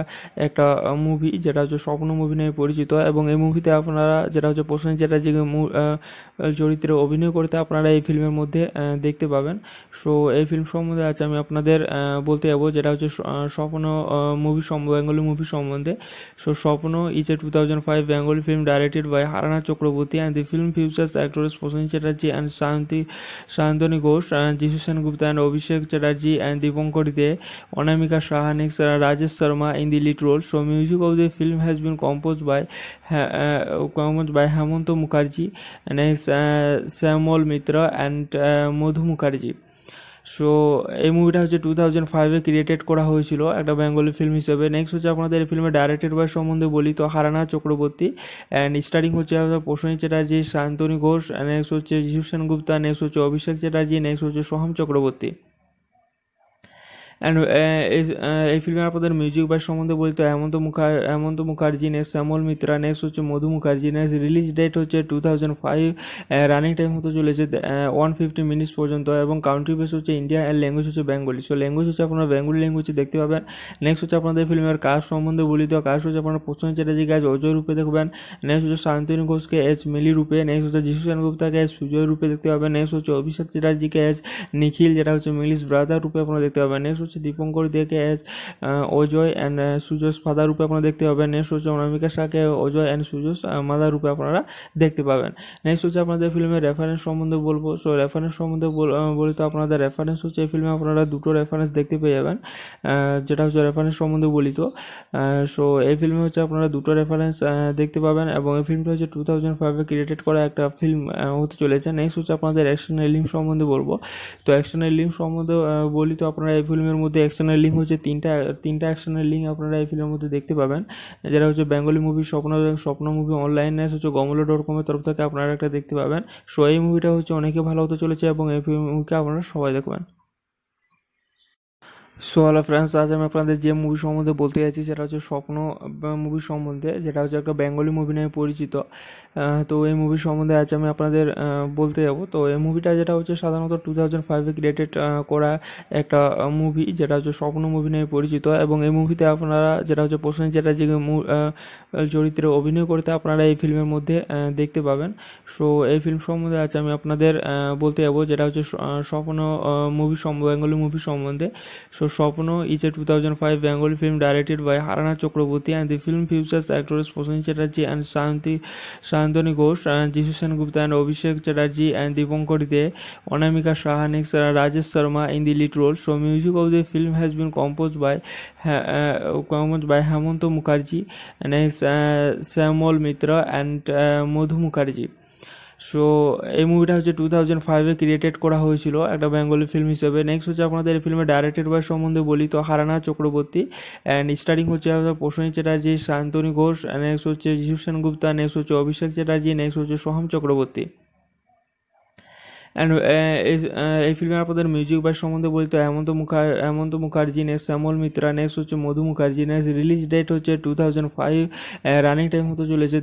একটা মুভি যেটা হচ্ছে স্বপ্ন মুভি নামে পরিচিত এবং এই মুভিতে আপনারা যেটা হচ্ছে যেটা যে চরিত্রে অভিনয় করতে আপনারা এই ফিল্মের মধ্যে দেখতে পাবেন সো এই ফিল্ম সম্বন্ধে আজ আমি আপনাদের বলতে যাব যেটা হচ্ছে স্বপ্ন মুভি বেঙ্গলি মুভি সম্বন্ধে so Swapno is a 2005 Bengali film directed by Harana Chakraborty and the film features actors Prasanth Chatterjee and Shanti Shantani Ghosh and Jishan Gupta and Abhishek Chatterjee and Dipankar De, Onamika Shah and Rajesh Sharma in the lead role. So music of the film has been composed by uh, composed by Hemant Mukherjee and uh, Samuel Mitra and uh, Madhu Mukherjee. So এই মুভিটা হচ্ছে two thousand ফাইভে created করা হয়েছিল একটা Bengali film হিসেবে next হচ্ছে আপনাদের এই ফিল্মে ডাইরেক্টেড বয়স সম্বন্ধে বলি তো হারানা চক্রবর্তী অ্যান্ড স্টারিং হচ্ছে আপনার চ্যাটার্জি শান্তনী ঘোষ নেক্সট হচ্ছে যিশু সেনগুপ্তা নেক্সট হচ্ছে অভিষেক চ্যাটার্জি নেক্সট হচ্ছে Soham Chakraborty and uh, uh, এই ফিল্মে আপনাদের মিউজিক বাই সম্বন্ধে বলতে হেমন্ত মুখার হেমন্ত মুখার্জি নেক্সট শ্যামল মিত্রা নেক্সট হচ্ছে Madhu Mukherjee next release date হচ্ছে two thousand five running time হতে চলেছে ওয়ান ফিফটি মিনিটস পর্যন্ত এবং কাউন্ট্রি বেস হচ্ছে ইন্ডিয়া অ্যান্ড ল্যাঙ্গুয়েজ হচ্ছে বেঙ্গলি সো ল্যাঙ্গুয়েজ হচ্ছে আপনারা বেঙ্গলি ল্যাঙ্গুয়েজে দেখতে পাবেন নেক্সট হচ্ছে আপনাদের ফিল্মের কাজ সম্বন্ধে বলিত কাজ হচ্ছে আপনারা প্রসন্ন চ্যাটার্জি কাজ অজয় রূপে দেখবেন নেক্সট হচ্ছে শান্তনু ঘোষকে এস মিলি রূপে নেক্সট হচ্ছে যিশু সেনগুপ্তাকে এস সুজয় রূপে দেখতে পাবেন নেক্সট হচ্ছে অভিষেক চ্যাটার্জিকে এস নিখিল যেটা হচ্ছে মিলিস ব্রাদার রূপে আপনারা দেখতে পাবেন নেক্সট হচ্ছে দীপঙ্কর দেকে অ্যাজ অজয় অ্যান্ড সুজস ফাদার রূপে আপনারা দেখতে পাবেন নেক্সট হচ্ছে অনামিকা শাহকে অজয় অ্যান্ড সুজস মাদার রূপে আপনারা দেখতে পাবেন নেক্সট হচ্ছে আপনাদের ফিল্মের রেফারেন্স সম্বন্ধে বলবো সো রেফারেন্স সম্বন্ধে বলি তো আপনাদের রেফারেন্স হচ্ছে এই ফিল্মে আপনারা দুটো রেফারেন্স দেখতে পেয়ে যাবেন যেটা হচ্ছে রেফারেন্স সম্বন্ধে বলি তো সো এই ফিল্মে হচ্ছে আপনারা দুটো রেফারেন্স দেখতে পাবেন এবং এই ফিল্মটা হচ্ছে টু থাউজেন্ড ফাইভে ক্রিয়েটেড করা একটা ফিল্ম হতে চলেছে নেক্সট হচ্ছে আপনাদের অ্যাকশনের লিঙ্ক সম্বন্ধে বলবো তো অ্যাকশনের লিঙ্ক সম্বন্ধে বলি তো আপনারা এই ফিল্মের মধ্যে অ্যাকশনের লিঙ্ক হচ্ছে তিনটা তিনটা অ্যাকশনের লিঙ্ক আপনারা এই ফিল্মের মধ্যে দেখতে পাবেন যারা হচ্ছে বেঙ্গলি মুভি স্বপ্ন স্বপ্ন মুভি অনলাইন ন্যাস হচ্ছে গমলো ডট কমের তরফ থেকে আপনারা একটা দেখতে পাবেন সো এই মুভিটা হচ্ছে অনেকে ভালো হতে চলেছে এবং এই মুভিকে আপনারা সবাই দেখবেন সো হ্যালো ফ্রেন্ডস আজ আমি আপনাদের যে মুভি সম্বন্ধে বলতে যাচ্ছি সেটা হচ্ছে স্বপ্ন মুভি সম্বন্ধে যেটা হচ্ছে একটা বেঙ্গলি মুভি নামে পরিচিত তো এই মুভি সম্বন্ধে আজ আমি আপনাদের বলতে যাব তো এই মুভিটা যেটা হচ্ছে সাধারণত টু থাউজেন্ড ফাইভে ক্রিয়েটেড করা একটা মুভি যেটা হচ্ছে স্বপ্ন মুভি নামে পরিচিত এবং এই মুভিতে আপনারা যেটা হচ্ছে প্রসেন যে চরিত্রে অভিনয় করতে আপনারা এই ফিল্মের মধ্যে দেখতে পাবেন সো এই ফিল্ম সম্বন্ধে আজ আমি আপনাদের বলতে যাব যেটা হচ্ছে স্বপ্ন মুভি বেঙ্গলি মুভি সম্বন্ধে so Swapno is a 2005 Bengali film directed by Harana Chakraborty and the film features actors Prasun Chatterjee and Shanti Shantani Ghosh and Jishan Gupta and Abhishek Chatterjee and Dipankar De, Onamika Shah next Rajesh Sharma in the lead role. So music of the film has been composed by uh, composed by Hemant Mukherjee, next uh, Samuel Mitra and uh, Mukherjee. So এই মুভিটা হচ্ছে two thousand ফাইভে created করা হয়েছিল একটা Bengali film হিসেবে next হচ্ছে আপনাদের এই ফিল্মে ডাইরেক্টেড বাই সম্বন্ধে বলি তো হারানা চক্রবর্তী অ্যান্ড স্টারিং হচ্ছে প্রসেন চ্যাটার্জি শান্তনী ঘোষ নেক্সট হচ্ছে জিভসেন গুপ্তা নেক্সট হচ্ছে অভিষেক চ্যাটার্জি নেক্সট হচ্ছে Soham Chakraborty and uh, uh, এই ফিল্মে আপনাদের মিউজিক বাই সম্বন্ধে বলতে হেমন্ত মুখার হেমন্ত মুখার্জি নেক্সট শ্যামল মিত্রা নেক্সট হচ্ছে Madhu Mukherjee next release date হচ্ছে two thousand five running time হতে চলেছে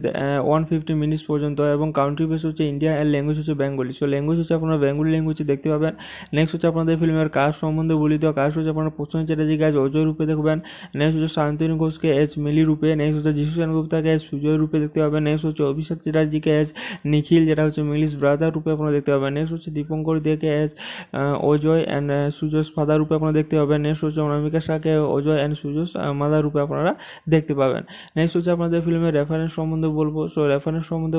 ওয়ান ফিফটি মিনিটস পর্যন্ত এবং কাউন্ট্রি বেস হচ্ছে ইন্ডিয়া অ্যান্ড ল্যাঙ্গুয়েজ হচ্ছে বেঙ্গলি সো ল্যাঙ্গুয়েজ হচ্ছে আপনারা বেঙ্গলি ল্যাঙ্গুয়েজ দেখতে পাবেন নেক্সট হচ্ছে আপনাদের ফিল্মের কাজ সম্বন্ধে বলি তো কাজ হচ্ছে আপনারা প্রসন্ন চ্যাটার্জি গাছ অজয় রূপে দেখবেন নেক্সট হচ্ছে শান্তনু ঘোষকে এস মিলি রূপে নেক্সট হচ্ছে যিশু সেনগুপ্তাকে এস সুজয় রূপে দেখতে পাবেন নেক্সট হচ্ছে অভিষেক চ্যাটার্জিকে এস নিখিল যেটা হচ্ছে মিলিস ব্রাদার রূপে আপনারা দেখতে পাবেন নেক্সট হচ্ছে দীপঙ্কর দিয়েকে অ্যাজ অজয় অ্যান্ড সুজস ফাদার রূপে আপনারা দেখতে পাবেন নেক্সট হচ্ছে অনামিকা শাহকে অজয় অ্যান্ড সুজস মাদার রূপে আপনারা দেখতে পাবেন নেক্সট হচ্ছে আপনাদের ফিল্মের রেফারেন্স সম্বন্ধে বলবো সো রেফারেন্স সম্বন্ধে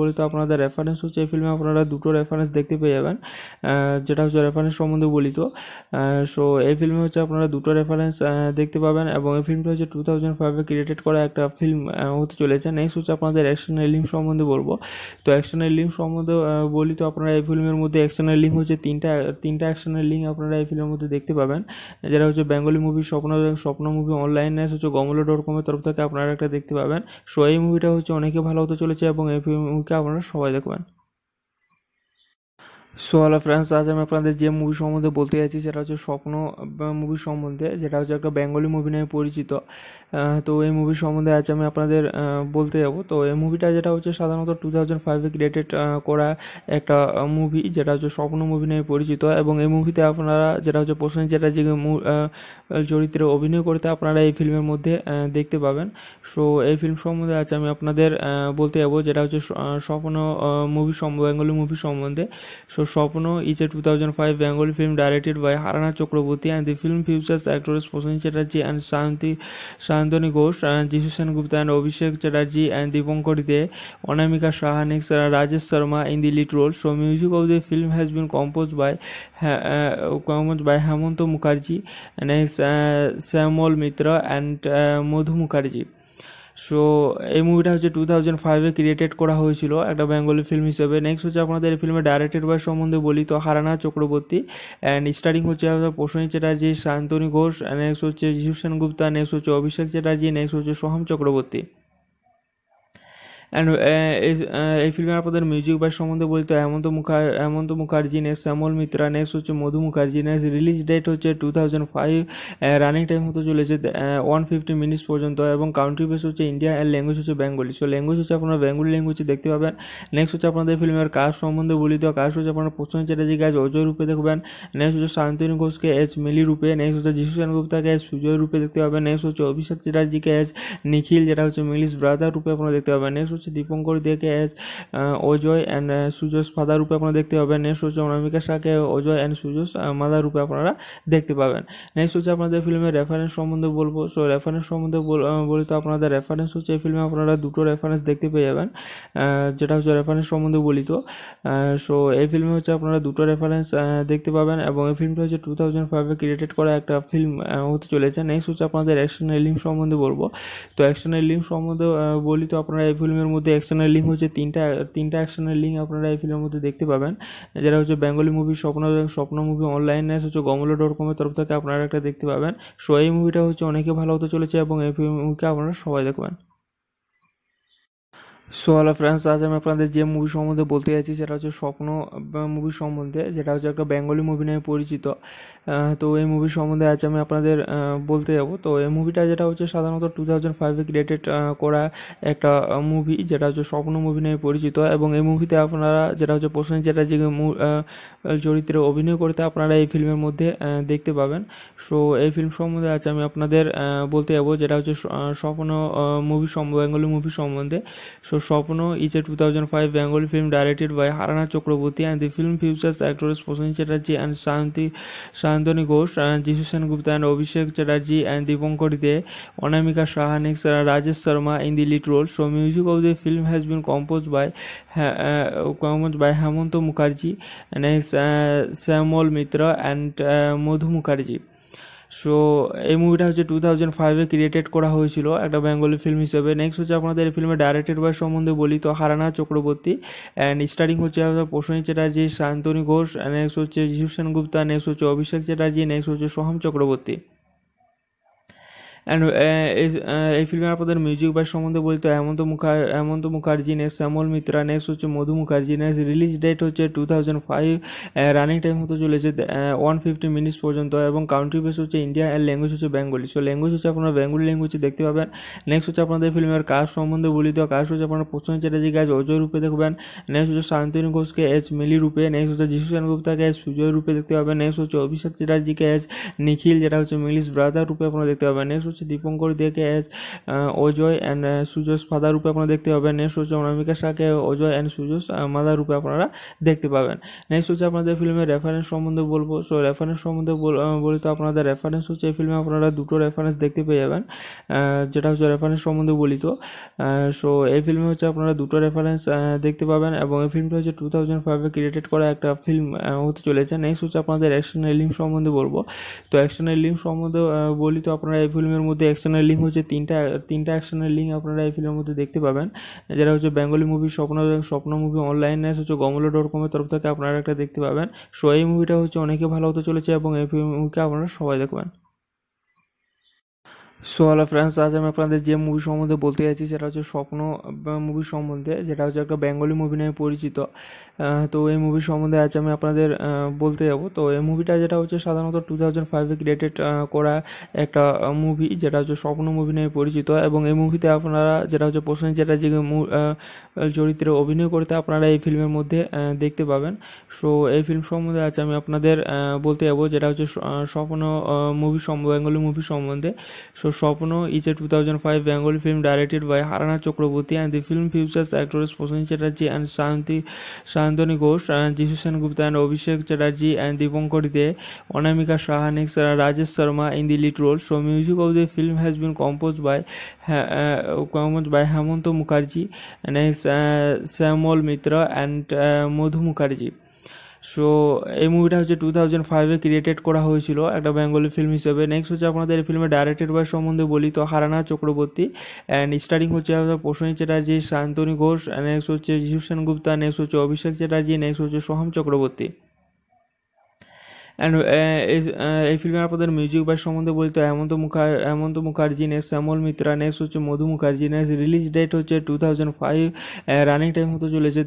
বলি তো আপনাদের রেফারেন্স হচ্ছে এই ফিল্মে আপনারা দুটো রেফারেন্স দেখতে পেয়ে যাবেন যেটা হচ্ছে রেফারেন্স সম্বন্ধে বলি তো সো এই ফিল্মে হচ্ছে আপনারা দুটো রেফারেন্স দেখতে পাবেন এবং এই ফিল্মটা হচ্ছে টু থাউজেন্ড ফাইভে ক্রিয়েটেড করা একটা ফিল্ম হতে চলেছে নেক্সট হচ্ছে আপনাদের অ্যাকশনের লিঙ্ক সম্বন্ধে বলবো তো অ্যাকশনের লিঙ্ক সম্বন্ধে বলি তো আপনারা এই ফিল্মের ফিল্মের মধ্যে অ্যাকশনের লিঙ্ক হচ্ছে তিনটা তিনটা অ্যাকশনের লিঙ্ক আপনারা এই ফিল্মের মধ্যে দেখতে পাবেন যারা হচ্ছে বেঙ্গলি মুভি স্বপ্ন স্বপ্ন মুভি অনলাইন ন্যাস হচ্ছে গমলো ডট কমের তরফ থেকে আপনারা একটা দেখতে পাবেন সো এই মুভিটা হচ্ছে অনেকে ভালো হতে চলেছে এবং এই মুভিকে আপনারা সবাই দেখবেন সো হ্যালো ফ্রেন্ডস আজ আমি আপনাদের যে মুভি সম্বন্ধে বলতে যাচ্ছি সেটা হচ্ছে স্বপ্ন মুভি সম্বন্ধে যেটা হচ্ছে একটা বেঙ্গলি মুভি নামে পরিচিত তো এই মুভি সম্বন্ধে আজ আমি আপনাদের বলতে যাব তো এই মুভিটা যেটা হচ্ছে সাধারণত টু থাউজেন্ড ফাইভে ক্রিয়েটেড করা একটা মুভি যেটা হচ্ছে স্বপ্ন মুভি নামে পরিচিত এবং এই মুভিতে আপনারা যেটা হচ্ছে প্রসেন যে চরিত্রে অভিনয় করতে আপনারা এই ফিল্মের মধ্যে দেখতে পাবেন সো এই ফিল্ম সম্বন্ধে আজ আমি আপনাদের বলতে যাব যেটা হচ্ছে স্বপ্ন মুভি বেঙ্গলি মুভি সম্বন্ধে so Swapno is a 2005 Bengali film directed by Harana Chakraborty and the film features actors Prasun Chatterjee and Shanti Shantani Ghosh and Jishan Gupta and Abhishek Chatterjee and Dipankar De, Onamika Shah next Rajesh Sharma in the lead role. So music of the film has been composed by uh, composed by Hemant Mukherjee and uh, Samuel Mitra and uh, Madhu Mukherjee. So এই মুভিটা হচ্ছে two thousand ফাইভে created করা হয়েছিল একটা Bengali film হিসেবে next হচ্ছে আপনাদের এই ফিল্মে ডাইরেক্টেড বাই সম্বন্ধে বলি তো হারানা চক্রবর্তী অ্যান্ড স্টারিং হচ্ছে আপনার চ্যাটার্জি শান্তনী ঘোষ নেক্সট হচ্ছে সেন গুপ্তা নেক্সট হচ্ছে অভিষেক চ্যাটার্জি নেক্সট হচ্ছে Soham Chakraborty and uh, uh, এই ফিল্মে আপনাদের মিউজিক বাইস সম্বন্ধে বলতে হেমন্ত মুখার হেমন্ত মুখার্জি নেক্সট শ্যামল মিত্রা নেক্সট হচ্ছে Madhu Mukherjee next release date হচ্ছে two thousand five running time হতে চলেছে ওয়ান ফিফটি মিনিটস পর্যন্ত এবং কাউন্ট্রি বেস হচ্ছে ইন্ডিয়া অ্যান্ড ল্যাঙ্গুয়েজ হচ্ছে বেঙ্গলি সো ল্যাঙ্গুয়েজ হচ্ছে আপনারা বেঙ্গলি ল্যাঙ্গুয়েজ দেখতে পাবেন নেক্সট হচ্ছে আপনাদের ফিল্মের কাজ সম্বন্ধে বলি তো কাজ হচ্ছে আপনারা প্রশ্ন চ্যাটার্জি কাজ অজয় রূপে দেখবেন নেক্সট হচ্ছে শান্তনু ঘোষকে এস মিলি রূপে নেক্সট হচ্ছে যিশু সেনগুপ্তাকে এস সুজয় রূপে দেখতে পাবেন নেক্সট হচ্ছে অভিষেক চ্যাটার্জিকে এস নিখিল যেটা হচ্ছে মিলিস ব্রাদার রূপে আপনারা দেখতে পাবেন নেক্সট হচ্ছে দীপঙ্কর দেকে অ্যাজ অজয় অ্যান্ড সুজস ফাদার রূপে আপনারা দেখতে পাবেন নেক্সট হচ্ছে অনামিকা শাহকে অজয় অ্যান্ড সুজস মাদার রূপে আপনারা দেখতে পাবেন নেক্সট হচ্ছে আপনাদের ফিল্মের রেফারেন্স সম্বন্ধে বলবো সো রেফারেন্স সম্বন্ধে বলি তো আপনাদের রেফারেন্স হচ্ছে এই ফিল্মে আপনারা দুটো রেফারেন্স দেখতে পেয়ে যাবেন যেটা হচ্ছে রেফারেন্স সম্বন্ধে বলি তো সো এই ফিল্মে হচ্ছে আপনারা দুটো রেফারেন্স দেখতে পাবেন এবং এই ফিল্মটা হচ্ছে টু থাউজেন্ড ফাইভে ক্রিয়েটেড করা একটা ফিল্ম হতে চলেছে নেক্সট হচ্ছে আপনাদের অ্যাকশনের লিঙ্ক সম্বন্ধে বলবো তো অ্যাকশনের লিঙ্ক সম্বন্ধে বলি তো আপনারা এই ফিল্মের মধ্যে অ্যাকশনের লিঙ্ক হচ্ছে তিনটা তিনটা অ্যাকশনের লিঙ্ক আপনারা এই ফিল্মের মধ্যে দেখতে পাবেন যারা হচ্ছে বেঙ্গলি মুভি স্বপ্ন স্বপ্ন মুভি অনলাইন ন্যাস হচ্ছে গমলো ডট কমের তরফ থেকে আপনারা একটা দেখতে পাবেন সো এই মুভিটা হচ্ছে অনেকে ভালো হতে চলেছে এবং এই মুভিকে আপনারা সবাই দেখবেন সো হ্যালো ফ্রেন্ডস আজ আমি আপনাদের যে মুভি সম্বন্ধে বলতে যাচ্ছি সেটা হচ্ছে স্বপ্ন মুভি সম্বন্ধে যেটা হচ্ছে একটা বেঙ্গলি মুভি নামে পরিচিত তো এই মুভি সম্বন্ধে আজ আমি আপনাদের বলতে যাব তো এই মুভিটা যেটা হচ্ছে সাধারণত টু থাউজেন্ড ফাইভে ক্রিয়েটেড করা একটা মুভি যেটা হচ্ছে স্বপ্ন মুভি নামে পরিচিত এবং এই মুভিতে আপনারা যেটা হচ্ছে প্রসেন যে চরিত্রে অভিনয় করতে আপনারা এই ফিল্মের মধ্যে দেখতে পাবেন সো এই ফিল্ম সম্বন্ধে আজ আমি আপনাদের বলতে যাব যেটা হচ্ছে স্বপ্ন মুভি বেঙ্গলি মুভি সম্বন্ধে so Swapno is a 2005 Bengali film directed by Harana Chakraborty and the film features actors Prasanth Chatterjee and Shanti Shantani Ghosh and Jishan Gupta and Abhishek Chatterjee and Dipankar De, Onamika Shah next and Rajesh Sharma in the lead role. So music of the film has been composed by uh, composed by Hemant Mukherjee, next uh, Samuel Mitra and uh, Madhu Mukherjee. So এই মুভিটা হচ্ছে two thousand ফাইভে created করা হয়েছিল একটা Bengali film হিসেবে next হচ্ছে আপনাদের এই ফিল্মে ডাইরেক্টেড বয়স সম্বন্ধে বলি তো হারানা চক্রবর্তী অ্যান্ড স্টারিং হচ্ছে আপনার প্রসনী চ্যাটার্জি শান্তনী ঘোষ নেক্সট হচ্ছে জিসুসেন গুপ্তা নেক্সট হচ্ছে অভিষেক চ্যাটার্জি নেক্সট হচ্ছে Soham Chakraborty and uh, uh, এই ফিল্মে আপনাদের মিউজিক বাই সম্বন্ধে বলতে হেমন্ত মুখার হেমন্ত মুখার্জি নেক্সট শ্যামল মিত্রা নেক্সট হচ্ছে Madhu Mukherjee next release date হচ্ছে two thousand five running time হতে চলেছে ওয়ান ফিফটি মিনিটস পর্যন্ত এবং কাউন্ট্রি বেস হচ্ছে ইন্ডিয়া অ্যান্ড ল্যাঙ্গুয়েজ হচ্ছে বেঙ্গলি সো ল্যাঙ্গুয়েজ হচ্ছে আপনারা বেঙ্গলি ল্যাঙ্গুয়েজ দেখতে পাবেন নেক্সট হচ্ছে আপনাদের ফিল্মের কাজ সম্বন্ধে বলিত কাজ হচ্ছে আপনারা প্রশ্ন চ্যাটার্জি কাজ অজয় রূপে দেখবেন নেক্সট হচ্ছে শান্তিনী ঘোষকে এস মিলি রূপে নেক্সট হচ্ছে যিশু সেনগুপ্তাকে এস সুজয় রূপে দেখতে পাবেন নেক্সট হচ্ছে অভিষেক চ্যাটার্জিকে এস নিখিল যেটা হচ্ছে মিলিস ব্রাদার রূপে আপনারা দেখতে পাবেন নেক্সট হচ্ছে দীপঙ্কর দেকে অ্যাজ অজয় অ্যান্ড সুজস ফাদার রূপে আপনারা দেখতে পাবেন নেক্সট হচ্ছে অনামিকা শাহকে অজয় অ্যান্ড সুজস মাদার রূপে আপনারা দেখতে পাবেন নেক্সট হচ্ছে আপনাদের ফিল্মের রেফারেন্স সম্বন্ধে বলবো সো রেফারেন্স সম্বন্ধে বলি তো আপনাদের রেফারেন্স হচ্ছে এই ফিল্মে আপনারা দুটো রেফারেন্স দেখতে পেয়ে যাবেন যেটা হচ্ছে রেফারেন্স সম্বন্ধে বলি তো সো এই ফিল্মে হচ্ছে আপনারা দুটো রেফারেন্স দেখতে পাবেন এবং এই ফিল্মটা হচ্ছে টু থাউজেন্ড ফাইভে ক্রিয়েটেড করা একটা ফিল্ম হতে চলেছে নেক্সট হচ্ছে আপনাদের অ্যাকশনের লিঙ্ক সম্বন্ধে বলবো তো অ্যাকশনের লিঙ্ক সম্বন্ধে বলি তো আপনারা এই ফিল্মের মধ্যে অ্যাকশনের লিঙ্ক হচ্ছে তিনটা তিনটা অ্যাকশনের লিঙ্ক আপনারা এই ফিল্মের মধ্যে দেখতে পাবেন যারা হচ্ছে বেঙ্গলি মুভি স্বপ্ন স্বপ্ন মুভি অনলাইন নেস হচ্ছে গমলো ডট কমের তরফ থেকে আপনারা একটা দেখতে পাবেন সো এই মুভিটা হচ্ছে অনেকে ভালো হতে চলেছে এবং এই মুভিকে আপনারা সবাই দেখবেন সো হ্যালো ফ্রেন্ডস আজ আমি আপনাদের যে মুভি সম্বন্ধে বলতে যাচ্ছি সেটা হচ্ছে স্বপ্ন মুভি সম্বন্ধে যেটা হচ্ছে একটা বেঙ্গলি মুভি নামে পরিচিত তো এই মুভি সম্বন্ধে আজ আমি আপনাদের বলতে যাব তো এই মুভিটা যেটা হচ্ছে সাধারণত টু থাউজেন্ড ফাইভে ক্রিয়েটেড করা একটা মুভি যেটা হচ্ছে স্বপ্ন মুভি নামে পরিচিত এবং এই মুভিতে আপনারা যেটা হচ্ছে যেটা যে চরিত্রে অভিনয় করতে আপনারা এই ফিল্মের মধ্যে দেখতে পাবেন সো এই ফিল্ম সম্বন্ধে আজ আমি আপনাদের বলতে যাব যেটা হচ্ছে স্বপ্ন মুভি বেঙ্গলি মুভি সম্বন্ধে so Swapno is a 2005 Bengali film directed by Harana Chakraborty and the film features actors Prasanna Chatterjee and Shanti Shantani Ghosh and Jishan Gupta and Abhishek Chatterjee and Dipankar De, Onamika Shah next Rajesh Sharma in the lead role. So music of the film has been composed by uh, composed by Hemant Mukherjee, next uh, Samuel Mitra and uh, Mukherjee. So এই মুভিটা হচ্ছে two thousand ফাইভে created করা হয়েছিল একটা Bengali film হিসেবে next হচ্ছে আপনাদের এই ফিল্মে ডাইরেক্টেড বয়স সম্বন্ধে বলি তো হারানা চক্রবর্তী অ্যান্ড স্টারিং হচ্ছে আপনার প্রসনী চ্যাটার্জি শান্তনী ঘোষ নেক্সট হচ্ছে জিসু গুপ্তা নেক্সট হচ্ছে অভিষেক চ্যাটার্জি নেক্সট হচ্ছে Soham Chakraborty and uh, uh, এই ফিল্মে আপনাদের মিউজিক বাই সম্বন্ধে বলতে হেমন্ত মুখার হেমন্ত মুখার্জি নেক্সট শ্যামল মিত্রা নেক্সট হচ্ছে Madhu Mukherjee next release date হচ্ছে two thousand five running time হতে চলেছে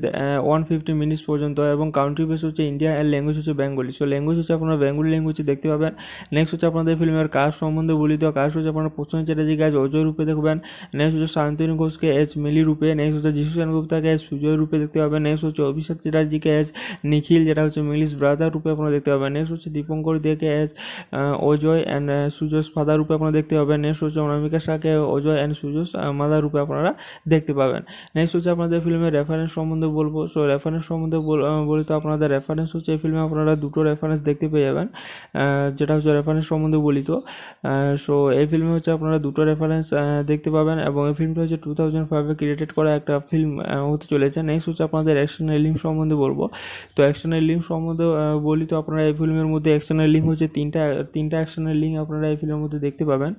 ওয়ান ফিফটি মিনিটস পর্যন্ত এবং কাউন্ট্রি বেস হচ্ছে ইন্ডিয়া অ্যান্ড ল্যাঙ্গুয়েজ হচ্ছে বেঙ্গলি সো ল্যাঙ্গুয়েজ হচ্ছে আপনারা বেঙ্গলি ল্যাঙ্গুয়েজ দেখতে পাবেন নেক্সট হচ্ছে আপনাদের ফিল্মের কাজ সম্বন্ধে বলি তো কাজ হচ্ছে আপনারা প্রসন্ন চ্যাটার্জি গাছ অজয় রূপে দেখবেন নেক্সট হচ্ছে শান্তিন ঘোষকে এস মিলি রূপে নেক্সট হচ্ছে যিশু সেন গুপ্তাকে এস সুজয় রূপে দেখতে পাবেন নেক্সট হচ্ছে অভিষেক চ্যাটার্জিকে এস নিখিল যেটা হচ্ছে মিলিস ব্রাদার রূপে আপনারা দেখতে পাবেন নেক্সট হচ্ছে দীপঙ্কর দেকে অ্যাজ অজয় অ্যান্ড সুজস ফাদার রূপে আপনারা দেখতে পাবেন নেক্সট হচ্ছে অনামিকা শাহকে অজয় অ্যান্ড সুজস মাদার রূপে আপনারা দেখতে পাবেন নেক্সট হচ্ছে আপনাদের ফিল্মের রেফারেন্স সম্বন্ধে বলবো সো রেফারেন্স সম্বন্ধে বলি তো আপনাদের রেফারেন্স হচ্ছে এই ফিল্মে আপনারা দুটো রেফারেন্স দেখতে পেয়ে যাবেন যেটা হচ্ছে রেফারেন্স সম্বন্ধে বলি তো সো এই ফিল্মে হচ্ছে আপনারা দুটো রেফারেন্স দেখতে পাবেন এবং এই ফিল্মটা হচ্ছে টু থাউজেন্ড ফাইভে ক্রিয়েটেড করা একটা ফিল্ম হতে চলেছে নেক্সট হচ্ছে আপনাদের অ্যাকশনের লিঙ্ক সম্বন্ধে বলবো তো অ্যাকশনের লিঙ্ক সম্বন্ধে বলি তো আপনারা এই ফিল্মের ফিল্মের মধ্যে অ্যাকশনের লিঙ্ক হচ্ছে তিনটা তিনটা অ্যাকশনের লিঙ্ক আপনারা এই ফিল্মের মধ্যে দেখতে পাবেন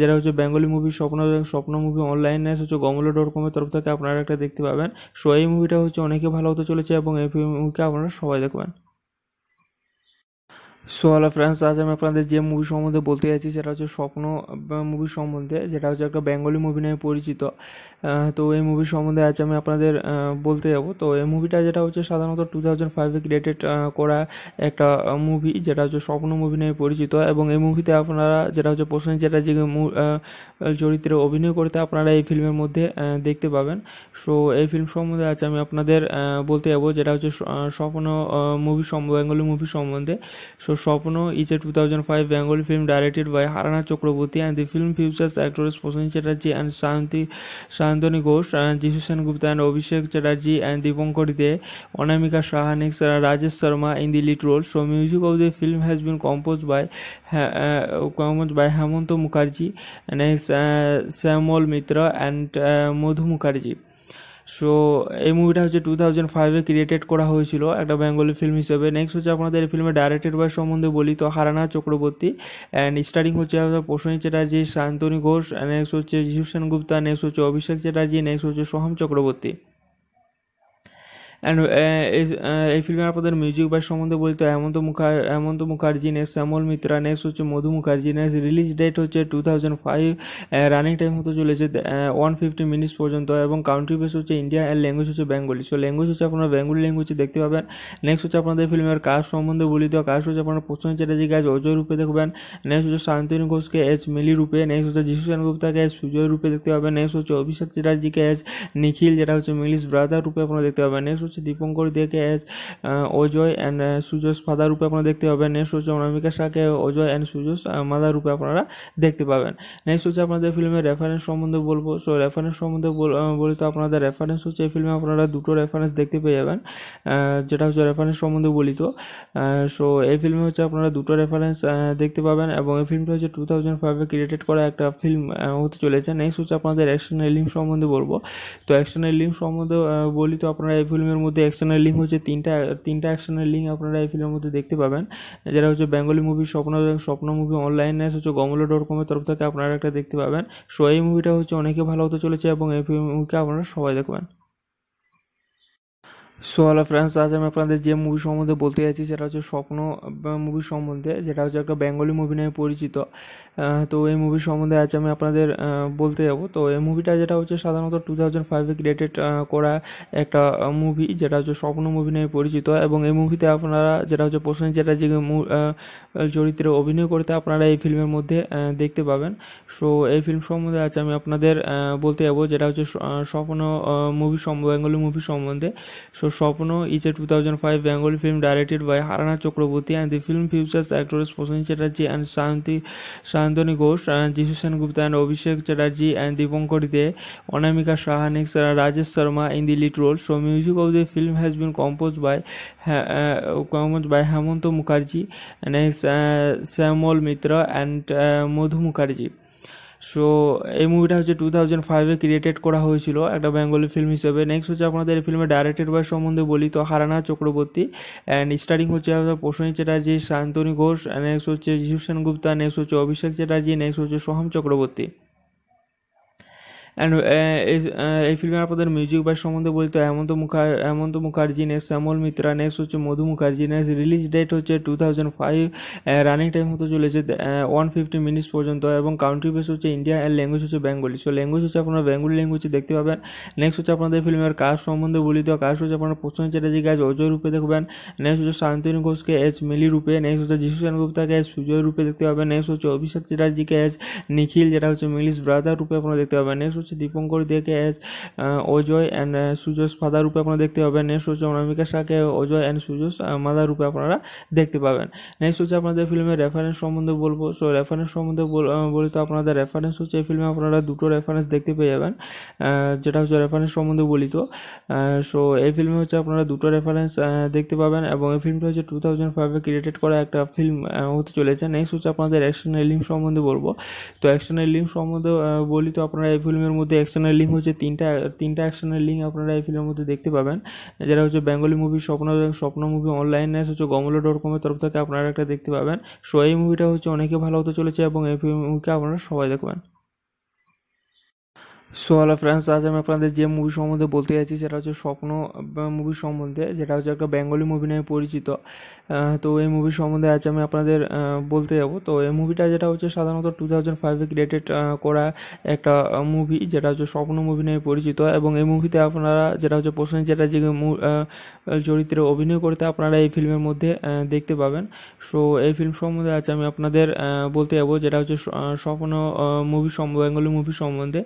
যেটা হচ্ছে বেঙ্গলি মুভি স্বপ্ন স্বপ্ন মুভি অনলাইন ন্যাস হচ্ছে গমলো ডট কমের তরফ থেকে আপনারা একটা দেখতে পাবেন সো এই মুভিটা হচ্ছে অনেকে ভালো হতে চলেছে এবং এই মুভিকে আপনারা সবাই দেখবেন সো হ্যালো ফ্রেন্ডস আজ আমি আপনাদের যে মুভি সম্বন্ধে বলতে চাইছি সেটা হচ্ছে স্বপ্ন মুভি সম্বন্ধে যেটা হচ্ছে একটা বেঙ্গলি মুভি নামে পরিচিত তো এই মুভি সম্বন্ধে আজ আমি আপনাদের বলতে যাব তো এই মুভিটা যেটা হচ্ছে সাধারণত টু থাউজেন্ড ফাইভে ক্রিয়েটেড করা একটা মুভি যেটা হচ্ছে স্বপ্ন মুভি নামে পরিচিত এবং এই মুভিতে আপনারা যেটা হচ্ছে যেটা যে চরিত্রে অভিনয় করতে আপনারা এই ফিল্মের মধ্যে দেখতে পাবেন সো এই ফিল্ম সম্বন্ধে আজ আমি আপনাদের বলতে যাবো যেটা হচ্ছে স্বপ্ন মুভি বেঙ্গলি মুভি সম্বন্ধে so Swapno is a 2005 Bengali film directed by Harana Chakraborty and the film features actors Prasanth Chatterjee and Shanti Shantani Ghosh and Jishan Gupta and Abhishek Chatterjee and Dipankar De, Onamika Shah next Rajesh Sharma in the lead role. So music of the film has been composed by uh, composed by Hemant Mukherjee and uh, Samuel Mitra and uh, Madhu Mukherjee. So এই মুভিটা হচ্ছে two thousand ফাইভে created করা হয়েছিল একটা Bengali film হিসেবে next হচ্ছে আপনাদের এই ফিল্মে ডাইরেক্টেড বয় সম্বন্ধে বলি তো হারানা চক্রবর্তী অ্যান্ড স্টারিং হচ্ছে আপনার প্রসনী চ্যাটার্জি শান্তনী ঘোষ নেক্সট হচ্ছে জিসু সেনগুপ্তা নেক্সট হচ্ছে অভিষেক চ্যাটার্জি নেক্সট হচ্ছে Soham Chakraborty and uh, uh, এই ফিল্মে আপনাদের মিউজিক বাই সম্বন্ধে তো হেমন্ত মুখার হেমন্ত মুখার্জি নেক্সট শ্যামল মিত্রা নেক্সট হচ্ছে Madhu Mukherjee next release date হচ্ছে two thousand five running time হতে চলেছে ওয়ান ফিফটি মিনিটস পর্যন্ত এবং কাউন্ট্রি বেস হচ্ছে ইন্ডিয়া অ্যান্ড ল্যাঙ্গুয়েজ হচ্ছে বেঙ্গলি সো ল্যাঙ্গুয়েজ হচ্ছে আপনারা বেঙ্গলি ল্যাঙ্গুয়েজ দেখতে পাবেন নেক্সট হচ্ছে আপনাদের ফিল্মের কাজ সম্বন্ধে বলি তো কাজ হচ্ছে আপনারা প্রশ্ন চ্যাটার্জি গাছ অজয় রূপে দেখবেন নেক্সট হচ্ছে শান্তনু ঘোষকে এস মিলি রূপে নেক্সট হচ্ছে যিশু সেনগুপ্তাকে এস সুজয় রূপে দেখতে পাবেন নেক্সট হচ্ছে অভিষেক চ্যাটার্জিকে এস নিখিল যেটা হচ্ছে মিলিশ ব্রাদার রূপে আপনারা দেখতে পাবেন নেক্সট হচ্ছে দীপঙ্কর দেকে অ্যাজ অজয় অ্যান্ড সুজস ফাদার রূপে আপনারা দেখতে পাবেন নেক্সট হচ্ছে অনামিকা শাহকে অজয় অ্যান্ড সুজস মাদার রূপে আপনারা দেখতে পাবেন নেক্সট হচ্ছে আপনাদের ফিল্মের রেফারেন্স সম্বন্ধে বলবো সো রেফারেন্স সম্বন্ধে বলি তো আপনাদের রেফারেন্স হচ্ছে এই ফিল্মে আপনারা দুটো রেফারেন্স দেখতে পেয়ে যাবেন যেটা হচ্ছে রেফারেন্স সম্বন্ধে বলি তো সো এই ফিল্মে হচ্ছে আপনারা দুটো রেফারেন্স দেখতে পাবেন এবং এই ফিল্মটা হচ্ছে টু থাউজেন্ড ফাইভে ক্রিয়েটেড করা একটা ফিল্ম হতে চলেছে নেক্সট হচ্ছে আপনাদের এক্সটার্নাল লিঙ্ক সম্বন্ধে বলবো তো এক্সটার্নাল লিঙ্ক সম্বন্ধে বলি তো আপনারা এই ফিল্মে ফিল্মের মধ্যে অ্যাকশনের লিঙ্ক হচ্ছে তিনটা তিনটা অ্যাকশনের লিঙ্ক আপনারা এই ফিল্মের মধ্যে দেখতে পাবেন যারা হচ্ছে বেঙ্গলি মুভি স্বপ্ন স্বপ্ন মুভি অনলাইন ন্যাস হচ্ছে গমলো ডট কমের তরফ থেকে আপনারা একটা দেখতে পাবেন সো এই মুভিটা হচ্ছে অনেকে ভালো হতে চলেছে এবং এই মুভিকে আপনারা সবাই দেখবেন সো হ্যালো ফ্রেন্ডস আজ আমি আপনাদের যে মুভি সম্বন্ধে বলতে যাচ্ছি সেটা হচ্ছে স্বপ্ন মুভি সম্বন্ধে যেটা হচ্ছে একটা বেঙ্গলি মুভি নামে পরিচিত তো এই মুভি সম্বন্ধে আজ আমি আপনাদের বলতে যাব তো এই মুভিটা যেটা হচ্ছে সাধারণত টু থাউজেন্ড ফাইভে ক্রিয়েটেড করা একটা মুভি যেটা হচ্ছে স্বপ্ন মুভি নামে পরিচিত এবং এই মুভিতে আপনারা যেটা হচ্ছে প্রসেন যে চরিত্রে অভিনয় করতে আপনারা এই ফিল্মের মধ্যে দেখতে পাবেন সো এই ফিল্ম সম্বন্ধে আজ আমি আপনাদের বলতে যাব যেটা হচ্ছে স্বপ্ন মুভি বেঙ্গলি মুভি সম্বন্ধে so Swapno is a 2005 Bengali film directed by Harana Chakraborty and the film features actors Prasun Chatterjee and Shanti Shantani Ghosh and Jishan Gupta and Abhishek Chatterjee and Dipankar De, Onamika Shah next Rajesh Sharma in the lead role. So music of the film has been composed by uh, composed by Hemant Mukherjee, next uh, Samuel Mitra and uh, Madhu Mukherjee. So এই মুভিটা হচ্ছে two thousand ফাইভে created করা হয়েছিল একটা Bengali film হিসেবে next হচ্ছে আপনাদের এই ফিল্মে ডাইরেক্টেড বয়স সম্বন্ধে বলি তো হারানা চক্রবর্তী অ্যান্ড স্টারিং হচ্ছে আপনার প্রসনী চ্যাটার্জি শান্তনী ঘোষ নেক্সট হচ্ছে জিসু সেনগুপ্তা নেক্সট হচ্ছে অভিষেক চ্যাটার্জি নেক্সট হচ্ছে Soham Chakraborty and uh, uh, এই ফিল্মে আপনাদের মিউজিক বাই সম্বন্ধে বলতে হেমন্ত মুখার হেমন্ত মুখার্জি নেক্সট শ্যামল মিত্রা নেক্সট হচ্ছে Madhu Mukherjee next release date হচ্ছে two thousand five running time হতে চলেছে ওয়ান ফিফটি মিনিটস পর্যন্ত এবং কাউন্ট্রি বেস হচ্ছে ইন্ডিয়া অ্যান্ড ল্যাঙ্গুয়েজ হচ্ছে বেঙ্গলি সো ল্যাঙ্গুয়েজ হচ্ছে আপনারা বেঙ্গলি ল্যাঙ্গুয়েজ দেখতে পাবেন নেক্সট হচ্ছে আপনাদের ফিল্মের কাজ সম্বন্ধে বলিত কাজ হচ্ছে আপনারা প্রশ্ন চ্যাটার্জি কাজ অজয় রূপে দেখবেন নেক্সট হচ্ছে শান্তিনী ঘোষকে এস মিলি রূপে নেক্সট হচ্ছে যিশু সেনগুপ্তাকে এস সুজয় রূপে দেখতে পাবেন নেক্সট হচ্ছে অভিষেক চ্যাটার্জিকে এস নিখিল যেটা হচ্ছে মিলিস ব্রাদার রূপে আপনারা দেখতে পাবেন নেক্সট হচ্ছে দীপঙ্কর দেকে অ্যাজ অজয় অ্যান্ড সুজস ফাদার রূপে আপনারা দেখতে পাবেন নেক্সট হচ্ছে অনামিকা শাহকে অজয় অ্যান্ড সুজস মাদার রূপে আপনারা দেখতে পাবেন নেক্সট হচ্ছে আপনাদের ফিল্মের রেফারেন্স সম্বন্ধে বলবো সো রেফারেন্স সম্বন্ধে বলি তো আপনাদের রেফারেন্স হচ্ছে এই ফিল্মে আপনারা দুটো রেফারেন্স দেখতে পেয়ে যাবেন যেটা হচ্ছে রেফারেন্স সম্বন্ধে বলি তো সো এই ফিল্মে হচ্ছে আপনারা দুটো রেফারেন্স দেখতে পাবেন এবং এই ফিল্মটা হচ্ছে টু থাউজেন্ড ফাইভে ক্রিয়েটেড করা একটা ফিল্ম হতে চলেছে নেক্সট হচ্ছে আপনাদের অ্যাকশনের লিঙ্ক সম্বন্ধে বলবো তো অ্যাকশনের লিঙ্ক সম্বন্ধে বলি তো আপনারা এই ফিল্মের ফিল্মের মধ্যে অ্যাকশনের লিঙ্ক হচ্ছে তিনটা তিনটা অ্যাকশনের লিঙ্ক আপনারা এই ফিল্মের মধ্যে দেখতে পাবেন যেটা হচ্ছে বেঙ্গলি মুভি স্বপ্ন স্বপ্ন মুভি অনলাইন ন্যাস হচ্ছে গমলো ডট কমের তরফ থেকে আপনারা একটা দেখতে পাবেন সো এই মুভিটা হচ্ছে অনেকে ভালো হতে চলেছে এবং এই মুভিকে আপনারা সবাই দেখবেন সো হ্যালো ফ্রেন্ডস আজ আমি আপনাদের যে মুভি সম্বন্ধে বলতে চাইছি সেটা হচ্ছে স্বপ্ন মুভি সম্বন্ধে যেটা হচ্ছে একটা বেঙ্গলি মুভি নামে পরিচিত তো এই মুভি সম্বন্ধে আজ আমি আপনাদের বলতে যাব তো এই মুভিটা যেটা হচ্ছে সাধারণত টু থাউজেন্ড ফাইভে ক্রিয়েটেড করা একটা মুভি যেটা হচ্ছে স্বপ্ন মুভি নামে পরিচিত এবং এই মুভিতে আপনারা যেটা হচ্ছে প্রসেন চ্যাটার্জি চরিত্রে অভিনয় করতে আপনারা এই ফিল্মের মধ্যে দেখতে পাবেন সো এই ফিল্ম সম্বন্ধে আজ আমি আপনাদের বলতে যাবো যেটা হচ্ছে স্বপ্ন মুভি বেঙ্গলি মুভি সম্বন্ধে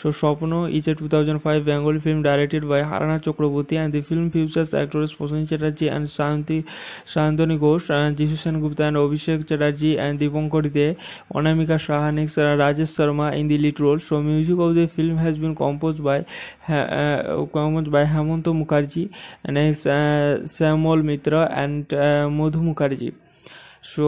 so Swapno is a two thousand five Bengali film directed by হারানা Chakraborty and the film features actress প্রসেন Chatterjee and Shanti Nandini Ghosh যিশু Sengupta and Abhishek Chatterjee and Dipankar De Anamika Saha next Rajesh Sharma in the lead role so music of the film has been compose by compose by Hemanta Mukherjee next Shyamal Mitra and Madhu Mukherjee so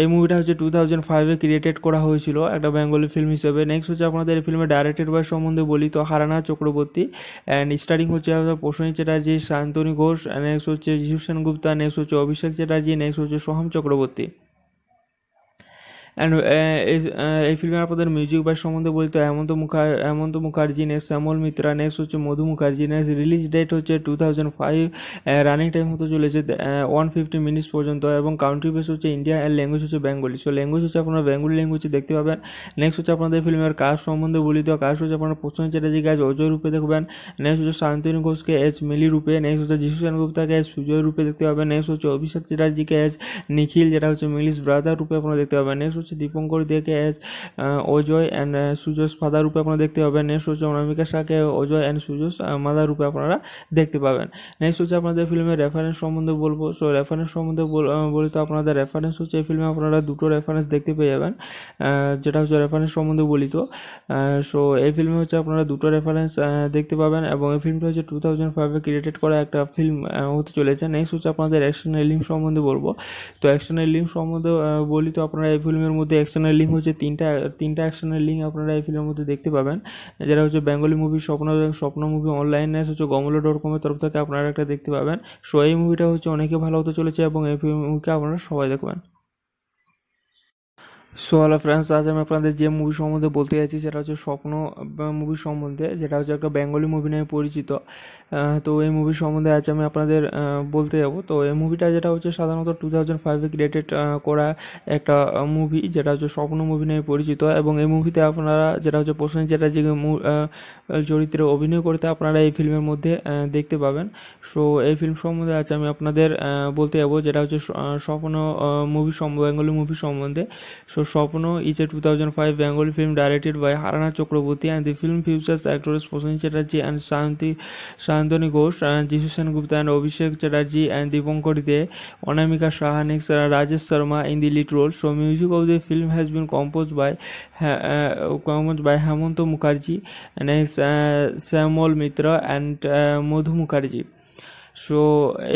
এই মুভিটা হচ্ছে two thousand ফাইভে created করা হয়েছিল একটা Bengali film হিসেবে next হচ্ছে আপনাদের এই ফিল্মে ডাইরেক্টেড বাই সম্বন্ধে বলি তো হারানা চক্রবর্তী অ্যান্ড স্টারিং হচ্ছে প্রসেনজিৎ চ্যাটার্জি শান্তনু ঘোষ নেক্সট হচ্ছে জিভসেন গুপ্তা নেক্সট হচ্ছে অভিষেক চ্যাটার্জি নেক্সট হচ্ছে Soham Chakraborty and uh, uh, এই ফিল্মে আপনাদের মিউজিক বাই সম্বন্ধে বলতে হেমন্ত মুখার হেমন্ত মুখার্জি নেক্সট শ্যামল মিত্রা নেক্সট হচ্ছে Madhu Mukherjee next release date হচ্ছে two thousand five running time হতে চলেছে ওয়ান ফিফটি মিনিটস পর্যন্ত এবং কাউন্ট্রি বেস হচ্ছে ইন্ডিয়া অ্যান্ড ল্যাঙ্গুয়েজ হচ্ছে বেঙ্গলি সো ল্যাঙ্গুয়েজ হচ্ছে আপনারা বেঙ্গলি ল্যাঙ্গুয়েজ দেখতে পাবেন নেক্সট হচ্ছে আপনাদের ফিল্মের কাজ সম্বন্ধে বলি তো কাজ হচ্ছে আপনারা প্রসন্ন চ্যাটার্জি গাছ অজয় রূপে দেখবেন নেক্সট হচ্ছে শান্তিনু ঘোষকে এস মিলি রূপে নেক্সট হচ্ছে যিশু সেনগুপ্তাকে এস সুজয় রূপে দেখতে পাবেন নেক্সট হচ্ছে অভিষেক চ্যাটার্জিকে এস নিখিল যেটা হচ্ছে মিলিস ব্রাদার রূপে আপনারা দেখতে পাবেন নেক্সট হচ্ছে দীপঙ্কর দেকে অ্যাজ অজয় অ্যান্ড সুজস ফাদার রূপে আপনারা দেখতে পাবেন নেক্সট হচ্ছে অনামিকা শাহকে অজয় অ্যান্ড সুজস মাদার রূপে আপনারা দেখতে পাবেন নেক্সট হচ্ছে আপনাদের ফিল্মের রেফারেন্স সম্বন্ধে বলবো সো রেফারেন্স সম্বন্ধে বলি তো আপনাদের রেফারেন্স হচ্ছে এই ফিল্মে আপনারা দুটো রেফারেন্স দেখতে পেয়ে যাবেন যেটা হচ্ছে রেফারেন্স সম্বন্ধে বলি তো সো এই ফিল্মে হচ্ছে আপনারা দুটো রেফারেন্স দেখতে পাবেন এবং এই ফিল্মটা হচ্ছে টু থাউজেন্ড ফাইভে ক্রিয়েটেড করা একটা ফিল্ম হতে চলেছে নেক্সট হচ্ছে আপনাদের অ্যাকশন লিঙ্ক সম্বন্ধে বলবো তো অ্যাকশন লিঙ্ক সম্বন্ধে বলি তো আপনারা এই ফিল্মের ফিল্মের মধ্যে অ্যাকশনের লিঙ্ক হচ্ছে তিনটা তিনটা অ্যাকশনের লিঙ্ক আপনারা এই ফিল্মের মধ্যে দেখতে পাবেন যারা হচ্ছে বেঙ্গলি মুভি স্বপ্ন স্বপ্ন মুভি অনলাইন ন্যাস হচ্ছে গমলো ডট কমের তরফ থেকে আপনারা একটা দেখতে পাবেন সো এই মুভিটা হচ্ছে অনেকে ভালো হতে চলেছে এবং এই মুভিকে আপনারা সবাই দেখবেন সো হ্যালো ফ্রেন্ডস আজ আমি আপনাদের যে মুভি সম্বন্ধে বলতে যাচ্ছি সেটা হচ্ছে স্বপ্ন মুভি সম্বন্ধে যেটা হচ্ছে একটা বেঙ্গলি মুভি নামে পরিচিত তো এই মুভি সম্বন্ধে আজ আমি আপনাদের বলতে যাব তো এই মুভিটা যেটা হচ্ছে সাধারণত টু থাউজেন্ড ফাইভে ক্রিয়েটেড করা একটা মুভি যেটা হচ্ছে স্বপ্ন মুভি নামে পরিচিত এবং এই মুভিতে আপনারা যেটা হচ্ছে প্রসেন চ্যাটার্জি চরিত্রে অভিনয় করতে আপনারা এই ফিল্মের মধ্যে দেখতে পাবেন সো এই ফিল্ম সম্বন্ধে আজ আমি আপনাদের বলতে যাবো যেটা হচ্ছে স্বপ্ন মুভি বেঙ্গলি মুভি সম্বন্ধে so Swapno is a two thousand five Bengali film directed by হারানা Chakraborty and the film features actress প্রসেন Chatterjee and Shanti Shanti Nayantani Ghosh যিশু Sengupta and Abhishek Chatterjee and Dipankar De Anamika Saha Rajesh Sharma in the lead role so music of the film has been compose by compose by Hemanta Mukherjee next Shyamal Mitra and Madhu Mukherjee so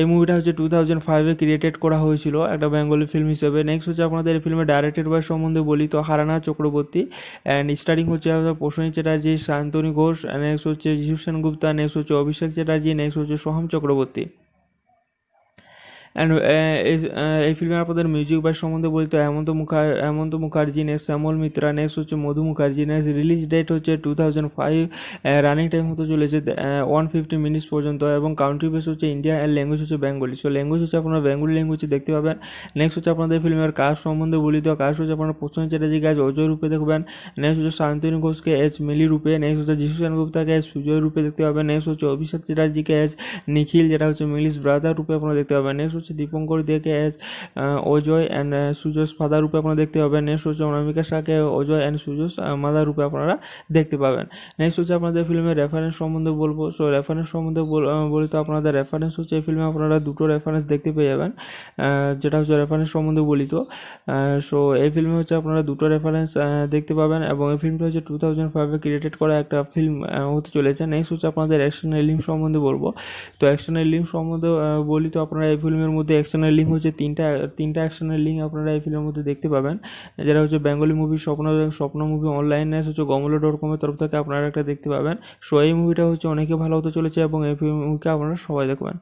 এই মুভিটা হচ্ছে two thousand ফাইভে created করা হয়েছিল একটা Bengali film হিসেবে next হচ্ছে আপনাদের এই ফিল্মে ডাইরেক্টেড বয় সম্বন্ধে বলি তো হারানা চক্রবর্তী অ্যান্ড স্টারিং হচ্ছে আপনার প্রসনী চ্যাটার্জি শান্তনী ঘোষ নেক্সট হচ্ছে জিসু সেনগুপ্তা নেক্সট হচ্ছে অভিষেক চ্যাটার্জি নেক্সট হচ্ছে Soham Chakraborty and uh, uh, এই ফিল্মে আপনাদের মিউজিক বাই সম্বন্ধে বলতে হেমন্ত মুখার হেমন্ত মুখার্জি নেস শ্যামল মিত্রা নেক্সট হচ্ছে Madhu Mukherjee next release date হচ্ছে two thousand five running time হতে চলেছে ওয়ান ফিফটি মিনিটস পর্যন্ত এবং কাউন্ট্রি বেস হচ্ছে ইন্ডিয়া অ্যান্ড ল্যাঙ্গুয়েজ হচ্ছে বেঙ্গলি সো ল্যাঙ্গুয়েজ হচ্ছে আপনারা বেঙ্গলি ল্যাঙ্গুয়েজ দেখতে পাবেন নেক্সট হচ্ছে আপনাদের ফিল্মের কাজ সম্বন্ধে বলি তো কাস্ট হচ্ছে আপনারা প্রশ্ন চ্যাটার্জি গাছ অজয় রূপে দেখবেন নেক্সট হচ্ছে শান্তনু ঘোষকে এস মিলি রূপে নেক্সট হচ্ছে যিশু সেনগুপ্তাকে এস সুজয় রূপে দেখতে পাবেন নেক্সট হচ্ছে অভিষেক চ্যাটার্জিকে এস নিখিল যেটা হচ্ছে মিলিশ ব্রাদার রূপে আপনারা দেখতে পাবেন নেক্সট হচ্ছে দীপঙ্কর দেকে অ্যাজ অজয় অ্যান্ড সুজস ফাদার রূপে আপনারা দেখতে পাবেন নেক্সট হচ্ছে অনামিকা শাহকে অজয় অ্যান্ড সুজস মাদার রূপে আপনারা দেখতে পাবেন নেক্সট হচ্ছে আপনাদের ফিল্মের রেফারেন্স সম্বন্ধে বলবো সো রেফারেন্স সম্বন্ধে বলি তো আপনাদের রেফারেন্স হচ্ছে এই ফিল্মে আপনারা দুটো রেফারেন্স দেখতে পেয়ে যাবেন যেটা হচ্ছে রেফারেন্স সম্বন্ধে বলি তো সো এই ফিল্মে হচ্ছে আপনারা দুটো রেফারেন্স দেখতে পাবেন এবং এই ফিল্মটা হচ্ছে টু থাউজেন্ড ফাইভে ক্রিয়েটেড করা একটা ফিল্ম হতে চলেছে নেক্সট হচ্ছে আপনাদের অ্যাকশনের লিঙ্ক সম্বন্ধে বলবো তো অ্যাকশনের লিঙ্ক সম্বন্ধে বলি তো আপনারা এই ফিল্মের মধ্যে অ্যাকশনের লিঙ্ক হচ্ছে তিনটা তিনটা অ্যাকশনের লিঙ্ক আপনারা এই ফিল্মের মধ্যে দেখতে পাবেন যারা হচ্ছে বেঙ্গলি মুভি স্বপ্ন স্বপ্ন মুভি অনলাইন ন্যাস হচ্ছে গমলা ডট কমের তরফ থেকে আপনারা একটা দেখতে পাবেন সো এই মুভিটা হচ্ছে অনেকে ভালো হতে চলেছে এবং এই ফিল্মকে আপনারা সবাই দেখবেন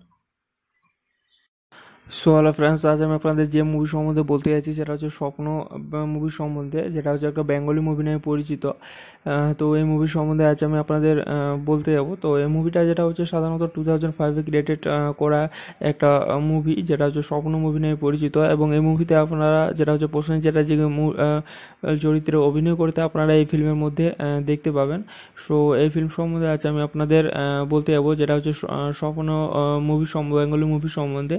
সো হ্যালো ফ্রেন্ডস আজ আমি আপনাদের যে মুভি সম্বন্ধে বলতে যাচ্ছি সেটা হচ্ছে স্বপ্ন মুভি সম্বন্ধে যেটা হচ্ছে একটা বেঙ্গলি মুভি নামে পরিচিত তো এই মুভি সম্বন্ধে আজ আমি আপনাদের বলতে যাব তো এই মুভিটা যেটা হচ্ছে সাধারণত টু থাউজেন্ড ফাইভে ক্রিয়েটেড করা একটা মুভি যেটা হচ্ছে স্বপ্ন মুভি নামে পরিচিত এবং এই মুভিতে আপনারা যেটা হচ্ছে প্রসেন যে চরিত্রে অভিনয় করতে আপনারা এই ফিল্মের মধ্যে দেখতে পাবেন সো এই ফিল্ম সম্বন্ধে আজ আমি আপনাদের বলতে যাব যেটা হচ্ছে স্বপ্ন মুভি বেঙ্গলি মুভি সম্বন্ধে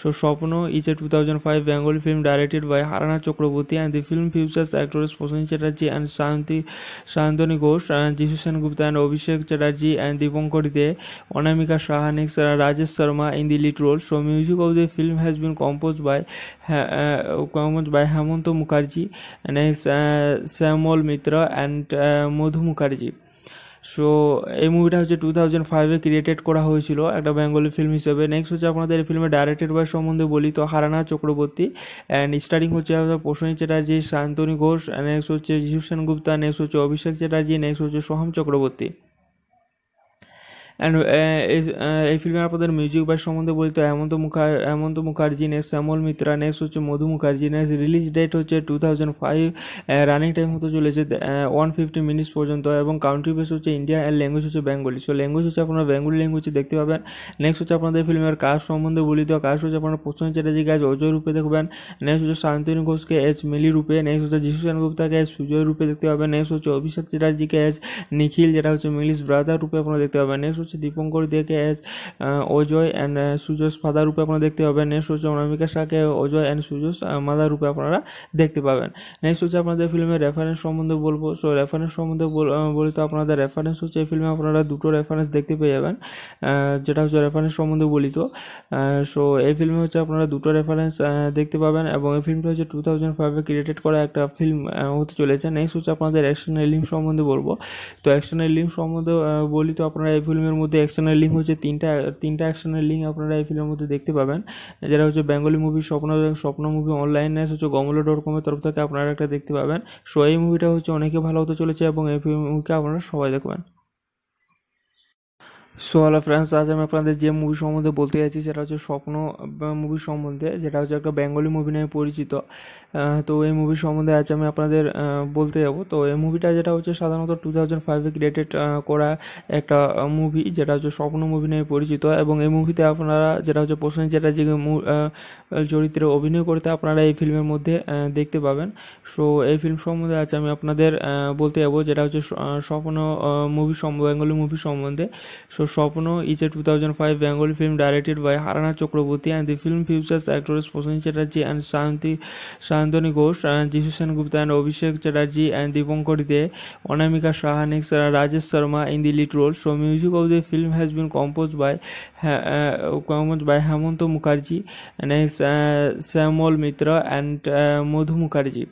so So Shopno is a 2005 Bengali film directed by Harana Chakraborty and the film features actors Prasanna Chatterjee and Shanti Shantani Ghosh and Jishan Gupta and Abhishek Chatterjee and Dipankar De, Onamika Shah next Rajesh Sharma in the lead role. So music of the film has been composed by uh, by Hemant Mukherjee and uh, Samuel Mitra and uh, Madhu Mukherjee. So এই মুভিটা হচ্ছে two thousand ফাইভে created করা হয়েছিল একটা Bengali film হিসেবে next হচ্ছে আপনাদের এই ফিল্মে ডাইরেক্টেড বয়স সম্বন্ধে বলি তো হারানা চক্রবর্তী অ্যান্ড স্টারিং হচ্ছে আপনার চ্যাটার্জি শান্তনু ঘোষ নেক্সট হচ্ছে জিহুসেন গুপ্তা নেক্সট হচ্ছে অভিষেক চ্যাটার্জি নেক্সট হচ্ছে সোহম চক্রবর্তী অ্যান্ড এই ফিল্মে আপনাদের মিউজিক বাই সম্বন্ধে বলতে হেমন্ত মুখার হেমন্ত মুখার্জি নেক্সট শ্যামল মিত্রা নেক্সট হচ্ছে Madhu Mukherjee next release date হচ্ছে two thousand five running time হতে চলেছে ওয়ান ফিফটি মিনিটস পর্যন্ত এবং কাউন্ট্রি বেস হচ্ছে ইন্ডিয়া অ্যান্ড ল্যাঙ্গুয়েজ হচ্ছে বেঙ্গলি সো ল্যাঙ্গুয়েজ হচ্ছে আপনারা বেঙ্গলি ল্যাঙ্গুয়েজ দেখতে পাবেন নেক্সট হচ্ছে আপনাদের ফিল্মের কাজ সম্বন্ধে বলিত কাজ হচ্ছে আপনারা প্রশ্ন চ্যাটার্জি কাজ অজয় রূপে দেখবেন নেক্সট হচ্ছে শান্তনু ঘোষকে এস মিলি রূপে নেক্সট হচ্ছে যিশু গুপ্তাকে এস সুজয় রূপে দেখতে পাবেন নেক্সট হচ্ছে অভিষেক চ্যাটার্জিকে এস নিখিল যেটা হচ্ছে মিলিশ ব্রাদার রূপে আপনারা দেখতে পাবেন নেক্সট হচ্ছে দীপঙ্কর দেকে অ্যাজ অজয় অ্যান্ড সুজস ফাদার রূপে আপনারা দেখতে পাবেন নেক্সট হচ্ছে অনামিকা শাহকে অজয় অ্যান্ড সুজস মাদার রূপে আপনারা দেখতে পাবেন নেক্সট হচ্ছে আপনাদের ফিল্মের রেফারেন্স সম্বন্ধে বলবো সো রেফারেন্স সম্বন্ধে বলি তো আপনাদের রেফারেন্স হচ্ছে এই ফিল্মে আপনারা দুটো রেফারেন্স দেখতে পেয়ে যাবেন যেটা হচ্ছে রেফারেন্স সম্বন্ধে বলি তো সো এই ফিল্মে হচ্ছে আপনারা দুটো রেফারেন্স দেখতে পাবেন এবং এই ফিল্মটা হচ্ছে টু থাউজেন্ড ফাইভে ক্রিয়েটেড করা একটা ফিল্ম হতে চলেছে নেক্সট হচ্ছে আপনাদের অ্যাকশনের লিঙ্ক সম্বন্ধে বলবো তো অ্যাকশনের লিঙ্ক সম্বন্ধে বলি তো আপনারা এই ফিল্মের মধ্যে অ্যাকশনের লিঙ্ক হচ্ছে তিনটা তিনটা অ্যাকশনের লিঙ্ক আপনারা এই ফিল্মের মধ্যে দেখতে পাবেন যেটা হচ্ছে বেঙ্গলি মুভি স্বপ্ন স্বপ্ন মুভি অনলাইন ন্যাস হচ্ছে গমলো ডট কমের তরফ থেকে আপনারা একটা দেখতে পাবেন সো এই মুভিটা হচ্ছে অনেকে ভালো হতে চলেছে এবং এই মুভিকে আপনারা সবাই দেখবেন সো হ্যালো ফ্রেন্ডস আজ আমি আপনাদের যে মুভি সম্বন্ধে বলতে যাচ্ছি সেটা হচ্ছে স্বপ্ন মুভি সম্বন্ধে যেটা হচ্ছে একটা বেঙ্গলি মুভি নামে পরিচিত তো এই মুভি সম্বন্ধে আজ আমি আপনাদের বলতে যাব তো এই মুভিটা যেটা হচ্ছে সাধারণত টু থাউজেন্ড ফাইভে ক্রিয়েটেড করা একটা মুভি যেটা হচ্ছে স্বপ্ন মুভি নামে পরিচিত এবং এই মুভিতে আপনারা যেটা হচ্ছে প্রসেন চ্যাটার্জিকে চরিত্রে অভিনয় করতে আপনারা এই ফিল্মের মধ্যে দেখতে পাবেন সো এই ফিল্ম সম্বন্ধে আজ আমি আপনাদের বলতে যাবো যেটা হচ্ছে স্বপ্ন মুভি বেঙ্গলি মুভি সম্বন্ধে so Swapno is a two thousand five Bengali film directed by হারানা Chakraborty and the film features actress প্রসেন Chatterjee and Shanti Nandini Ghosh Jisshu Sengupta and Abhishek Chatterjee and Dipankar De Anamika Saha next Rajesh Sharma in the lead role so music of the film has been compose by compose by Hemanta Mukherjee next Shyamal Mitra and Madhu Mukherjee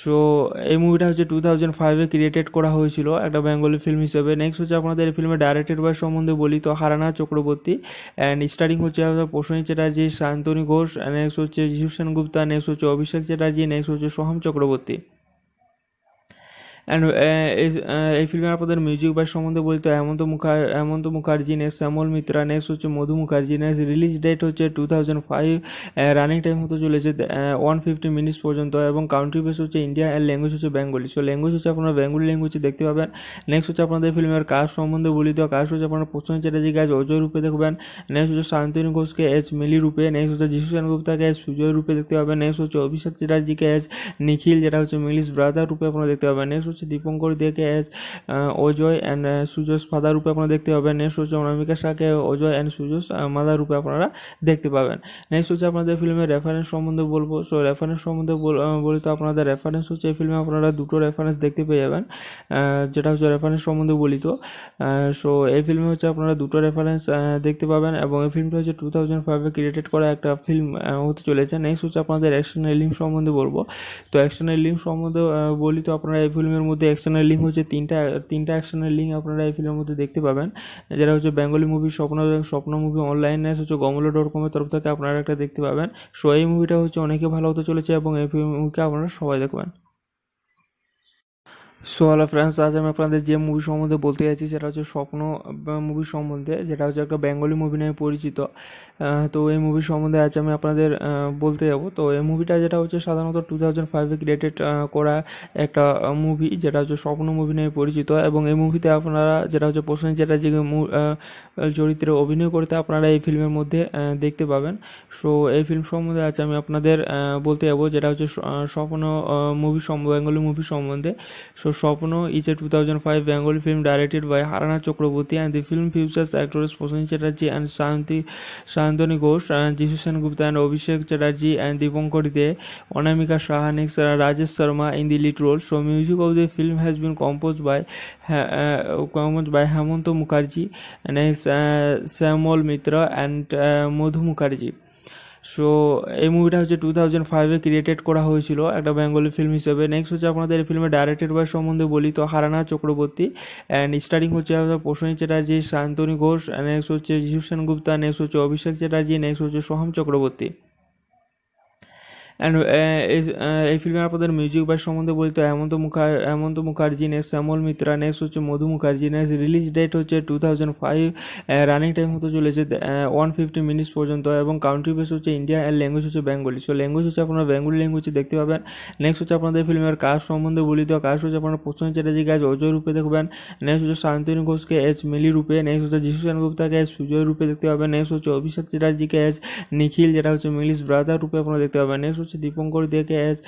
so এই মুভিটা হচ্ছে two thousand ফাইভে created করা হয়েছিল একটা Bengali film হিসেবে next হচ্ছে আপনাদের এই ফিল্মে ডাইরেক্টেড বাই সম্বন্ধে বলি তো হারানা চক্রবর্তী অ্যান্ড স্টারিং হচ্ছে আপনার প্রসনী চ্যাটার্জি শান্তনী ঘোষ নেক্সট হচ্ছে জিভসেন গুপ্তা নেক্সট হচ্ছে অভিষেক চ্যাটার্জি নেক্সট হচ্ছে Soham Chakraborty and uh, uh, এই ফিল্মের আপনাদের মিউজিক বাই সম্বন্ধে বলতে হেমন্ত মুখার হেমন্ত মুখার্জি নেক্সট শ্যামল মিত্রা নেক্সট হচ্ছে Madhu Mukherjee next release date হচ্ছে two thousand five running time হতে চলেছে ওয়ান ফিফটি মিনিটস পর্যন্ত এবং কাউন্ট্রি বেস হচ্ছে ইন্ডিয়া অ্যান্ড ল্যাঙ্গুয়েজ হচ্ছে বেঙ্গলি সো ল্যাঙ্গুয়েজ হচ্ছে আপনারা বেঙ্গলি ল্যাঙ্গুয়েজ দেখতে পাবেন নেক্সট হচ্ছে আপনাদের ফিল্মের কাজ সম্বন্ধে বলি তো কাজ হচ্ছে আপনারা প্রসন্ন চ্যাটার্জি গাছ অজয় রূপে দেখবেন নেক্সট হচ্ছে শান্তিনী ঘোষকে এস মিলি রূপে নেক্সট হচ্ছে যিশু সেনগুপ্তাকে এস সুজয় রূপে দেখতে পাবেন নেক্সট হচ্ছে অভিষেক চ্যাটার্জিকে এস নিখিল যেটা হচ্ছে মিলিস ব্রাদার রূপে আপনারা দেখতে পাবেন নেক্সট হচ্ছে দীপঙ্কর দেকে অ্যাজ অজয় অ্যান্ড সুজস ফাদার রূপে আপনারা দেখতে পাবেন নেক্সট হচ্ছে অনামিকা শাহকে অজয় অ্যান্ড সুজস মাদার রূপে আপনারা দেখতে পাবেন নেক্সট হচ্ছে আপনাদের ফিল্মের রেফারেন্স সম্বন্ধে বলবো সো রেফারেন্স সম্বন্ধে বলি তো আপনাদের রেফারেন্স হচ্ছে এই ফিল্মে আপনারা দুটো রেফারেন্স দেখতে পেয়ে যাবেন যেটা হচ্ছে রেফারেন্স সম্বন্ধে বলি তো সো এই ফিল্মে হচ্ছে আপনারা দুটো রেফারেন্স দেখতে পাবেন এবং এই ফিল্মটা হচ্ছে টু থাউজেন্ড ফাইভে ক্রিয়েটেড করা একটা ফিল্ম হতে চলেছে নেক্সট হচ্ছে আপনাদের অ্যাকশন লিঙ্ক সম্বন্ধে বলবো তো অ্যাকশন লিঙ্ক সম্বন্ধে বলি তো আপনারা এই ফিল্মের ফিল্মের মধ্যে অ্যাকশনের লিঙ্ক হচ্ছে তিনটা তিনটা অ্যাকশনের লিঙ্ক আপনারা এই ফিল্মের মধ্যে দেখতে পাবেন যারা হচ্ছে বেঙ্গলি মুভি স্বপ্ন স্বপ্ন মুভি অনলাইন হচ্ছে গমলো ডট কমের তরফ থেকে আপনারা একটা দেখতে পাবেন সো এই মুভিটা হচ্ছে অনেকে ভালো হতে চলেছে এবং এই মুভিকে আপনারা সবাই দেখবেন সো হ্যালো ফ্রেন্ডস আজ আমি আপনাদের যে মুভি সম্বন্ধে বলতে যাচ্ছি সেটা হচ্ছে স্বপ্ন মুভি সম্বন্ধে যেটা হচ্ছে একটা বেঙ্গলি মুভি নামে পরিচিত তো এই মুভি সম্বন্ধে আজ আমি আপনাদের বলতে যাব তো এই মুভিটা যেটা হচ্ছে সাধারণত টু থাউজেন্ড ফাইভে ক্রিয়েটেড করা একটা মুভি যেটা হচ্ছে স্বপ্ন মুভি নামে পরিচিত এবং এই মুভিতে আপনারা যেটা হচ্ছে যেটা যে চরিত্রে অভিনয় করতে আপনারা এই ফিল্মের মধ্যে দেখতে পাবেন সো এই ফিল্ম সম্বন্ধে আজ আমি আপনাদের বলতে যাব যেটা হচ্ছে স্বপ্ন মুভি বেঙ্গলি মুভি সম্বন্ধে so Swapno is a 2005 Bengali film directed by Harana Chakraborty and the film features actors Prasanna Chatterjee and Shanti Shantani Ghosh and Jishan Gupta and Abhishek Chatterjee and Dipankar De, Onamika Shah next Rajesh Sharma in the lead role. So music of the film has been composed by uh, composed by Hemant Mukherjee and uh, Samuel Mitra and uh, Madhu Mukherjee. So এই মুভিটা হচ্ছে two thousand ফাইভে created করা হয়েছিল একটা Bengali film হিসেবে next হচ্ছে আপনাদের এই ফিল্মে ডাইরেক্টেড বয় সম্বন্ধে বলি তো হারানা চক্রবর্তী অ্যান্ড স্টারিং হচ্ছে প্রসেন চ্যাটার্জি শান্তনু ঘোষ নেক্সট হচ্ছে জিভসেন গুপ্তা নেক্সট হচ্ছে অভিষেক চ্যাটার্জি নেক্সট হচ্ছে Soham Chakraborty and uh, uh, এই ফিল্মে আপনাদের মিউজিক বাই সম্বন্ধে বলতে হেমন্ত মুখার হেমন্ত মুখার্জি নেক্সট শ্যামল মিত্রা নেক্সট হচ্ছে Madhu Mukherjee next release date হচ্ছে two thousand five running time হতে চলেছে ওয়ান ফিফটি মিনিটস পর্যন্ত এবং কাউন্ট্রি বেস হচ্ছে ইন্ডিয়া অ্যান্ড ল্যাঙ্গুয়েজ হচ্ছে বেঙ্গলি সো ল্যাঙ্গুয়েজ হচ্ছে আপনারা বেঙ্গলি ল্যাঙ্গুয়েজ দেখতে পাবেন নেক্সট হচ্ছে আপনাদের ফিল্মের কাজ সম্বন্ধে বলি তো কাস্ট হচ্ছে আপনারা প্রশ্ন চ্যাটার্জি গাছ অজয় রূপে দেখবেন নেক্সট হচ্ছে শান্তনু ঘোষকে এস মিলি রূপে নেক্সট হচ্ছে যিশু সেনগুপ্তাকে এস সুজয় রূপে দেখতে পাবেন নেক্সট হচ্ছে অভিষেক চ্যাটার্জিকে এস নিখিল যেটা হচ্ছে মিলিস ব্রাদার রূপে আপনারা দেখতে পাবেন নেক্সট হচ্ছে দীপঙ্কর দেকে অ্যাজ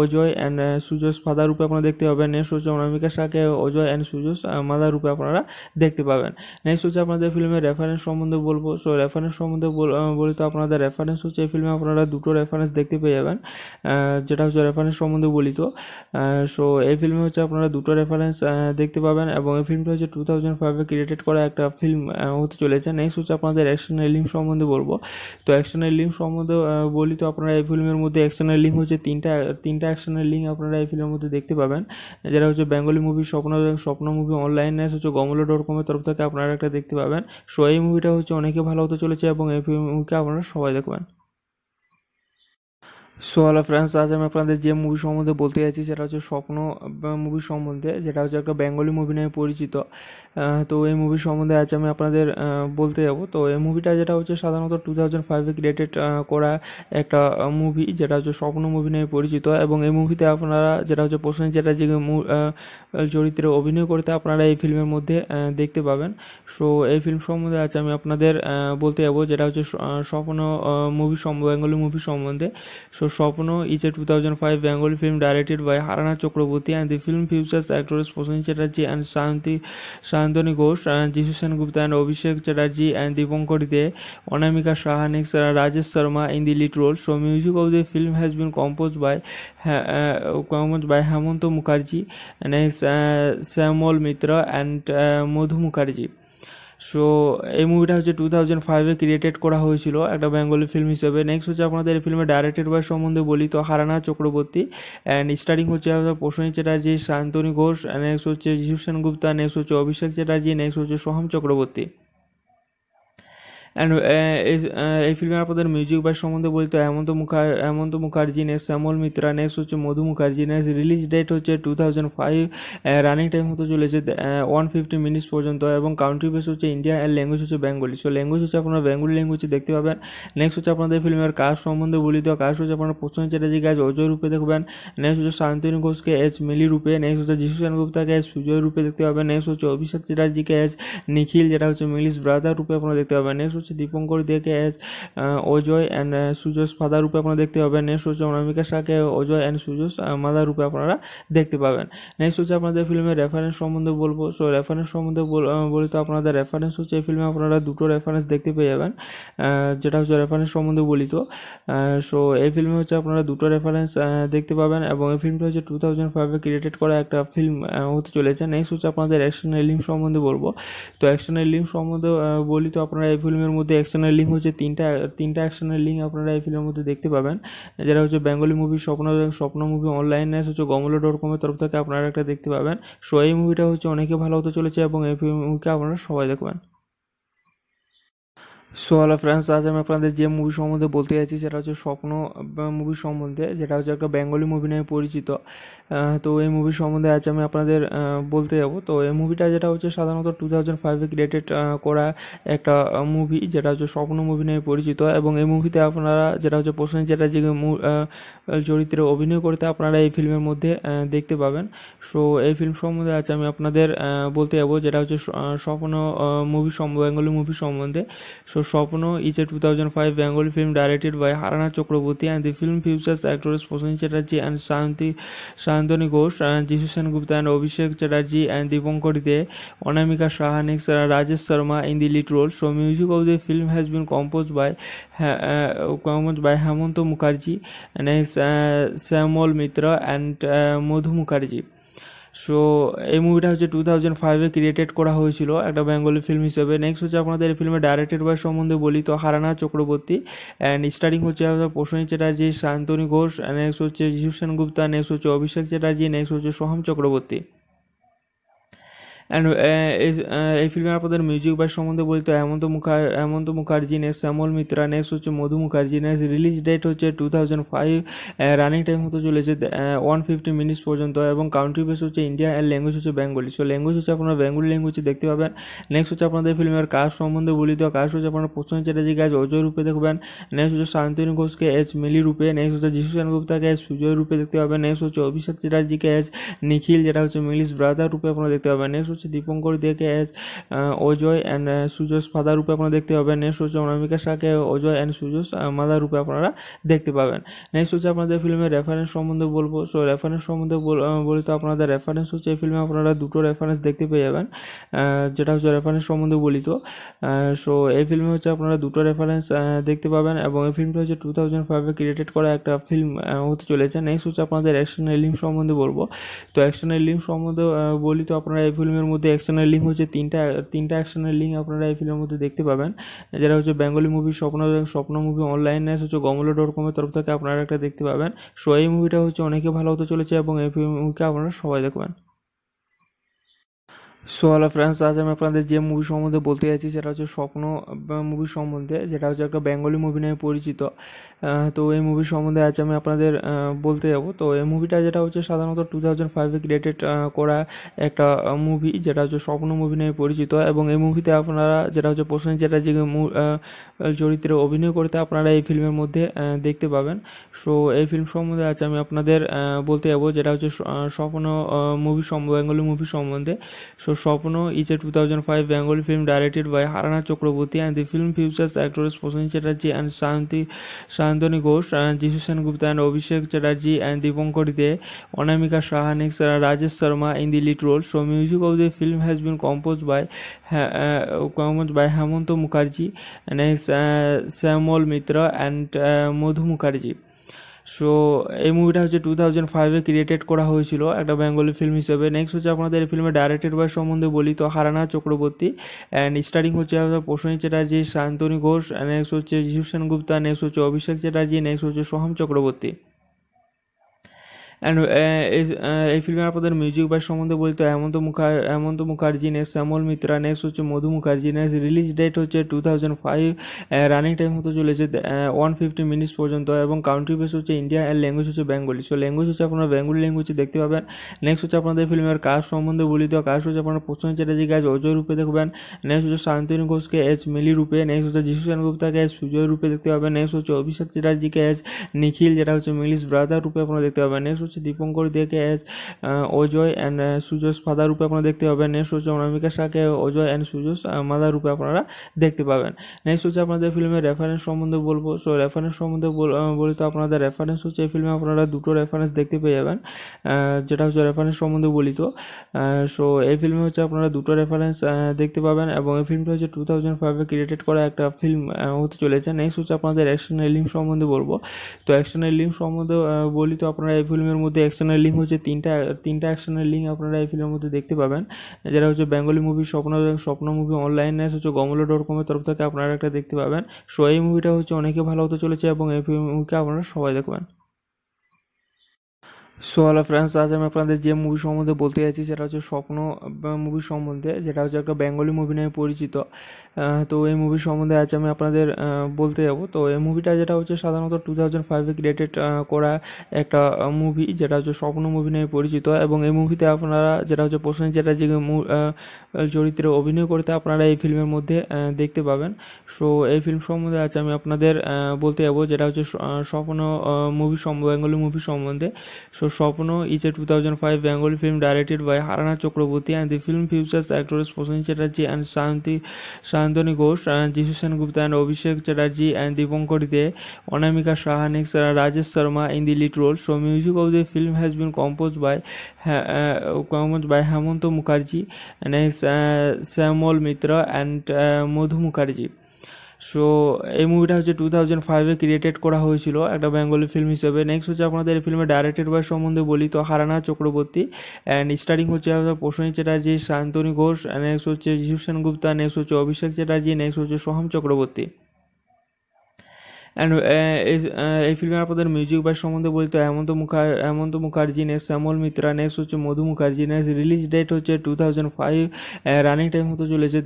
অজয় অ্যান্ড সুজস ফাদার রূপে আপনারা দেখতে পাবেন নেক্সট হচ্ছে অনামিকা শাহকে অজয় অ্যান্ড সুজস মাদার রূপে আপনারা দেখতে পাবেন নেক্সট হচ্ছে আপনাদের ফিল্মের রেফারেন্স সম্বন্ধে বলবো সো রেফারেন্স সম্বন্ধে বলি তো আপনাদের রেফারেন্স হচ্ছে এই ফিল্মে আপনারা দুটো রেফারেন্স দেখতে পেয়ে যাবেন যেটা হচ্ছে রেফারেন্স সম্বন্ধে বলি তো সো এই ফিল্মে হচ্ছে আপনারা দুটো রেফারেন্স দেখতে পাবেন এবং এই ফিল্মটা হচ্ছে টু থাউজেন্ড ফাইভে ক্রিয়েটেড করা একটা ফিল্ম হতে চলেছে নেক্সট হচ্ছে আপনাদের অ্যাকশনের লিঙ্ক সম্বন্ধে বলবো তো অ্যাকশনের লিঙ্ক সম্বন্ধে বলি তো আপনারা এই ফিল্মের ফিল্মের মধ্যে অ্যাকশনের লিঙ্ক হচ্ছে তিনটা তিনটা অ্যাকশনের লিঙ্ক আপনারা এই ফিল্মের মধ্যে দেখতে পাবেন যারা হচ্ছে বেঙ্গলি মুভি স্বপ্ন স্বপ্ন মুভি অনলাইন ন্যাস হচ্ছে গমলো ডট কমের তরফ থেকে আপনারা একটা দেখতে পাবেন সো এই মুভিটা হচ্ছে অনেকে ভালো হতে চলেছে এবং এই মুভিকে আপনারা সবাই দেখবেন সো হ্যালো ফ্রেন্ডস আজ আমি আপনাদের যে মুভি সম্বন্ধে বলতে যাচ্ছি সেটা হচ্ছে স্বপ্ন মুভি সম্বন্ধে যেটা হচ্ছে একটা বেঙ্গলি মুভি নামে পরিচিত তো এই মুভি সম্বন্ধে আজ আমি আপনাদের বলতে যাব তো এই মুভিটা যেটা হচ্ছে সাধারণত টু থাউজেন্ড ফাইভে ক্রিয়েটেড করা একটা মুভি যেটা হচ্ছে স্বপ্ন মুভি নামে পরিচিত এবং এই মুভিতে আপনারা যেটা হচ্ছে প্রসেন যে চরিত্রে অভিনয় করতে আপনারা এই ফিল্মের মধ্যে দেখতে পাবেন সো এই ফিল্ম সম্বন্ধে আজ আমি আপনাদের বলতে যাব যেটা হচ্ছে স্বপ্ন মুভি বেঙ্গলি মুভি সম্বন্ধে so Swapno is a two thousand five Bengali film directed by হারানা Chakraborty and the film features actress প্রসেন Chatterjee and শান্তি শান্তনি Ghosh and Jisshu Sengupta and Abhishek Chatterjee and Dipankar De Anamika Saha next Rajesh Sharma in the lead role so music of the film has been compose by compose by Hemanta Mukherjee and Shyamal Mitra and Madhu Mukherjee so এই মুভিটা হচ্ছে two thousand ফাইভে created করা হয়েছিল একটা Bengali film হিসেবে next হচ্ছে আপনাদের এই ফিল্মে ডাইরেক্টেড বয়স সম্বন্ধে বলি তো হারানা চক্রবর্তী অ্যান্ড স্টারিং হচ্ছে আপনার প্রসনী চ্যাটার্জি শান্তনী ঘোষ নেক্সট হচ্ছে জিহুসেন গুপ্তা নেক্সট হচ্ছে অভিষেক চ্যাটার্জি নেক্সট হচ্ছে Soham Chakraborty and uh, uh, এই ফিল্মে আপনাদের মিউজিক বাই সম্বন্ধে বলতে হেমন্ত মুখার হেমন্ত মুখার্জি নেক্সট শ্যামল মিত্রা নেক্সট হচ্ছে Madhu Mukherjee next release date হচ্ছে two thousand five running time হতে চলেছে ওয়ান ফিফটি মিনিটস পর্যন্ত এবং কাউন্ট্রি বেস হচ্ছে ইন্ডিয়া অ্যান্ড ল্যাঙ্গুয়েজ হচ্ছে বেঙ্গলি সো ল্যাঙ্গুয়েজ হচ্ছে আপনারা বেঙ্গলি ল্যাঙ্গুয়েজ দেখতে পাবেন নেক্সট হচ্ছে আপনাদের ফিল্মের কাজ সম্বন্ধে বলিত কাজ হচ্ছে আপনারা প্রশ্ন চ্যাটার্জি কাজ অজয় রূপে দেখবেন নেক্সট হচ্ছে শান্তনু ঘোষকে এস মিলি রূপে নেক্সট হচ্ছে যিশু গুপ্তাকে এস সুজয় রূপে দেখতে পাবেন নেক্সট হচ্ছে অভিষেক চ্যাটার্জিকে এস নিখিল যেটা হচ্ছে মিলিস ব্রাদার রূপে আপনারা দেখতে পাবেন নেক্সট হচ্ছে দীপঙ্কর দেকে অ্যাজ অজয় অ্যান্ড সুজস ফাদার রূপে আপনারা দেখতে পাবেন নেক্সট হচ্ছে অনামিকা শাহকে অজয় অ্যান্ড সুজস মাদার রূপে আপনারা দেখতে পাবেন নেক্সট হচ্ছে আপনাদের ফিল্মের রেফারেন্স সম্বন্ধে বলবো সো রেফারেন্স সম্বন্ধে বলি তো আপনাদের রেফারেন্স হচ্ছে এই ফিল্মে আপনারা দুটো রেফারেন্স দেখতে পেয়ে যাবেন যেটা হচ্ছে রেফারেন্স সম্বন্ধে বলি তো সো এই ফিল্মে হচ্ছে আপনারা দুটো রেফারেন্স দেখতে পাবেন এবং এই ফিল্মটা হচ্ছে টু থাউজেন্ড ফাইভে ক্রিয়েটেড করা একটা ফিল্ম হতে চলেছে নেক্সট হচ্ছে আপনাদের অ্যাকশনের লিঙ্ক সম্বন্ধে বলবো তো অ্যাকশনের লিঙ্ক সম্বন্ধে বলি তো আপনারা এই ফিল্মের মধ্যে অ্যাকশনের লিঙ্ক হচ্ছে তিনটা তিনটা অ্যাকশনের লিঙ্ক আপনারা এই ফিল্মের মধ্যে দেখতে পাবেন যারা হচ্ছে বেঙ্গলি মুভি স্বপ্ন স্বপ্ন মুভি অনলাইন ন্যাস হচ্ছে গমলো ডট কমের তরফ থেকে আপনারা একটা দেখতে পাবেন সো এই মুভিটা হচ্ছে অনেকে ভালো হতে চলেছে এবং এই মুভিকে আপনারা সবাই দেখবেন সো হ্যালো ফ্রেন্ডস আজ আমি আপনাদের যে মুভি সম্বন্ধে বলতে যাচ্ছি সেটা হচ্ছে স্বপ্ন মুভি সম্বন্ধে যেটা হচ্ছে একটা বেঙ্গলি মুভি নামে পরিচিত তো এই মুভি সম্বন্ধে আজ আমি আপনাদের বলতে যাবো তো এই মুভিটা যেটা হচ্ছে সাধারণত টু থাউজেন্ড ফাইভে ক্রিয়েটেড করা একটা মুভি যেটা হচ্ছে স্বপ্ন মুভি নামে পরিচিত এবং এই মুভিতে আপনারা যেটা হচ্ছে যেটা যে চরিত্রে অভিনয় করতে আপনারা এই ফিল্মের মধ্যে দেখতে পাবেন সো এই ফিল্ম সম্বন্ধে আজ আমি আপনাদের বলতে যাবো যেটা হচ্ছে স্বপ্ন মুভি বেঙ্গলি মুভি সম্বন্ধে so Swapno is a 2005 Bengali film directed by Harana Chakraborty and the film features actors Prasun Chatterjee and Shanti Shantani Ghosh and Jishan Gupta and Abhishek Chatterjee and Dipankar Dey, Onamika Shah next Rajesh Sharma in the lead role. So music of the film has been composed by uh, composed by Hemant Mukherjee, next uh, Samuel Mitra and uh, Mukherjee. So এই মুভিটা হচ্ছে two thousand ফাইভে created করা হয়েছিল একটা Bengali film হিসেবে next হচ্ছে আপনাদের এই ফিল্মে ডাইরেক্টেড বাই সম্বন্ধে বলি তো হারানা চক্রবর্তী অ্যান্ড স্টারিং হচ্ছে প্রসনী চ্যাটার্জি শান্তনী ঘোষ নেক্সট হচ্ছে জিভসেন গুপ্তা নেক্সট হচ্ছে অভিষেক চ্যাটার্জি নেক্সট হচ্ছে Soham Chakraborty and uh, uh, এই ফিল্মে আপনাদের মিউজিক বাই সম্বন্ধে বলতে হেমন্ত মুখার হেমন্ত মুখার্জি নেক্সট শ্যামল মিত্রা নেক্সট হচ্ছে Madhu Mukherjee next release date হচ্ছে two thousand five running time হতে চলেছে ওয়ান ফিফটি মিনিটস পর্যন্ত এবং কাউন্ট্রি বেস হচ্ছে ইন্ডিয়া অ্যান্ড ল্যাঙ্গুয়েজ হচ্ছে বেঙ্গলি সো ল্যাঙ্গুয়েজ হচ্ছে আপনারা বেঙ্গলি ল্যাঙ্গুয়েজ দেখতে পাবেন নেক্সট হচ্ছে আপনাদের ফিল্মের কাজ সম্বন্ধে বলি তো কাজ হচ্ছে আপনারা প্রসন্ন চ্যাটার্জি কাজ অজয় রূপে দেখবেন নেক্সট হচ্ছে শান্তনু ঘোষকে এস মিলি রূপে নেক্সট হচ্ছে যিশু সেনগুপ্তাকে এস সুজয় রূপে দেখতে পাবেন নেক্সট হচ্ছে অভিষেক চ্যাটার্জিকে এস নিখিল যেটা হচ্ছে মিলিস ব্রাদার রূপে আপনারা দেখতে পাবেন নেক্সট হচ্ছে দীপঙ্কর দেকে অ্যাজ অজয় অ্যান্ড সুজস ফাদার রূপে আপনারা দেখতে পাবেন নেক্সট হচ্ছে অনামিকা শাহকে অজয় অ্যান্ড সুজস মাদার রূপে আপনারা দেখতে পাবেন নেক্সট হচ্ছে আপনাদের ফিল্মের রেফারেন্স সম্বন্ধে বলবো সো রেফারেন্স সম্বন্ধে বলি তো আপনাদের রেফারেন্স হচ্ছে এই ফিল্মে আপনারা দুটো রেফারেন্স দেখতে পেয়ে যাবেন যেটা হচ্ছে রেফারেন্স সম্বন্ধে বলি তো সো এই ফিল্মে হচ্ছে আপনারা দুটো রেফারেন্স দেখতে পাবেন এবং এই ফিল্মটা হচ্ছে টু থাউজেন্ড ফাইভে ক্রিয়েটেড করা একটা ফিল্ম হতে চলেছে নেক্সট হচ্ছে আপনাদের অ্যাকশন লিঙ্ক সম্বন্ধে বলবো তো অ্যাকশন লিঙ্ক সম্বন্ধে বলি তো আপনারা এই ফিল্মের ফিল্মের মধ্যে অ্যাকশনের লিঙ্ক হচ্ছে তিনটা তিনটা অ্যাকশনের লিঙ্ক আপনারা এই ফিল্মের মধ্যে দেখতে পাবেন যেটা হচ্ছে বেঙ্গলি মুভি স্বপ্ন স্বপ্ন মুভি অনলাইন ন্যাস হচ্ছে গমলো ডট কমের তরফ থেকে আপনারা একটা দেখতে পাবেন সো এই মুভিটা হচ্ছে অনেকে ভালো হতে চলেছে এবং এই মুভিকে আপনারা সবাই দেখবেন সো হ্যালো ফ্রেন্ডস আজ আমি আপনাদের যে মুভি সম্বন্ধে বলতে যাচ্ছি সেটা হচ্ছে স্বপ্ন মুভি সম্বন্ধে যেটা হচ্ছে একটা বেঙ্গলি মুভি নামে পরিচিত তো এই মুভি সম্বন্ধে আজ আমি আপনাদের বলতে যাব তো এই মুভিটা যেটা হচ্ছে সাধারণত টু থাউজেন্ড ফাইভে ক্রিয়েটেড করা একটা মুভি যেটা হচ্ছে স্বপ্ন মুভি নামে পরিচিত এবং এই মুভিতে আপনারা যেটা হচ্ছে প্রসেন চ্যাটার্জি চরিত্রে অভিনয় করতে আপনারা এই ফিল্মের মধ্যে দেখতে পাবেন সো এই ফিল্ম সম্বন্ধে আজ আমি আপনাদের বলতে যাবো যেটা হচ্ছে স্বপ্ন মুভি বেঙ্গলি মুভি সম্বন্ধে so Swapno is a two thousand five Bengali film directed by হারানা Chakraborty and the film features actress প্রসেন Chatterjee and Shanti Shanti Anthony Ghosh, and Jishan Gupta, and Abhishek Chatterjee, and Dipankari Day, Onamika Shah, next Rajesh Sharma in the lead role. So, music of the film has been composed by uh, composed by Hemant Mukherjee, next uh, Samuel Mitra, and uh, Madhu Mukherjee. So এই মুভিটা হচ্ছে two thousand ফাইভে created করা হয়েছিল একটা Bengali film হিসেবে next হচ্ছে আপনাদের এই ফিল্মে ডাইরেক্টেড বয় সম্বন্ধে বলি তো হারানা চক্রবর্তী অ্যান্ড স্টারিং হচ্ছে আপনার চ্যাটার্জি শান্তনী ঘোষ নেক্সট হচ্ছে জিউ গুপ্তা নেক্সট হচ্ছে অভিষেক চ্যাটার্জি নেক্সট হচ্ছে Soham Chakraborty and uh, uh, এই ফিল্মে আপনাদের মিউজিক বাই সম্বন্ধে বলতে হেমন্ত মুখার হেমন্ত মুখার্জি নেক্সট শ্যামল মিত্রা নেক্সট হচ্ছে Madhu Mukherjee next release date হচ্ছে two thousand five running time হতে চলেছে ওয়ান ফিফটি মিনিটস পর্যন্ত এবং কাউন্ট্রি বেস হচ্ছে ইন্ডিয়া অ্যান্ড ল্যাঙ্গুয়েজ হচ্ছে বেঙ্গলি সো ল্যাঙ্গুয়েজ হচ্ছে আপনারা বেঙ্গলি ল্যাঙ্গুয়েজ দেখতে পাবেন নেক্সট হচ্ছে আপনাদের ফিল্মের কাস্ট সম্বন্ধে বলি তো কাস্ট হচ্ছে আপনারা প্রশ্ন চ্যাটার্জি কাজ অজয় রূপে দেখবেন নেক্সট হচ্ছে শান্তিন ঘোষকে এস মিলি রূপে নেক্সট হচ্ছে যিশু সেনগুপ্তাকে এস সুজয় রূপে দেখতে পাবেন নেক্সট হচ্ছে অভিষেক চ্যাটার্জিকে এস নিখিল যেটা হচ্ছে মিলিস ব্রাদার রূপে আপনারা দেখতে পাবেন নেক্সট হচ্ছে হচ্ছে দীপঙ্কর দেকে অ্যাজ অজয় অ্যান্ড সুজস ফাদার রূপে আপনারা দেখতে পাবেন নেক্সট হচ্ছে অনামিকা শাহকে অজয় অ্যান্ড সুজস মাদার রূপে আপনারা দেখতে পাবেন নেক্সট হচ্ছে আপনাদের ফিল্মের রেফারেন্স সম্বন্ধে বলবো সো রেফারেন্স সম্বন্ধে বলি তো আপনাদের রেফারেন্স হচ্ছে এই ফিল্মে আপনারা দুটো রেফারেন্স দেখতে পেয়ে যাবেন যেটা হচ্ছে রেফারেন্স সম্বন্ধে বলি তো সো এই ফিল্মে হচ্ছে আপনারা দুটো রেফারেন্স দেখতে পাবেন এবং এই ফিল্মটা হচ্ছে টু থাউজেন্ড ফাইভে ক্রিয়েটেড করা একটা ফিল্ম হতে চলেছে নেক্সট হচ্ছে আপনাদের অ্যাকশনের লিঙ্ক সম্বন্ধে বলবো তো অ্যাকশনের লিঙ্ক সম্বন্ধে বলি তো আপনারা এই ফিল্মে ফিল্মের মধ্যে অ্যাকশনের লিঙ্ক হচ্ছে তিনটা তিনটা অ্যাকশনের লিঙ্ক আপনারা এই ফিল্মের মধ্যে দেখতে পাবেন যারা হচ্ছে বেঙ্গলি মুভি স্বপ্ন স্বপ্ন মুভি অনলাইন ন্যাস হচ্ছে গমলা ডট কমের তরফ থেকে আপনারা একটা দেখতে পাবেন সো এই মুভিটা হচ্ছে অনেকে ভালো হতে চলেছে এবং এই মুভিকে আপনারা সবাই দেখবেন সো হ্যালো ফ্রেন্ডস আজ আমি আপনাদের যে মুভি সম্বন্ধে বলতে যাচ্ছি সেটা হচ্ছে স্বপ্ন মুভি সম্বন্ধে যেটা হচ্ছে একটা বেঙ্গলি মুভি নামে পরিচিত তো এই মুভি সম্বন্ধে আজ আমি আপনাদের বলতে যাব তো এই মুভিটা যেটা হচ্ছে সাধারণত টু থাউজেন্ড ফাইভে ক্রিয়েটেড করা একটা মুভি যেটা হচ্ছে স্বপ্ন মুভি নামে পরিচিত এবং এই মুভিতে আপনারা যেটা হচ্ছে প্রসেন যে চরিত্রে অভিনয় করতে আপনারা এই ফিল্মের মধ্যে দেখতে পাবেন সো এই ফিল্ম সম্বন্ধে আজ আমি আপনাদের বলতে যাব যেটা হচ্ছে স্বপ্ন মুভি বেঙ্গলি মুভি সম্বন্ধে so Swapno is a 2005 Bengali film directed by Harana Chakraborty and the film features actors Prasanth Chatterjee and Shanti Shantani Ghosh and Jishan Gupta and Abhishek Chatterjee and Dipankar De, Onamika Shah and Rajesh Sharma in the lead role. So music of the film has been composed by uh, composed by Hemant Mukherjee and uh, Samuel Mitra and uh, Madhu Mukherjee. So এই মুভিটা হচ্ছে two thousand ফাইভে created করা হয়েছিল একটা Bengali film হিসেবে next হচ্ছে আপনাদের এই ফিল্মে ডাইরেক্টেড বয়স সম্বন্ধে বলি তো হারানা চক্রবর্তী অ্যান্ড স্টারিং হচ্ছে আপনার প্রসনী চ্যাটার্জি শান্তনী ঘোষ নেক্সট হচ্ছে যিশু সেনগুপ্তা নেক্সট হচ্ছে অভিষেক চ্যাটার্জি নেক্সট হচ্ছে Soham Chakraborty and uh, uh, এই ফিল্মে আপনাদের মিউজিক বাই সম্বন্ধে বলতে হেমন্ত মুখার হেমন্ত মুখার্জি নেক্সট শ্যামল মিত্রা নেক্সট হচ্ছে Madhu Mukherjee next release date হচ্ছে two thousand five running time হতে চলেছে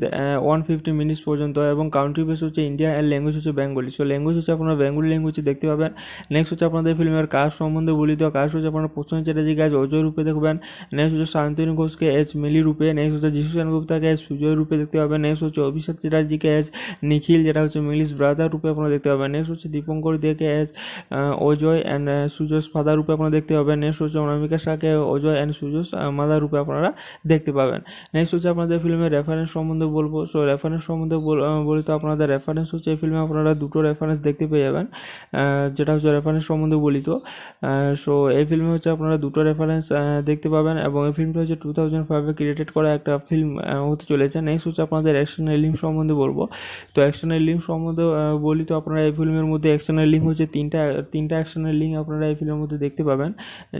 ওয়ান ফিফটি মিনিটস পর্যন্ত এবং কাউন্ট্রি বেস হচ্ছে ইন্ডিয়া অ্যান্ড ল্যাঙ্গুয়েজ হচ্ছে বেঙ্গলি সো ল্যাঙ্গুয়েজ হচ্ছে আপনারা বেঙ্গলি ল্যাঙ্গুয়েজে দেখতে পাবেন নেক্সট হচ্ছে আপনাদের ফিল্মের কাজ সম্বন্ধে বলিত কাজ হচ্ছে আপনারা প্রসন্ন চ্যাটার্জি কাজ অজয় রূপে দেখবেন নেক্সট হচ্ছে শান্তনু ঘোষকে এস মিলি রূপে নেক্সট হচ্ছে যিশু সেনগুপ্তাকে এস সুজয় রূপে দেখতে পাবেন নেক্সট হচ্ছে অভিষেক চ্যাটার্জিকে এস নিখিল যেটা হচ্ছে মিলিস ব্রাদার রূপে আপনারা দেখতে পাবেন নেক্সট হচ্ছে দীপঙ্কর দেকে অ্যাজ অজয় অ্যান্ড সুজস ফাদার রূপে আপনারা দেখতে পাবেন নেক্সট হচ্ছে অনামিকা শাহকে অজয় অ্যান্ড সুজস মাদার রূপে আপনারা দেখতে পাবেন নেক্সট হচ্ছে আপনাদের ফিল্মের রেফারেন্স সম্বন্ধে বলবো সো রেফারেন্স সম্বন্ধে বলি তো আপনাদের রেফারেন্স হচ্ছে এই ফিল্মে আপনারা দুটো রেফারেন্স দেখতে পেয়ে যাবেন যেটা হচ্ছে রেফারেন্স সম্বন্ধে বলি তো সো এই ফিল্মে হচ্ছে আপনারা দুটো রেফারেন্স দেখতে পাবেন এবং এই ফিল্মটা হচ্ছে টু থাউজেন্ড ফাইভে ক্রিয়েটেড করা একটা ফিল্ম হতে চলেছে নেক্সট হচ্ছে আপনাদের অ্যাকশনের লিঙ্ক সম্বন্ধে বলবো তো অ্যাকশনের লিঙ্ক সম্বন্ধে বলি তো আপনারা এই ফিল্মের মধ্যে অ্যাকশনের লিঙ্ক হচ্ছে তিনটা তিনটা অ্যাকশনের লিঙ্ক আপনারা এই ফিল্মের মধ্যে দেখতে পাবেন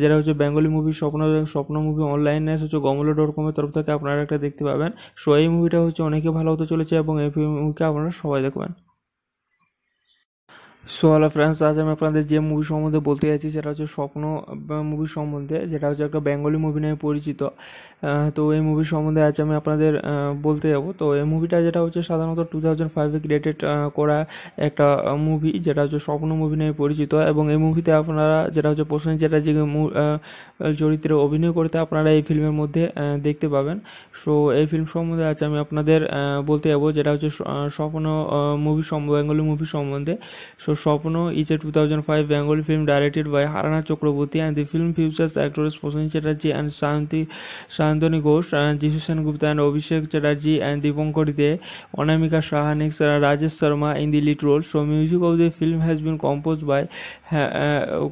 যারা হচ্ছে বেঙ্গলি মুভি স্বপ্ন স্বপ্ন মুভি অনলাইন ন্যাস হচ্ছে গমলো ডট কমের তরফ থেকে আপনারা একটা দেখতে পাবেন সো এই মুভিটা হচ্ছে অনেকে ভালো হতে চলেছে এবং এই মুভিকে আপনারা সবাই দেখবেন সো হ্যালো ফ্রেন্ডস আজ আমি আপনাদের যে মুভি সম্বন্ধে বলতে চাইছি সেটা হচ্ছে স্বপ্ন মুভি সম্বন্ধে যেটা হচ্ছে একটা বেঙ্গলি মুভি নামে পরিচিত তো এই মুভি সম্বন্ধে আজ আমি আপনাদের বলতে যাব তো এই মুভিটা যেটা হচ্ছে সাধারণত টু থাউজেন্ড ফাইভে ক্রিয়েটেড করা একটা মুভি যেটা হচ্ছে স্বপ্ন মুভি নামে পরিচিত এবং এই মুভিতে আপনারা যেটা হচ্ছে প্রসেন চ্যাটার্জি চরিত্রে অভিনয় করতে আপনারা এই ফিল্মের মধ্যে দেখতে পাবেন সো এই ফিল্ম সম্বন্ধে আজ আমি আপনাদের বলতে যাব যেটা হচ্ছে স্বপ্ন মুভি বেঙ্গলি মুভি সম্বন্ধে so Swapno is a two thousand five Bengali film directed by হারানা Chakraborty and the film features actress প্রসেন Chatterjee and Shanti Sayantani Ghosh যিশু Sengupta and Abhishek Chatterjee and Dipankar De Anamika Saha next Rajesh Sharma in the lead role so music of the film has been compose by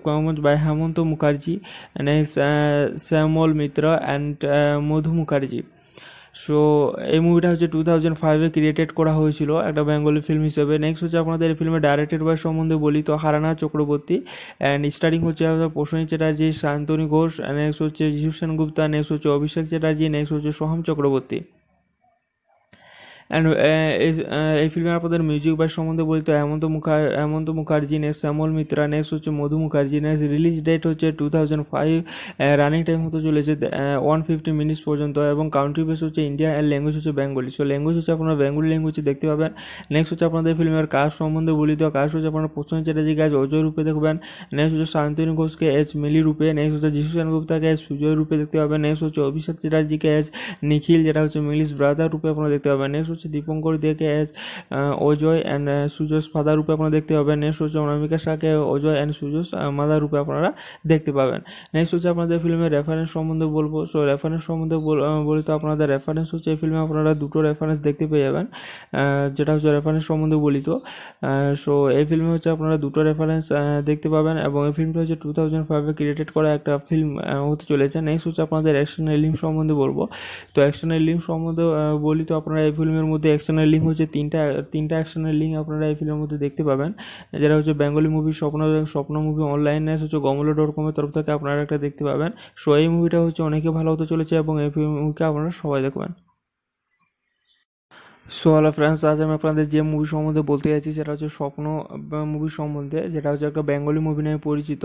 compose by Hemanta Mukherjee next Shyamal Mitra and Madhu Mukherjee so এই মুভিটা হচ্ছে two thousand ফাইভে created করা হয়েছিল একটা Bengali film হিসেবে next হচ্ছে আপনাদের এই ফিল্মে ডাইরেক্টেড বয়স সম্বন্ধে বলি তো হারানা চক্রবর্তী অ্যান্ড স্টারিং হচ্ছে আপনার প্রসনী চ্যাটার্জি শান্তনী ঘোষ নেক্সট হচ্ছে জিভূষণ গুপ্তা নেক্সট হচ্ছে অভিষেক চ্যাটার্জি নেক্সট হচ্ছে Soham Chakraborty and uh, uh, এই ফিল্মে আপনাদের মিউজিক বাই সম্বন্ধে বলতে হেমন্ত মুখার হেমন্ত মুখার্জি নেক্সট শ্যামল মিত্রা নেক্সট হচ্ছে Madhu Mukherjee next release date হচ্ছে two thousand five running time হতে চলেছে ওয়ান ফিফটি মিনিটস পর্যন্ত এবং কাউন্ট্রি বেস হচ্ছে ইন্ডিয়া অ্যান্ড ল্যাঙ্গুয়েজ হচ্ছে বেঙ্গলি সো ল্যাঙ্গুয়েজ হচ্ছে আপনারা বেঙ্গলি ল্যাঙ্গুয়েজ দেখতে পাবেন নেক্সট হচ্ছে আপনাদের ফিল্মের কাজ সম্বন্ধে বলি তো কাজ হচ্ছে আপনারা প্রসন্ন চ্যাটার্জি গাছ অজয় রূপে দেখবেন নেক্সট হচ্ছে শান্তনু ঘোষকে এস মিলি রূপে নেক্সট হচ্ছে যিশু সেনগুপ্তাকে এস সুজয় রূপে দেখতে পাবেন নেক্সট হচ্ছে অভিষেক চ্যাটার্জিকে এস নিখিল যেটা হচ্ছে মিলিস ব্রাদার রূপে আপনারা দেখতে পাবেন নেক্সট হচ্ছে দীপঙ্কর দেকে অ্যাজ অজয় অ্যান্ড সুজস ফাদার রূপে আপনারা দেখতে পাবেন নেক্সট হচ্ছে অনামিকা শাহকে অজয় অ্যান্ড সুজস মাদার রূপে আপনারা দেখতে পাবেন নেক্সট হচ্ছে আপনাদের ফিল্মের রেফারেন্স সম্বন্ধে বলবো সো রেফারেন্স সম্বন্ধে বলি তো আপনাদের রেফারেন্স হচ্ছে এই ফিল্মে আপনারা দুটো রেফারেন্স দেখতে পেয়ে যাবেন যেটা হচ্ছে রেফারেন্স সম্বন্ধে বলি তো সো এই ফিল্মে হচ্ছে আপনারা দুটো রেফারেন্স দেখতে পাবেন এবং এই ফিল্মটা হচ্ছে টু থাউজেন্ড ফাইভে ক্রিয়েটেড করা একটা ফিল্ম হতে চলেছে নেক্সট হচ্ছে আপনাদের অ্যাকশনের লিঙ্ক সম্বন্ধে বলবো তো অ্যাকশনের লিঙ্ক সম্বন্ধে বলি তো আপনারা এই ফিল্মের ফিল্মের মধ্যে অ্যাকশনের লিঙ্ক হচ্ছে তিনটা তিনটা অ্যাকশনের লিঙ্ক আপনারা এই ফিল্মের মধ্যে দেখতে পাবেন যেটা হচ্ছে বেঙ্গলি মুভি স্বপ্ন স্বপ্ন মুভি অনলাইন ন্যাস হচ্ছে গমলো ডট কমের তরফ থেকে আপনারা একটা দেখতে পাবেন সো এই মুভিটা হচ্ছে অনেকে ভালো হতে চলেছে এবং এই মুভিকে আপনারা সবাই দেখবেন সো হ্যালো ফ্রেন্ডস আজ আমি আপনাদের যে মুভি সম্বন্ধে বলতে যাচ্ছি সেটা হচ্ছে স্বপ্ন মুভি সম্বন্ধে যেটা হচ্ছে একটা বেঙ্গলি মুভি নামে পরিচিত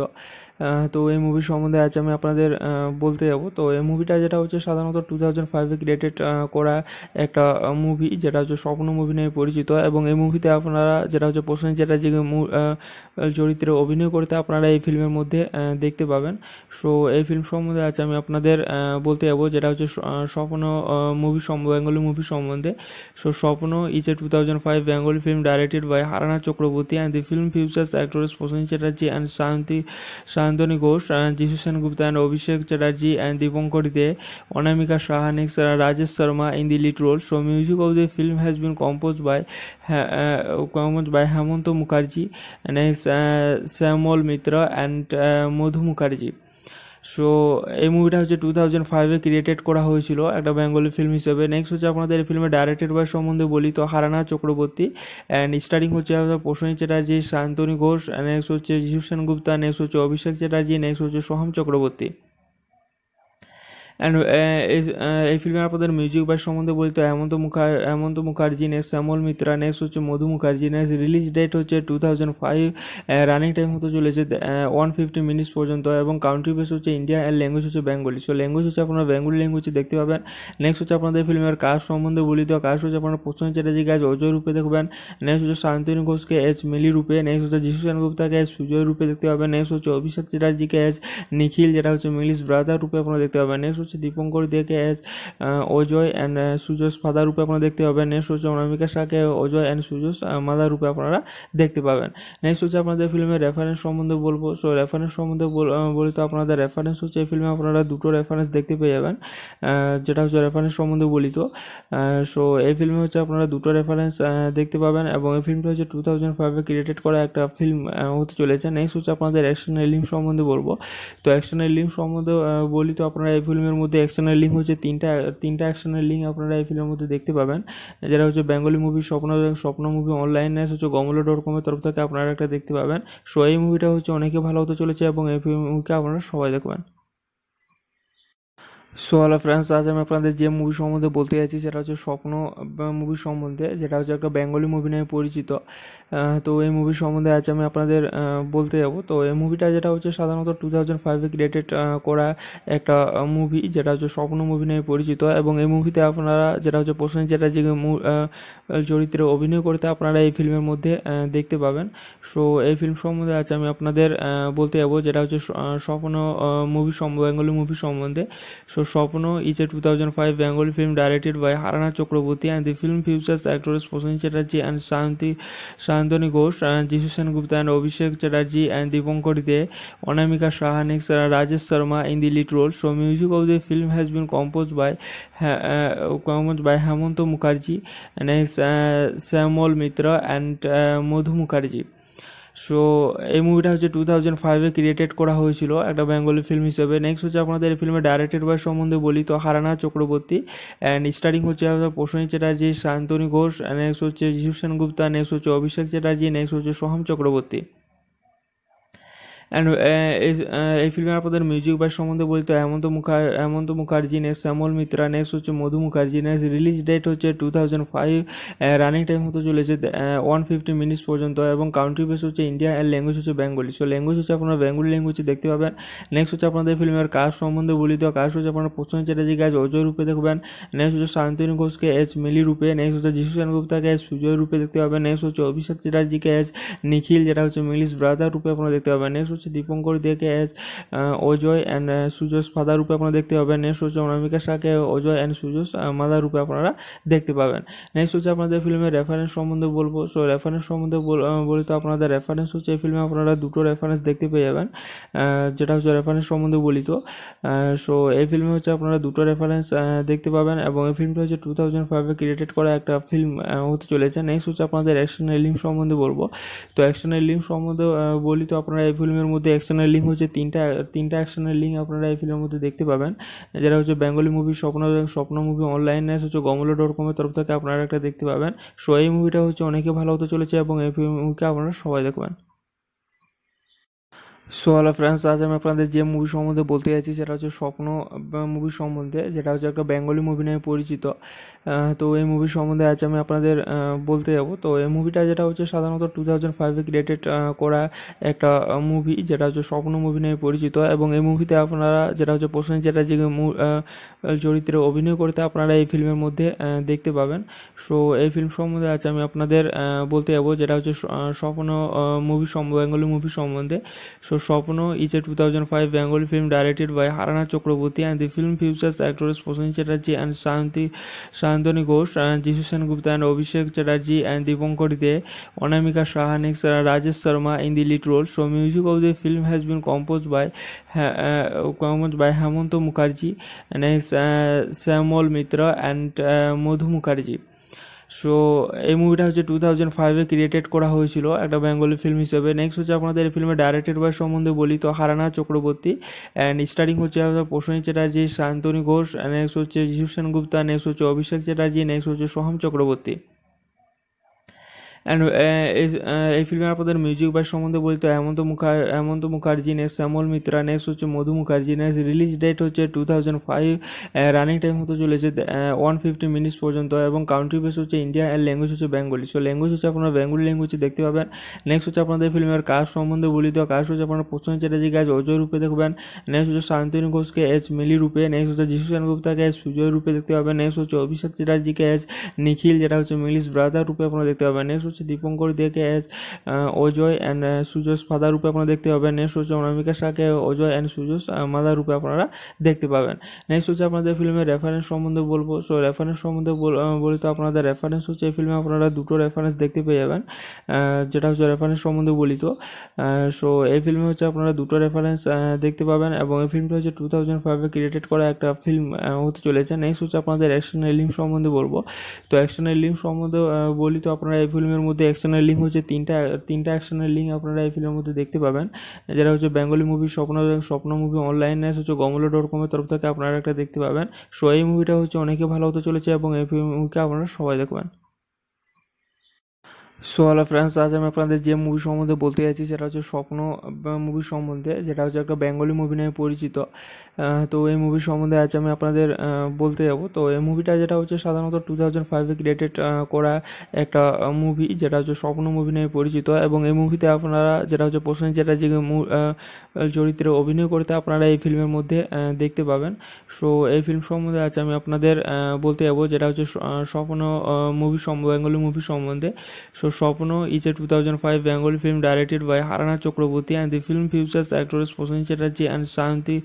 তো এই মুভি সম্বন্ধে আজ আমি আপনাদের বলতে যাব তো এই মুভিটা যেটা হচ্ছে সাধারণত টু থাউজেন্ড ফাইভে ক্রিয়েটেড করা একটা মুভি যেটা হচ্ছে স্বপ্ন মুভি নামে পরিচিত এবং এই মুভিতে আপনারা যেটা হচ্ছে প্রসেন চ্যাটার্জি চরিত্রে অভিনয় করতে আপনারা এই ফিল্মের মধ্যে দেখতে পাবেন সো এই ফিল্ম সম্বন্ধে আজ আমি আপনাদের বলতে যাব যেটা হচ্ছে স্বপ্ন মুভি বেঙ্গলি মুভি সম্বন্ধে so Swapno is a two thousand five Bengali film directed by হারানা Chakraborty and the film features actress প্রসেন Chatterjee and Shanti Shanti Nandini Ghosh যিশু সেনগুপ্ত অ্যান্ড অভিষেক চ্যাটার্জি অ্যান্ড দীপঙ্কর দে অনামিকা সাহানিক্স Rajesh Sharma in the lead role so music of the film has been compose by compose by Hemanta Mukherjee next Shyamal Mitra and Madhu Mukherjee so এই মুভিটা হচ্ছে two thousand ফাইভে created করা হয়েছিল একটা Bengali film হিসেবে নেক্সট হচ্ছে আপনাদের এই ফিল্মে ডাইরেক্টেড বয় সম্বন্ধে বলি তো হারানা চক্রবর্তী অ্যান্ড স্টারিং হচ্ছে আপনার চ্যাটার্জি শান্তনী ঘোষ নেক্সট হচ্ছে জিসু সেনগুপ্তা নেক্সট হচ্ছে অভিষেক চ্যাটার্জি নেক্সট হচ্ছে Soham Chakraborty and uh, uh, এই ফিল্মে আপনাদের মিউজিক বাই সম্বন্ধে তো হেমন্ত মুখার হেমন্ত মুখার্জি নেক্সট শ্যামল মিত্রা নেক্সট হচ্ছে Madhu Mukherjee next release date হচ্ছে two thousand five running time হতে চলেছে ওয়ান ফিফটি মিনিটস পর্যন্ত এবং কাউন্ট্রি বেস হচ্ছে ইন্ডিয়া অ্যান্ড ল্যাঙ্গুয়েজ হচ্ছে বেঙ্গলি সো ল্যাঙ্গুয়েজ হচ্ছে আপনারা বেঙ্গলি ল্যাঙ্গুয়েজ দেখতে পাবেন নেক্সট হচ্ছে আপনাদের ফিল্মের কাজ সম্বন্ধে বলি তো কাজ হচ্ছে আপনারা প্রশ্ন চ্যাটার্জি কাজ অজয় রূপে দেখবেন নেক্সট হচ্ছে শান্তনু ঘোষকে এস মিলি রূপে নেক্সট হচ্ছে যিশু সেনগুপ্তাকে এস সুজয় রূপে দেখতে পাবেন নেক্সট হচ্ছে অভিষেক চ্যাটার্জিকে এস নিখিল যেটা হচ্ছে মিলিশ ব্রাদার রূপে আপনারা দেখতে পাবেন নেক্সট হচ্ছে দীপঙ্কর দেকে অ্যাজ অজয় অ্যান্ড সুজস ফাদার রূপে আপনারা দেখতে পাবেন নেক্সট হচ্ছে অনামিকা শাহকে অজয় অ্যান্ড সুজস মাদার রূপে আপনারা দেখতে পাবেন নেক্সট হচ্ছে আপনাদের ফিল্মের রেফারেন্স সম্বন্ধে বলবো সো রেফারেন্স সম্বন্ধে বলি তো আপনাদের রেফারেন্স হচ্ছে এই ফিল্মে আপনারা দুটো রেফারেন্স দেখতে পেয়ে যাবেন যেটা হচ্ছে রেফারেন্স সম্বন্ধে বলি তো সো এই ফিল্মে হচ্ছে আপনারা দুটো রেফারেন্স দেখতে পাবেন এবং এই ফিল্মটা হচ্ছে টু থাউজেন্ড ফাইভে ক্রিয়েটেড করা একটা ফিল্ম হতে চলেছে নেক্সট হচ্ছে আপনাদের এক্সটার্নাল লিঙ্ক সম্বন্ধে বলবো তো এক্সটার্নাল লিঙ্ক সম্বন্ধে বলি তো আপনারা এই ফিল্মে ফিল্মের মধ্যে অ্যাকশনের লিঙ্ক হচ্ছে তিনটা তিনটা অ্যাকশনের লিঙ্ক আপনারা এই ফিল্মের মধ্যে দেখতে পাবেন যারা হচ্ছে বেঙ্গলি মুভি স্বপ্ন স্বপ্ন মুভি অনলাইন ন্যাস হচ্ছে গমলা ডট কমের তরফ থেকে আপনারা একটা দেখতে পাবেন সো এই মুভিটা হচ্ছে অনেকে ভালো হতে চলেছে এবং এই মুভিকে আপনারা সবাই দেখবেন সো হ্যালো ফ্রেন্ডস আজ আমি আপনাদের যে মুভি সম্বন্ধে বলতে যাচ্ছি সেটা হচ্ছে স্বপ্ন মুভি সম্বন্ধে যেটা হচ্ছে একটা বেঙ্গলি মুভি নামে পরিচিত তো এই মুভি সম্বন্ধে আজ আমি আপনাদের বলতে যাব তো এই মুভিটা যেটা হচ্ছে সাধারণত টু থাউজেন্ড ফাইভে ক্রিয়েটেড করা একটা মুভি যেটা হচ্ছে স্বপ্ন মুভি নামে পরিচিত এবং এই মুভিতে আপনারা যেটা হচ্ছে প্রসেন যে চরিত্রে অভিনয় করতে আপনারা এই ফিল্মের মধ্যে দেখতে পাবেন সো এই ফিল্ম সম্বন্ধে আজ আমি আপনাদের বলতে যাব যেটা হচ্ছে স্বপ্ন মুভি বেঙ্গলি মুভি সম্বন্ধে so So Shopno is a 2005 Bengali film directed by Harana Chakraborty and the film features actors Prasanth Chatterjee and Shanti Shantani Ghosh and Jishan Gupta and Abhishek Chatterjee and Dipankar De, Onamika Shah next Rajesh Sharma in the lead role. So music of the film has been composed by uh, composed by Hemant Mukherjee and uh, Samuel Mitra and uh, Madhu Mukherjee. So এই মুভিটা হচ্ছে two thousand ফাইভে created করা হয়েছিল একটা Bengali film হিসেবে next হচ্ছে আপনাদের এই ফিল্মে ডাইরেক্টেড বয় সম্বন্ধে বলি তো হারানা চক্রবর্তী অ্যান্ড স্টারিং হচ্ছে আপনার প্রসনী চ্যাটার্জি শান্তনী ঘোষ নেক্সট হচ্ছে জিসু সেনগুপ্তা নেক্সট হচ্ছে অভিষেক চ্যাটার্জি নেক্সট হচ্ছে সোহাম চক্রবর্তী অ্যান্ড এই ফিল্মে আপনাদের মিউজিক বাই সম্বন্ধে বলতে হেমন্ত মুখার হেমন্ত মুখার্জি নেস শ্যামল মিত্রা নেস হচ্ছে Madhu Mukherjee next release date হচ্ছে two thousand five running time হতে চলেছে ওয়ান ফিফটি মিনিটস পর্যন্ত এবং কাউন্ট্রি বেস হচ্ছে ইন্ডিয়া অ্যান্ড ল্যাঙ্গুয়েজ হচ্ছে বেঙ্গলি সো ল্যাঙ্গুয়েজ হচ্ছে আপনারা বেঙ্গলি ল্যাঙ্গুয়েজ দেখতে পাবেন নেক্সট হচ্ছে আপনাদের ফিল্মের কাজ সম্বন্ধে বলি তো কাজ হচ্ছে আপনারা প্রশ্ন চ্যাটার্জি কাজ অজয় রূপে দেখবেন নেক্সট হচ্ছে শান্তনু ঘোষকে এস মিলি রূপে নেক্সট হচ্ছে যিশু সেনগুপ্তাকে এস সুজয় রূপে দেখতে পাবেন নেক্সট হচ্ছে অভিষেক চ্যাটার্জিকে এস নিখিল যেটা হচ্ছে মিলিস ব্রাদার রূপে আপনারা দেখতে পাবেন নেক্সট হচ্ছে দীপঙ্কর দেকে অ্যাজ অজয় অ্যান্ড সুজস ফাদার রূপে আপনারা দেখতে পাবেন নেক্সট হচ্ছে অনামিকা শাহকে অজয় অ্যান্ড সুজস মাদার রূপে আপনারা দেখতে পাবেন নেক্সট হচ্ছে আপনাদের ফিল্মের রেফারেন্স সম্বন্ধে বলবো সো রেফারেন্স সম্বন্ধে বলি তো আপনাদের রেফারেন্স হচ্ছে এই ফিল্মে আপনারা দুটো রেফারেন্স দেখতে পেয়ে যাবেন যেটা হচ্ছে রেফারেন্স সম্বন্ধে বলি তো সো এই ফিল্মে হচ্ছে আপনারা দুটো রেফারেন্স দেখতে পাবেন এবং এই ফিল্মটা হচ্ছে টু থাউজেন্ড ফাইভে ক্রিয়েটেড করা একটা ফিল্ম হতে চলেছে নেক্সট হচ্ছে আপনাদের অ্যাকশনের লিঙ্ক সম্বন্ধে বলবো তো অ্যাকশনের লিঙ্ক সম্বন্ধে বলি তো আপনারা এই ফিল্মের মধ্যে অ্যাকশনের লিঙ্ক হচ্ছে তিনটা তিনটা অ্যাকশনের লিঙ্ক আপনারা এই ফিল্মের মধ্যে দেখতে পাবেন যারা হচ্ছে বেঙ্গলি মুভি স্বপ্ন স্বপ্ন মুভি অনলাইন নেস হচ্ছে গমলো ডট কমের তরফ থেকে আপনারা একটা দেখতে পাবেন সো এই মুভিটা হচ্ছে অনেকে ভালো হতে চলেছে এবং এই মুভিকে আপনারা সবাই দেখবেন সো হ্যালো ফ্রেন্ডস আজ আমি আপনাদের যে মুভি সম্বন্ধে বলতে যাচ্ছি সেটা হচ্ছে স্বপ্ন মুভি সম্বন্ধে যেটা হচ্ছে একটা বেঙ্গলি মুভি নামে পরিচিত তো এই মুভি সম্বন্ধে আজ আমি আপনাদের বলতে যাবো তো এই মুভিটা যেটা হচ্ছে সাধারণত টু থাউজেন্ড ফাইভে ক্রিয়েটেড করা একটা মুভি যেটা হচ্ছে স্বপ্ন মুভি নামে পরিচিত এবং এই মুভিতে আপনারা যেটা হচ্ছে যেটা যে চরিত্রে অভিনয় করতে আপনারা এই ফিল্মের মধ্যে দেখতে পাবেন সো এই ফিল্ম সম্বন্ধে আজ আমি আপনাদের বলতে যাবো যেটা হচ্ছে স্বপ্ন মুভি বেঙ্গলি মুভি সম্বন্ধে so Swapno is a five Bengali film directed by Harana Chakraborty and the film features actors Prasanna Chatterjee and Shanti Shantani Ghosh and Jishan Gupta and Abhishek Chatterjee and Dipankar De, Onamika Shah next Rajesh Sharma in the lead role. So music of the film has been composed by uh, composed by Hemant Mukherjee, next uh, Samuel Mitra and uh, Mukherjee. So এই মুভিটা হচ্ছে two thousand ফাইভে created করা হয়েছিল একটা Bengali film হিসেবে next হচ্ছে আপনাদের এই ফিল্মে ডাইরেক্টেড বয়স সম্বন্ধে বলি তো হারানা চক্রবর্তী অ্যান্ড স্টারিং হচ্ছে আপনার প্রসনী চ্যাটার্জি শান্তনী ঘোষ নেক্সট হচ্ছে জিসু গুপ্তা নেক্সট হচ্ছে অভিষেক চ্যাটার্জি নেক্সট হচ্ছে Soham Chakraborty and uh, uh, এই ফিল্মে আপনাদের মিউজিক বাই সম্বন্ধে বলতে হেমন্ত মুখার হেমন্ত মুখার্জি নেক্সট শ্যামল মিত্রা নেক্সট হচ্ছে Madhu Mukherjee next release date হচ্ছে two thousand five running time হতে চলেছে ওয়ান ফিফটি মিনিটস পর্যন্ত এবং কাউন্ট্রি বেস হচ্ছে ইন্ডিয়া অ্যান্ড ল্যাঙ্গুয়েজ হচ্ছে বেঙ্গলি সো ল্যাঙ্গুয়েজ হচ্ছে আপনারা বেঙ্গলি ল্যাঙ্গুয়েজ দেখতে পাবেন নেক্সট হচ্ছে আপনাদের ফিল্মের কাজ সম্বন্ধে বলি তো কাজ হচ্ছে আপনারা প্রশ্ন চ্যাটার্জি গাছ অজয় রূপে দেখবেন নেক্সট হচ্ছে শান্তনু ঘোষকে এস মিলি রূপে নেক্সট হচ্ছে যিশু সেনগুপ্তাকে এস সুজয় রূপে দেখতে পাবেন নেক্সট হচ্ছে অভিষেক চ্যাটার্জিকে এস নিখিল যেটা হচ্ছে মিলিস ব্রাদার রূপে আপনারা দেখতে পাবেন নেক্সট হচ্ছে দীপঙ্কর দেকে অ্যাজ অজয় অ্যান্ড সুজস ফাদার রূপে আপনারা দেখতে পাবেন নেক্সট হচ্ছে অনামিকা শাহকে অজয় অ্যান্ড সুজস মাদার রূপে আপনারা দেখতে পাবেন নেক্সট হচ্ছে আপনাদের ফিল্মের রেফারেন্স সম্বন্ধে বলবো সো রেফারেন্স সম্বন্ধে বলি তো আপনাদের রেফারেন্স হচ্ছে এই ফিল্মে আপনারা দুটো রেফারেন্স দেখতে পেয়ে যাবেন যেটা হচ্ছে রেফারেন্স সম্বন্ধে বলি তো সো এই ফিল্মে হচ্ছে আপনারা দুটো রেফারেন্স দেখতে পাবেন এবং এই ফিল্মটা হচ্ছে টু থাউজেন্ড ফাইভে ক্রিয়েটেড করা একটা ফিল্ম হতে চলেছে নেক্সট হচ্ছে আপনাদের অ্যাকশন লিঙ্ক সম্বন্ধে বলবো তো অ্যাকশন লিঙ্ক সম্বন্ধে বলি তো আপনারা এই ফিল্মের ফিল্মের মধ্যে অ্যাকশনের লিঙ্ক হচ্ছে তিনটা তিনটা অ্যাকশনের লিঙ্ক আপনারা এই ফিল্মের মধ্যে দেখতে পাবেন যেটা হচ্ছে বেঙ্গলি মুভি স্বপ্ন স্বপ্ন মুভি অনলাইন ন্যাস হচ্ছে গমলো ডট কমের তরফ থেকে আপনারা একটা দেখতে পাবেন সো এই মুভিটা হচ্ছে অনেকে ভালো হতে চলেছে এবং এই মুভিকে আপনারা সবাই দেখবেন সো হ্যালো ফ্রেন্ডস আজ আমি আপনাদের যে মুভি সম্বন্ধে বলতে যাচ্ছি সেটা হচ্ছে স্বপ্ন মুভি সম্বন্ধে যেটা হচ্ছে একটা বেঙ্গলি মুভি নামে পরিচিত তো এই মুভি সম্বন্ধে আজ আমি আপনাদের বলতে যাব তো এই মুভিটা যেটা হচ্ছে সাধারণত টু থাউজেন্ড ফাইভে ক্রিয়েটেড করা একটা মুভি যেটা হচ্ছে স্বপ্ন মুভি নামে পরিচিত এবং এই মুভিতে আপনারা যেটা হচ্ছে প্রসেন যে চরিত্রে অভিনয় করতে আপনারা এই ফিল্মের মধ্যে দেখতে পাবেন সো এই ফিল্ম সম্বন্ধে আজ আমি আপনাদের বলতে যাব যেটা হচ্ছে স্বপ্ন মুভি বেঙ্গলি মুভি সম্বন্ধে so Swapno is a 2005 Bengali film directed by Harana Chakraborty and the film features actors Prasun Chatterjee and Shanti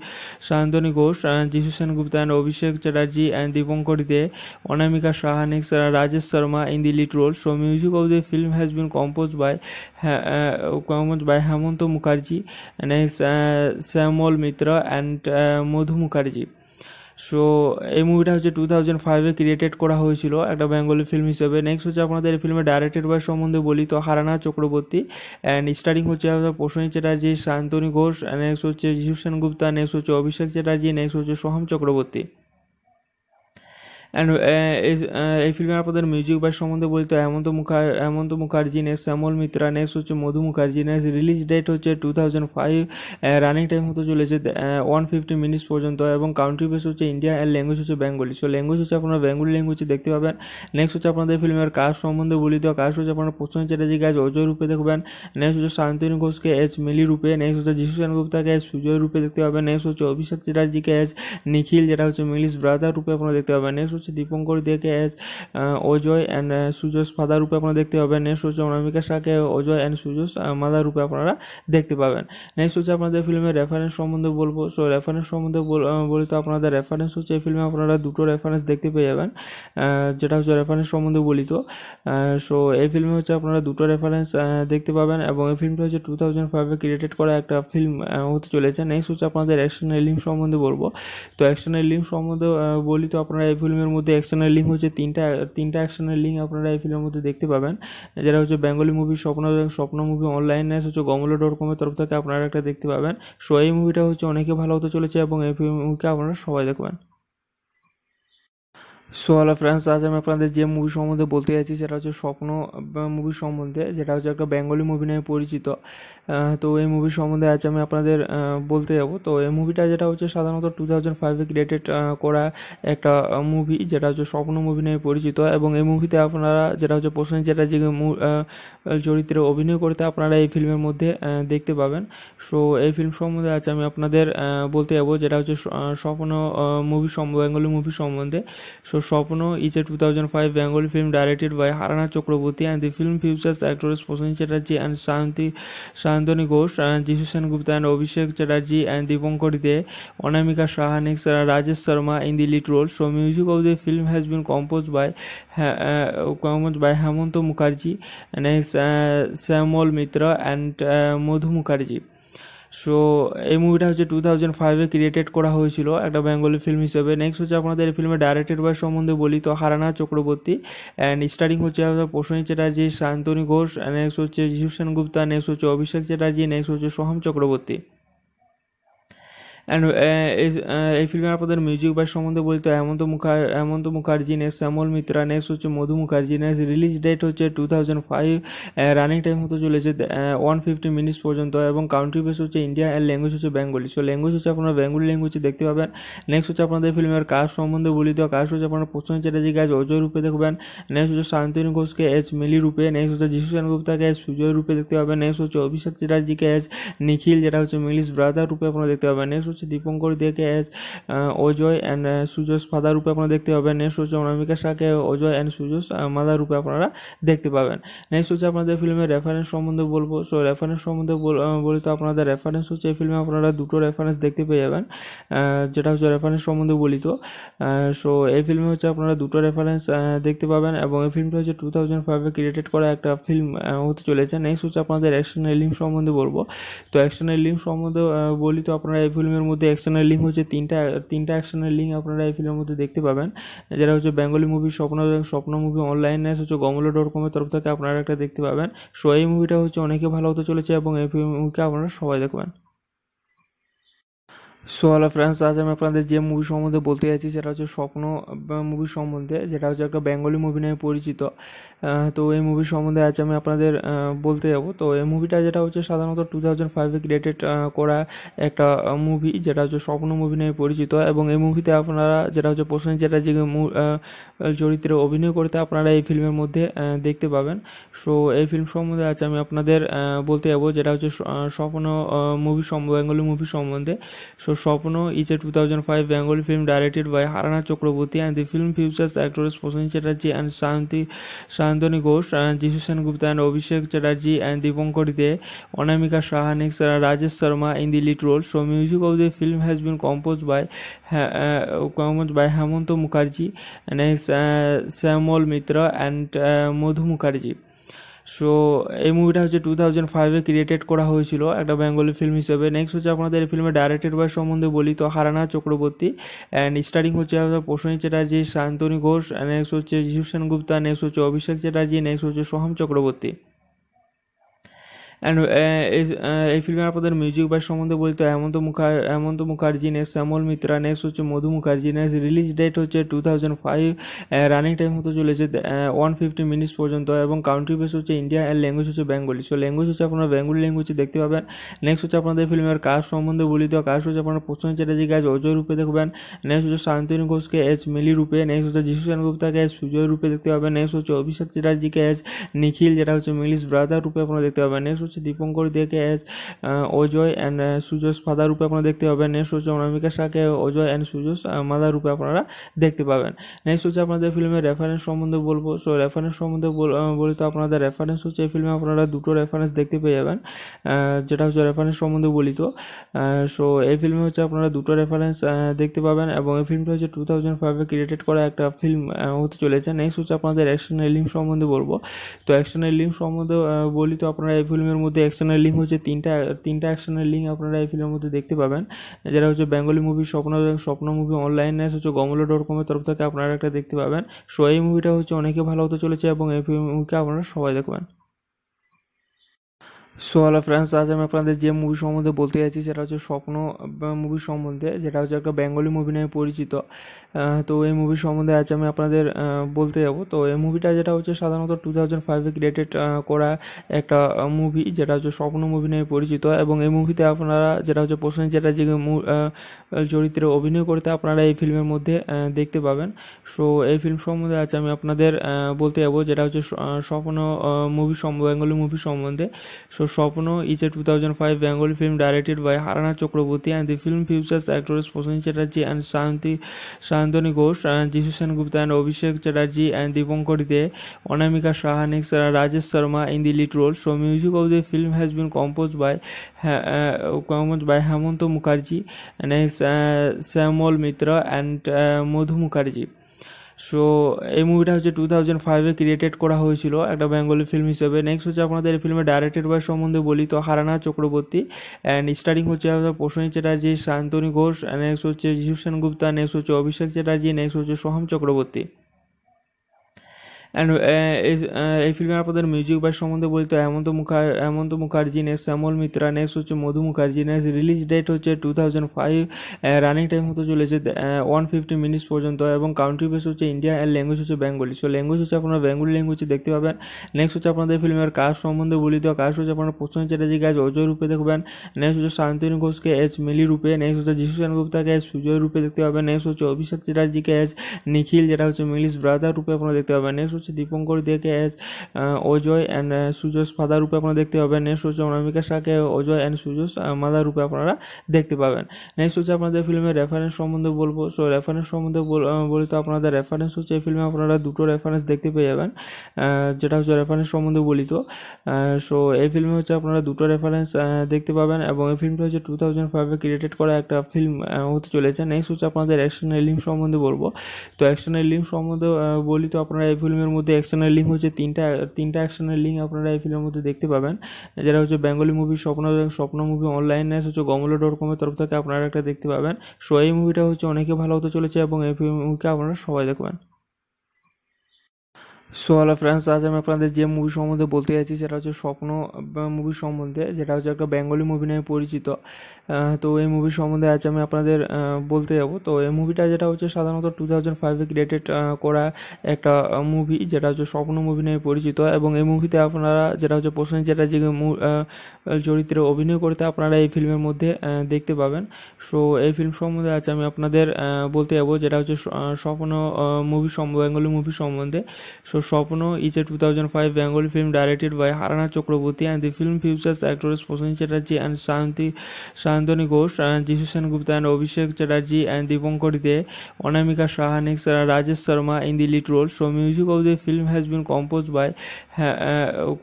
Shantani Ghosh and Jishan Gupta and Abhishek Chatterjee and Dipankar De, Onamika Shah next Rajesh Sharma in the lead role. So music of the film has been composed by uh, composed by Hemant Mukherjee, next uh, Samuel Mitra and uh, Mukherjee. So এই মুভিটা হচ্ছে two thousand ফাইভে created করা হয়েছিল একটা Bengali film হিসেবে next হচ্ছে আপনাদের এই ফিল্মে ডাইরেক্টেড বয়স সম্বন্ধে বলি তো হারানা চক্রবর্তী অ্যান্ড স্টারিং হচ্ছে প্রসেন চ্যাটার্জি শান্তনী ঘোষ নেক্সট হচ্ছে জিভসেন গুপ্তা নেক্সট হচ্ছে অভিষেক চ্যাটার্জি নেক্সট হচ্ছে Soham Chakraborty and uh, uh, এই ফিল্মে আপনাদের মিউজিক বাইস সম্বন্ধে বলতে হেমন্ত মুখার হেমন্ত মুখার্জি নেক্সট শ্যামল মিত্রা নেক্সট হচ্ছে Madhu Mukherjee next release date হচ্ছে two thousand five running time হতে চলেছে ওয়ান ফিফটি মিনিটস পর্যন্ত এবং কাউন্ট্রি বেস হচ্ছে ইন্ডিয়া অ্যান্ড ল্যাঙ্গুয়েজ হচ্ছে বেঙ্গলি সো ল্যাঙ্গুয়েজ হচ্ছে আপনারা বেঙ্গলি ল্যাঙ্গুয়েজ দেখতে পাবেন নেক্সট হচ্ছে আপনাদের ফিল্মের কাজ সম্বন্ধে বলি তো কাজ হচ্ছে আপনারা প্রসন্ন চ্যাটার্জি গাছ অজয় রূপে দেখবেন নেক্সট হচ্ছে শান্তনু ঘোষকে এস মিলি রূপে নেক্সট হচ্ছে যিশু সেনগুপ্তাকে এস সুজয় রূপে দেখতে পাবেন নেক্সট হচ্ছে অভিষেক চ্যাটার্জিকে এস নিখিল যেটা হচ্ছে মিলিস ব্রাদার রূপে আপনারা দেখতে পাবেন নেক্সট হচ্ছে দীপঙ্কর দিয়েকে অ্যাজ অজয় অ্যান্ড সুজস ফাদার রূপে আপনারা দেখতে পাবেন নেক্সট হচ্ছে অনামিকা শাহকে অজয় অ্যান্ড সুজস মাদার রূপে আপনারা দেখতে পাবেন নেক্সট হচ্ছে আপনাদের ফিল্মের রেফারেন্স সম্বন্ধে বলবো সো রেফারেন্স সম্বন্ধে বলি তো আপনাদের রেফারেন্স হচ্ছে এই ফিল্মে আপনারা দুটো রেফারেন্স দেখতে পেয়ে যাবেন যেটা হচ্ছে রেফারেন্স সম্বন্ধে বলি তো সো এই ফিল্মে হচ্ছে আপনারা দুটো রেফারেন্স দেখতে পাবেন এবং এই ফিল্মটা হচ্ছে টু থাউজেন্ড ফাইভে ক্রিয়েটেড করা একটা ফিল্ম হতে চলেছে নেক্সট হচ্ছে আপনাদের অ্যাকশনের লিঙ্ক সম্বন্ধে বলবো তো অ্যাকশনের লিঙ্ক সম্বন্ধে বলি তো আপনারা এই ফিল্মের ফিল্মের মধ্যে অ্যাকশনের লিঙ্ক হচ্ছে তিনটা তিনটা অ্যাকশনের লিঙ্ক আপনারা এই ফিল্মের মধ্যে দেখতে পাবেন যেটা হচ্ছে বেঙ্গলি মুভি স্বপ্ন স্বপ্ন মুভি অনলাইন ন্যাস হচ্ছে গমলো ডট কমের তরফ থেকে আপনারা একটা দেখতে পাবেন সো এই মুভিটা হচ্ছে অনেকে ভালো হতে চলেছে এবং এই মুভিকে আপনারা সবাই দেখবেন সো হ্যালো ফ্রেন্ডস আজ আমি আপনাদের যে মুভি সম্বন্ধে বলতে যাচ্ছি সেটা হচ্ছে স্বপ্ন মুভি সম্বন্ধে যেটা হচ্ছে একটা বেঙ্গলি মুভি নামে পরিচিত তো এই মুভি সম্বন্ধে আজ আমি আপনাদের বলতে যাব তো এই মুভিটা যেটা হচ্ছে সাধারণত টু থাউজেন্ড ফাইভে ক্রিয়েটেড করা একটা মুভি যেটা হচ্ছে স্বপ্ন মুভি নামে পরিচিত এবং এই মুভিতে আপনারা যেটা হচ্ছে প্রসেন যে চরিত্রে অভিনয় করতে আপনারা এই ফিল্মের মধ্যে দেখতে পাবেন সো এই ফিল্ম সম্বন্ধে আজ আমি আপনাদের বলতে যাব যেটা হচ্ছে স্বপ্ন মুভি বেঙ্গলি মুভি সম্বন্ধে so So Shopno is a 2005 Bengali film directed by Harana Chakraborty and the film features actors Prasanna Chatterjee and Shanti Shantani Ghosh and Jishan Gupta and Abhishek Chatterjee and Dipankar De, Onamika Shah next Rajesh Sharma in the lead role. So music of the film has been composed by uh, by Hemant Mukherjee and uh, Samuel Mitra and uh, Madhu Mukherjee. So এই মুভিটা হচ্ছে two thousand ফাইভে created করা হয়েছিল একটা Bengali film হিসেবে next হচ্ছে আপনাদের এই ফিল্মে ডাইরেক্টেড বাই সম্বন্ধে বলি তো হারানা চক্রবর্তী অ্যান্ড স্টারিং হচ্ছে আপনার চ্যাটার্জি শান্তনু ঘোষ নেক্সট হচ্ছে জিসুসেন গুপ্তা নেক্সট হচ্ছে অভিষেক চ্যাটার্জি নেক্সট হচ্ছে সোহম চক্রবর্তী অ্যান্ড এই ফিল্মে আপনাদের মিউজিক বাই সম্বন্ধে বলতে হেমন্ত মুখার হেমন্ত মুখার্জি নেক্সট শ্যামল মিত্রা নেক্সট হচ্ছে Madhu Mukherjee next release date হচ্ছে two thousand five running time হতে চলেছে ওয়ান ফিফটি মিনিটস পর্যন্ত এবং কাউন্ট্রি বেস হচ্ছে ইন্ডিয়া অ্যান্ড ল্যাঙ্গুয়েজ হচ্ছে বেঙ্গলি সো ল্যাঙ্গুয়েজ হচ্ছে আপনারা বেঙ্গলি ল্যাঙ্গুয়েজ দেখতে পাবেন নেক্সট হচ্ছে আপনাদের ফিল্মের কাজ সম্বন্ধে বলিত কাজ হচ্ছে আপনারা প্রশ্ন চ্যাটার্জি কাজ অজয় রূপে দেখবেন নেক্সট হচ্ছে শান্তনু ঘোষকে এস মিলি রূপে নেক্সট হচ্ছে যিশু সেনগুপ্তাকে এস সুজয় রূপে দেখতে পাবেন নেক্সট হচ্ছে অভিষেক চ্যাটার্জিকে এস নিখিল যেটা হচ্ছে মিলিশ ব্রাদার রূপে আপনারা দেখতে পাবেন নেক্সট হচ্ছে দীপঙ্কর দেকে অ্যাজ অজয় অ্যান্ড সুজস ফাদার রূপে আপনারা দেখতে পাবেন নেক্সট হচ্ছে অনামিকা শাহকে অজয় অ্যান্ড সুজস মাদার রূপে আপনারা দেখতে পাবেন নেক্সট হচ্ছে আপনাদের ফিল্মের রেফারেন্স সম্বন্ধে বলবো সো রেফারেন্স সম্বন্ধে বলি তো আপনাদের রেফারেন্স হচ্ছে এই ফিল্মে আপনারা দুটো রেফারেন্স দেখতে পেয়ে যাবেন যেটা হচ্ছে রেফারেন্স সম্বন্ধে বলি তো সো এই ফিল্মে হচ্ছে আপনারা দুটো রেফারেন্স দেখতে পাবেন এবং এই ফিল্মটা হচ্ছে টু থাউজেন্ড ফাইভে ক্রিয়েটেড করা একটা ফিল্ম হতে চলেছে নেক্সট হচ্ছে আপনাদের অ্যাকশনের লিঙ্ক সম্বন্ধে বলবো তো অ্যাকশনের লিঙ্ক সম্বন্ধে বলি তো আপনারা এই ফিল্মের মধ্যে অ্যাকশনের লিঙ্ক হচ্ছে তিনটা তিনটা অ্যাকশনের লিঙ্ক আপনারা এই ফিল্মের মধ্যে দেখতে পাবেন যারা হচ্ছে বেঙ্গলি মুভি স্বপ্ন স্বপ্ন মুভি অনলাইন ন্যাস হচ্ছে গমলো ডট কমের তরফ থেকে আপনারা একটা দেখতে পাবেন সো এই মুভিটা হচ্ছে অনেকে ভালো হতে চলেছে এবং এই মুভিকে আপনারা সবাই দেখবেন সো হ্যালো ফ্রেন্ডস আজ আমি আপনাদের যে মুভি সম্বন্ধে বলতে যাচ্ছি সেটা হচ্ছে স্বপ্ন মুভি সম্বন্ধে যেটা হচ্ছে একটা বেঙ্গলি মুভি নামে পরিচিত তো এই মুভি সম্বন্ধে আজ আমি আপনাদের বলতে যাবো তো এই মুভিটা যেটা হচ্ছে সাধারণত টু থাউজেন্ড ফাইভে ক্রিয়েটেড করা একটা মুভি যেটা হচ্ছে স্বপ্ন মুভি নামে পরিচিত এবং এই মুভিতে আপনারা যেটা হচ্ছে যেটা যে চরিত্রে অভিনয় করতে আপনারা এই ফিল্মের মধ্যে দেখতে পাবেন সো এই ফিল্ম সম্বন্ধে আজ আমি আপনাদের বলতে যাবো যেটা হচ্ছে স্বপ্ন মুভি বেঙ্গলি মুভি সম্বন্ধে so Shopno is a 2005 Bengali film directed by Harana Chakraborty and the film features actors Prasun Chatterjee and Shanti Shantani Ghosh and Jishan Gupta and Abhishek Chatterjee and Dipankar De, Onamika Shah next Rajesh Sharma in the lead role. So music of the film has been composed by uh, composed by Hemant Mukherjee, next uh, Samuel Mitra and uh, Mukherjee. So এই মুভিটা হচ্ছে two thousand ফাইভে created করা হয়েছিল একটা Bengali film হিসেবে next হচ্ছে আপনাদের এই ফিল্মে ডাইরেক্টেড বাই সম্বন্ধে বলি তো হারানা চক্রবর্তী অ্যান্ড স্টারিং হচ্ছে প্রসনী চ্যাটার্জি শান্তনু ঘোষ নেক্সট হচ্ছে জিভসেন গুপ্তা নেক্সট হচ্ছে অভিষেক চ্যাটার্জি নেক্সট হচ্ছে Soham Chakraborty and uh, uh, এই ফিল্মে আপনাদের মিউজিক বাই সম্বন্ধে বলতে হেমন্ত মুখার হেমন্ত মুখার্জি নেক্সট শ্যামল মিত্রা নেক্সট হচ্ছে Madhu Mukherjee next release date হচ্ছে two thousand five running time হতে চলেছে ওয়ান ফিফটি মিনিটস পর্যন্ত এবং কাউন্ট্রি বেস হচ্ছে ইন্ডিয়া অ্যান্ড ল্যাঙ্গুয়েজ হচ্ছে বেঙ্গলি সো ল্যাঙ্গুয়েজ হচ্ছে আপনারা বেঙ্গলি ল্যাঙ্গুয়েজ দেখতে পাবেন নেক্সট হচ্ছে আপনাদের ফিল্মের কাজ সম্বন্ধে বলি তো কাজ হচ্ছে আপনারা প্রসন্ন চ্যাটার্জি গাছ অজয় রূপে দেখবেন নেক্সট হচ্ছে শান্তনু ঘোষকে এস মিলি রূপে নেক্সট হচ্ছে যিশু সেনগুপ্তাকে এস সুজয় রূপে দেখতে পাবেন নেক্সট হচ্ছে অভিষেক চ্যাটার্জিকে এস নিখিল যেটা হচ্ছে মিলিস ব্রাদার রূপে আপনারা দেখতে পাবেন নেক্সট হচ্ছে দীপঙ্কর দেকে অ্যাজ অজয় অ্যান্ড সুজস ফাদার রূপে আপনারা দেখতে পাবেন নেক্সট হচ্ছে অনামিকা শাহকে অজয় অ্যান্ড সুজস মাদার রূপে আপনারা দেখতে পাবেন নেক্সট হচ্ছে আপনাদের ফিল্মের রেফারেন্স সম্বন্ধে বলবো সো রেফারেন্স সম্বন্ধে বলি তো আপনাদের রেফারেন্স হচ্ছে এই ফিল্মে আপনারা দুটো রেফারেন্স দেখতে পেয়ে যাবেন যেটা হচ্ছে রেফারেন্স সম্বন্ধে বলি তো সো এই ফিল্মে হচ্ছে আপনারা দুটো রেফারেন্স দেখতে পাবেন এবং এই ফিল্মটা হচ্ছে টু থাউজেন্ড ফাইভে ক্রিয়েটেড করা একটা ফিল্ম হতে চলেছে নেক্সট হচ্ছে আপনাদের অ্যাকশন লিঙ্ক সম্বন্ধে বলবো তো অ্যাকশন লিঙ্ক সম্বন্ধে বলি তো আপনারা এই ফিল্মের ফিল্মের মধ্যে অ্যাকশনের লিঙ্ক হচ্ছে তিনটা তিনটা অ্যাকশনের লিঙ্ক আপনারা এই ফিল্মের মধ্যে দেখতে পাবেন যারা হচ্ছে বেঙ্গলি মুভি স্বপ্ন স্বপ্ন মুভি অনলাইন হচ্ছে গমলো ডট কমের তরফ থেকে আপনারা একটা দেখতে পাবেন সো এই মুভিটা হচ্ছে অনেকে ভালো হতে চলেছে এবং এই মুভিকে আপনারা সবাই দেখবেন সো হ্যালো ফ্রেন্ডস আজ আমি আপনাদের যে মুভি সম্বন্ধে বলতে যাচ্ছি সেটা হচ্ছে স্বপ্ন মুভি সম্বন্ধে যেটা হচ্ছে একটা বেঙ্গলি মুভি নামে পরিচিত তো এই মুভি সম্বন্ধে আজ আমি আপনাদের বলতে যাব তো এই মুভিটা যেটা হচ্ছে সাধারণত টু থাউজেন্ড ফাইভে ক্রিয়েটেড করা একটা মুভি যেটা হচ্ছে স্বপ্ন মুভি নামে পরিচিত এবং এই মুভিতে আপনারা যেটা হচ্ছে প্রসেন যে চরিত্রে অভিনয় করতে আপনারা এই ফিল্মের মধ্যে দেখতে পাবেন সো এই ফিল্ম সম্বন্ধে আজ আমি আপনাদের বলতে যাব যেটা হচ্ছে স্বপ্ন মুভি বেঙ্গলি মুভি সম্বন্ধে so Swapno is a 2005 Bengali film directed by Harana Chakraborty and the film features actors Prasun Chatterjee and Shanti Shantani Ghosh and Jishan Gupta and Abhishek Chatterjee and Dipankar De, Onamika Shah next Rajesh Sharma in the lead role. So music of the film has been composed by uh, composed by Hemant Mukherjee, next uh, Samuel Mitra and uh, Madhu Mukherjee. So এই মুভিটা হচ্ছে two thousand ফাইভে created করা হয়েছিল একটা Bengali film হিসেবে next হচ্ছে আপনাদের এই ফিল্মে ডাইরেক্টেড বয়স সম্বন্ধে বলি তো হারানা চক্রবর্তী অ্যান্ড স্টারিং হচ্ছে প্রসেন চ্যাটার্জি শান্তনী ঘোষ নেক্সট হচ্ছে জিভসেন গুপ্তা নেক্সট হচ্ছে অভিষেক চ্যাটার্জি নেক্সট হচ্ছে Soham Chakraborty and uh, uh, এই ফিল্মে আপনাদের মিউজিক বাই সম্বন্ধে বলতে হেমন্ত মুখার হেমন্ত মুখার্জি নেক্সট শ্যামল মিত্রা নেক্সট হচ্ছে Madhu Mukherjee next release date হচ্ছে two thousand five running time হতে চলেছে ওয়ান ফিফটি মিনিটস পর্যন্ত এবং কাউন্ট্রি বেস হচ্ছে ইন্ডিয়া অ্যান্ড ল্যাঙ্গুয়েজ হচ্ছে বেঙ্গলি সো ল্যাঙ্গুয়েজ হচ্ছে আপনারা বেঙ্গলি ল্যাঙ্গুয়েজ দেখতে পাবেন নেক্সট হচ্ছে আপনাদের ফিল্মের কাজ সম্বন্ধে বলি তো কাজ হচ্ছে আপনারা প্রসন্ন চ্যাটার্জি কাজ অজয় রূপে দেখবেন নেক্সট হচ্ছে শান্তিন ঘোষকে এস মিলি রূপে নেক্সট হচ্ছে যিশু সেনগুপ্তাকে এস সুজয় রূপে দেখতে পাবেন নেক্সট হচ্ছে অভিষেক চ্যাটার্জিকে এস নিখিল যেটা হচ্ছে মিলিস ব্রাদার রূপে আপনারা দেখতে পাবেন নেক্সট হচ্ছে দীপঙ্কর দেকে অ্যাজ অজয় অ্যান্ড সুজস ফাদার রূপে আপনারা দেখতে পাবেন নেক্সট হচ্ছে অনামিকা শাহকে অজয় অ্যান্ড সুজস মাদার রূপে আপনারা দেখতে পাবেন নেক্সট হচ্ছে আপনাদের ফিল্মের রেফারেন্স সম্বন্ধে বলবো সো রেফারেন্স সম্বন্ধে বলি তো আপনাদের রেফারেন্স হচ্ছে এই ফিল্মে আপনারা দুটো রেফারেন্স দেখতে পেয়ে যাবেন যেটা হচ্ছে রেফারেন্স সম্বন্ধে বলি তো সো এই ফিল্মে হচ্ছে আপনারা দুটো রেফারেন্স দেখতে পাবেন এবং এই ফিল্মটা হচ্ছে টু থাউজেন্ড ফাইভে ক্রিয়েটেড করা একটা ফিল্ম হতে চলেছে নেক্সট হচ্ছে আপনাদের অ্যাকশনের লিঙ্ক সম্বন্ধে বলবো তো অ্যাকশনের লিঙ্ক সম্বন্ধে বলি তো আপনারা এই ফিল্মের ফিল্মের মধ্যে অ্যাকশনের লিঙ্ক হচ্ছে তিনটা তিনটা অ্যাকশনের লিঙ্ক আপনারা এই ফিল্মের মধ্যে দেখতে পাবেন যারা হচ্ছে বেঙ্গলি মুভি স্বপ্ন স্বপ্ন মুভি অনলাইন ন্যাস হচ্ছে গমলো ডট কমের তরফ থেকে আপনারা একটা দেখতে পাবেন সো এই মুভিটা হচ্ছে অনেকে ভালো হতে চলেছে এবং এই মুভিকে আপনারা সবাই দেখবেন সো হ্যালো ফ্রেন্ডস আজ আমি আপনাদের যে মুভি সম্বন্ধে বলতে যাচ্ছি সেটা হচ্ছে স্বপ্ন মুভি সম্বন্ধে যেটা হচ্ছে একটা বেঙ্গলি মুভি নামে পরিচিত তো এই মুভি সম্বন্ধে আজ আমি আপনাদের বলতে যাব তো এই মুভিটা যেটা হচ্ছে সাধারণত টু থাউজেন্ড ফাইভে ক্রিয়েটেড করা একটা মুভি যেটা হচ্ছে স্বপ্ন মুভি নামে পরিচিত এবং এই মুভিতে আপনারা যেটা হচ্ছে যেটা যে চরিত্রে অভিনয় করতে আপনারা এই ফিল্মের মধ্যে দেখতে পাবেন সো এই ফিল্ম সম্বন্ধে আজ আমি আপনাদের বলতে যাব যেটা হচ্ছে স্বপ্ন মুভি সম্বন্ধে বেঙ্গলি মুভি সম্বন্ধে so Swapno is a two thousand five Bengali film directed by হারানা Chakraborty and the film features actress প্রসেন Chatterjee and শান্তি শান্তনি Ghosh and Jisshu Sengupta and Abhishek Chatterjee and দীপঙ্করী De Anamika সাহানিক্স Rajesh Sharma in the lead role so music of the film has been compose by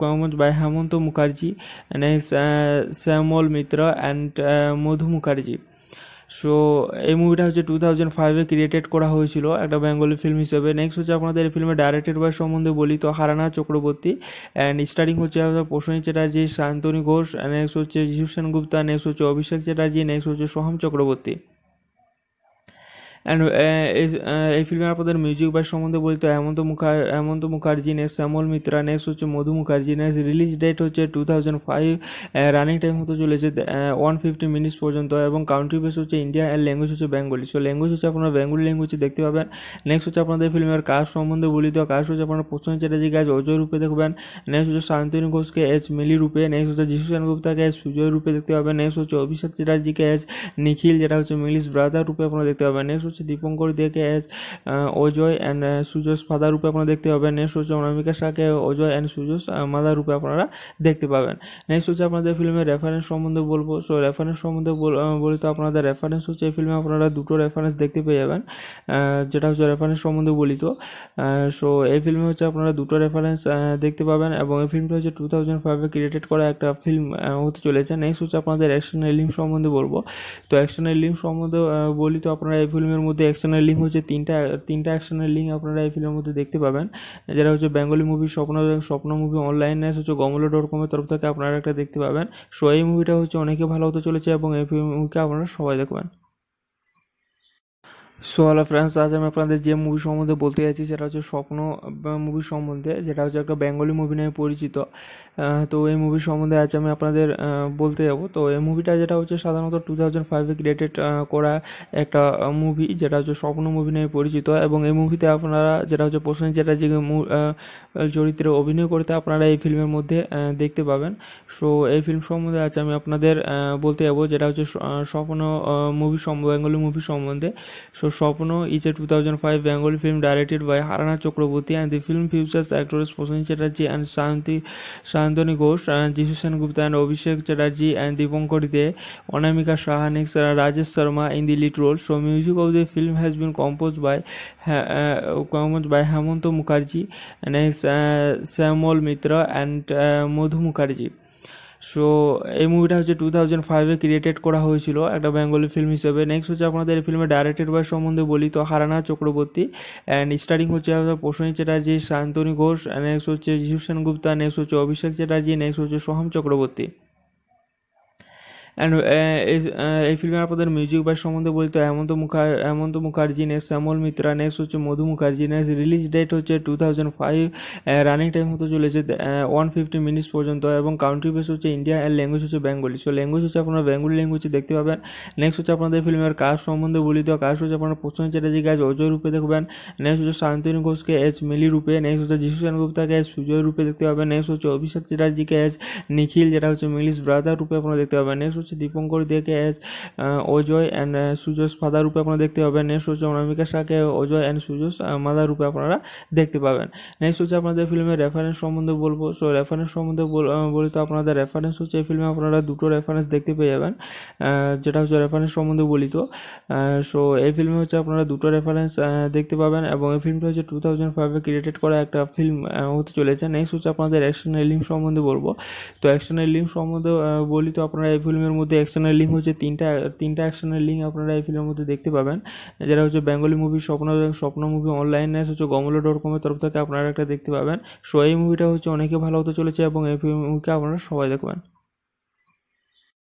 compose by Hemanta Mukherjee and Shyamal Mitra and Madhu Mukherjee so এই মুভিটা হচ্ছে two thousand ফাইভে created করা হয়েছিল একটা Bengali film হিসেবে নেক্সট হচ্ছে আপনাদের এই ফিল্মে ডাইরেক্টেড বয়স সম্বন্ধে বলি তো হারানা চক্রবর্তী অ্যান্ড স্টারিং হচ্ছে আপনার প্রসনী চ্যাটার্জি শান্তনী ঘোষ নেক্সট হচ্ছে জিসুসেন গুপ্তা নেক্সট হচ্ছে অভিষেক চ্যাটার্জি নেক্সট হচ্ছে সোহাম চক্রবর্তী অ্যান্ড এই ফিল্মে আপনাদের মিউজিক বাই সম্বন্ধে বলতে হেমন্ত মুখার হেমন্ত মুখার্জি নেক্সট শ্যামল মিত্রা নেক্সট হচ্ছে Madhu Mukherjee next release date হচ্ছে two thousand five running time হতে চলেছে ওয়ান ফিফটি মিনিটস পর্যন্ত এবং কাউন্ট্রি বেস হচ্ছে ইন্ডিয়া অ্যান্ড ল্যাঙ্গুয়েজ হচ্ছে বেঙ্গলি সো ল্যাঙ্গুয়েজ হচ্ছে আপনারা বেঙ্গলি ল্যাঙ্গুয়েজ দেখতে পাবেন নেক্সট হচ্ছে আপনাদের ফিল্মের কাজ সম্বন্ধে বলিত কাজ হচ্ছে আপনারা প্রশ্ন চ্যাটার্জি কাজ অজয় রূপে দেখবেন নেক্সট হচ্ছে শান্তনু ঘোষকে এস মিলি রূপে নেক্সট হচ্ছে যিশু গুপ্তাকে এস সুজয় রূপে দেখতে পাবেন নেক্সট হচ্ছে অভিষেক চ্যাটার্জিকে এস নিখিল যেটা হচ্ছে মিলিশ ব্রাদার রূপে আপনারা দেখতে পাবেন নেক্সট হচ্ছে দীপঙ্কর দেকে অ্যাজ অজয় অ্যান্ড সুজস ফাদার রূপে আপনারা দেখতে পাবেন নেক্সট হচ্ছে অনামিকা শাহকে অজয় অ্যান্ড সুজস মাদার রূপে আপনারা দেখতে পাবেন নেক্সট হচ্ছে আপনাদের ফিল্মের রেফারেন্স সম্বন্ধে বলবো সো রেফারেন্স সম্বন্ধে বলি তো আপনাদের রেফারেন্স হচ্ছে এই ফিল্মে আপনারা দুটো রেফারেন্স দেখতে পেয়ে যাবেন যেটা হচ্ছে রেফারেন্স সম্বন্ধে বলি তো সো এই ফিল্মে হচ্ছে আপনারা দুটো রেফারেন্স দেখতে পাবেন এবং এই ফিল্মটা হচ্ছে টু থাউজেন্ড ফাইভে ক্রিয়েটেড করা একটা ফিল্ম হতে চলেছে নেক্সট হচ্ছে আপনাদের অ্যাকশনের লিঙ্ক সম্বন্ধে বলবো তো অ্যাকশনের লিঙ্ক সম্বন্ধে বলি তো আপনারা এই ফিল্মের মধ্যে অ্যাকশনের লিঙ্ক হচ্ছে তিনটা তিনটা অ্যাকশনের লিঙ্ক আপনারা এই ফিল্মের মধ্যে দেখতে পাবেন যেটা হচ্ছে বেঙ্গলি মুভি স্বপ্ন স্বপ্ন মুভি অনলাইন ন্যাস হচ্ছে গমলো ডট কমের তরফ থেকে আপনারা একটা দেখতে পাবেন সো এই মুভিটা হচ্ছে অনেকে ভালো হতে চলেছে এবং এই মুভিকে আপনারা সবাই দেখবেন সো হ্যালো ফ্রেন্ডস আজ আমি আপনাদের যে মুভি সম্বন্ধে বলতে চাইছি সেটা হচ্ছে স্বপ্ন মুভি সম্বন্ধে যেটা হচ্ছে একটা বেঙ্গলি মুভি নামে পরিচিত তো এই মুভি সম্বন্ধে আজ আমি আপনাদের বলতে যাব তো এই মুভিটা যেটা হচ্ছে সাধারণত টু থাউজেন্ড ফাইভে ক্রিয়েটেড করা একটা মুভি যেটা হচ্ছে স্বপ্ন মুভি নামে পরিচিত এবং এই মুভিতে আপনারা যেটা হচ্ছে প্রসেন চ্যাটার্জি চরিত্রে অভিনয় করতে আপনারা এই ফিল্মের মধ্যে দেখতে পাবেন সো এই ফিল্ম সম্বন্ধে আজ আমি আপনাদের বলতে যাব যেটা হচ্ছে স্বপ্ন মুভি সম্বন্ধে বেঙ্গলি মুভি সম্বন্ধে so Swapno is a two thousand five Bengali film directed by হারানা Chakraborty and the film features actress প্রসেন Chatterjee and Shanti Nandini Ghosh যিশু Sengupta and Abhishek Chatterjee and Dipankar De Anamika Saha next Rajesh Sharma in the lead role so music of the film has been compose by compose by Hemanta Mukherjee next Shyamal Mitra and Madhu Mukherjee so এই মুভিটা হচ্ছে two thousand ফাইভে created করা হয়েছিল একটা Bengali film হিসেবে next হচ্ছে আপনাদের এই ফিল্মে ডাইরেক্টেড বয়স সম্বন্ধে বলি তো হারানা চক্রবর্তী অ্যান্ড স্টারিং হচ্ছে আপনার প্রসনী চ্যাটার্জি শান্তনী ঘোষ নেক্সট হচ্ছে যিশুসেন গুপ্তা নেক্সট হচ্ছে অভিষেক চ্যাটার্জি নেক্সট হচ্ছে Soham Chakraborty and uh, uh, এই ফিল্মে আপনাদের মিউজিক বাই সম্বন্ধে বলতে হেমন্ত মুখার হেমন্ত মুখার্জি নেক্সট শ্যামল মিত্রা নেক্সট হচ্ছে Madhu Mukherjee next release date হচ্ছে two thousand five running time হতে চলেছে ওয়ান ফিফটি মিনিটস পর্যন্ত এবং কাউন্ট্রি বেস হচ্ছে ইন্ডিয়া অ্যান্ড ল্যাঙ্গুয়েজ হচ্ছে বেঙ্গলি সো ল্যাঙ্গুয়েজ হচ্ছে আপনারা বেঙ্গলি ল্যাঙ্গুয়েজ দেখতে পাবেন নেক্সট হচ্ছে আপনাদের ফিল্মের কাজ সম্বন্ধে বলি তো কাজ হচ্ছে আপনারা প্রসন্ন চ্যাটার্জি কাজ অজয় রূপে দেখবেন নেক্সট হচ্ছে শান্তনু ঘোষকে এস মিলি রূপে নেক্সট হচ্ছে যিশু সেনগুপ্তাকে এস সুজয় রূপে দেখতে পাবেন নেক্সট হচ্ছে অভিষেক চ্যাটার্জিকে এস নিখিল যেটা হচ্ছে মিলিস ব্রাদার রূপে আপনারা দেখতে পাবেন নেক্সট হচ্ছে দীপঙ্কর দেকে অ্যাজ অজয় অ্যান্ড সুজস ফাদার রূপে আপনারা দেখতে পাবেন নেক্সট হচ্ছে অনামিকা শাহকে অজয় অ্যান্ড সুজস মাদার রূপে আপনারা দেখতে পাবেন নেক্সট হচ্ছে আপনাদের ফিল্মের রেফারেন্স সম্বন্ধে বলবো সো রেফারেন্স সম্বন্ধে বলি তো আপনাদের রেফারেন্স হচ্ছে এই ফিল্মে আপনারা দুটো রেফারেন্স দেখতে পেয়ে যাবেন যেটা হচ্ছে রেফারেন্স সম্বন্ধে বলি তো সো এই ফিল্মে হচ্ছে আপনারা দুটো রেফারেন্স দেখতে পাবেন এবং এই ফিল্মটা হচ্ছে টু থাউজেন্ড ফাইভে ক্রিয়েটেড করা একটা ফিল্ম হতে চলেছে নেক্সট হচ্ছে আপনাদের অ্যাকশনের লিঙ্ক সম্বন্ধে বলবো তো অ্যাকশনের লিঙ্ক সম্বন্ধে বলি তো আপনারা এই ফিল্মের ফিল্মের মধ্যে অ্যাকশনের লিঙ্ক হচ্ছে তিনটা তিনটা অ্যাকশনের লিঙ্ক আপনারা এই ফিল্মের মধ্যে দেখতে পাবেন যেটা হচ্ছে বেঙ্গলি মুভি স্বপ্ন স্বপ্ন মুভি অনলাইন নেস হচ্ছে গমলো ডট কমের তরফ থেকে আপনারা একটা দেখতে পাবেন সো এই মুভিটা হচ্ছে অনেকে ভালো হতে চলেছে এবং এই মুভিকে আপনারা সবাই দেখবেন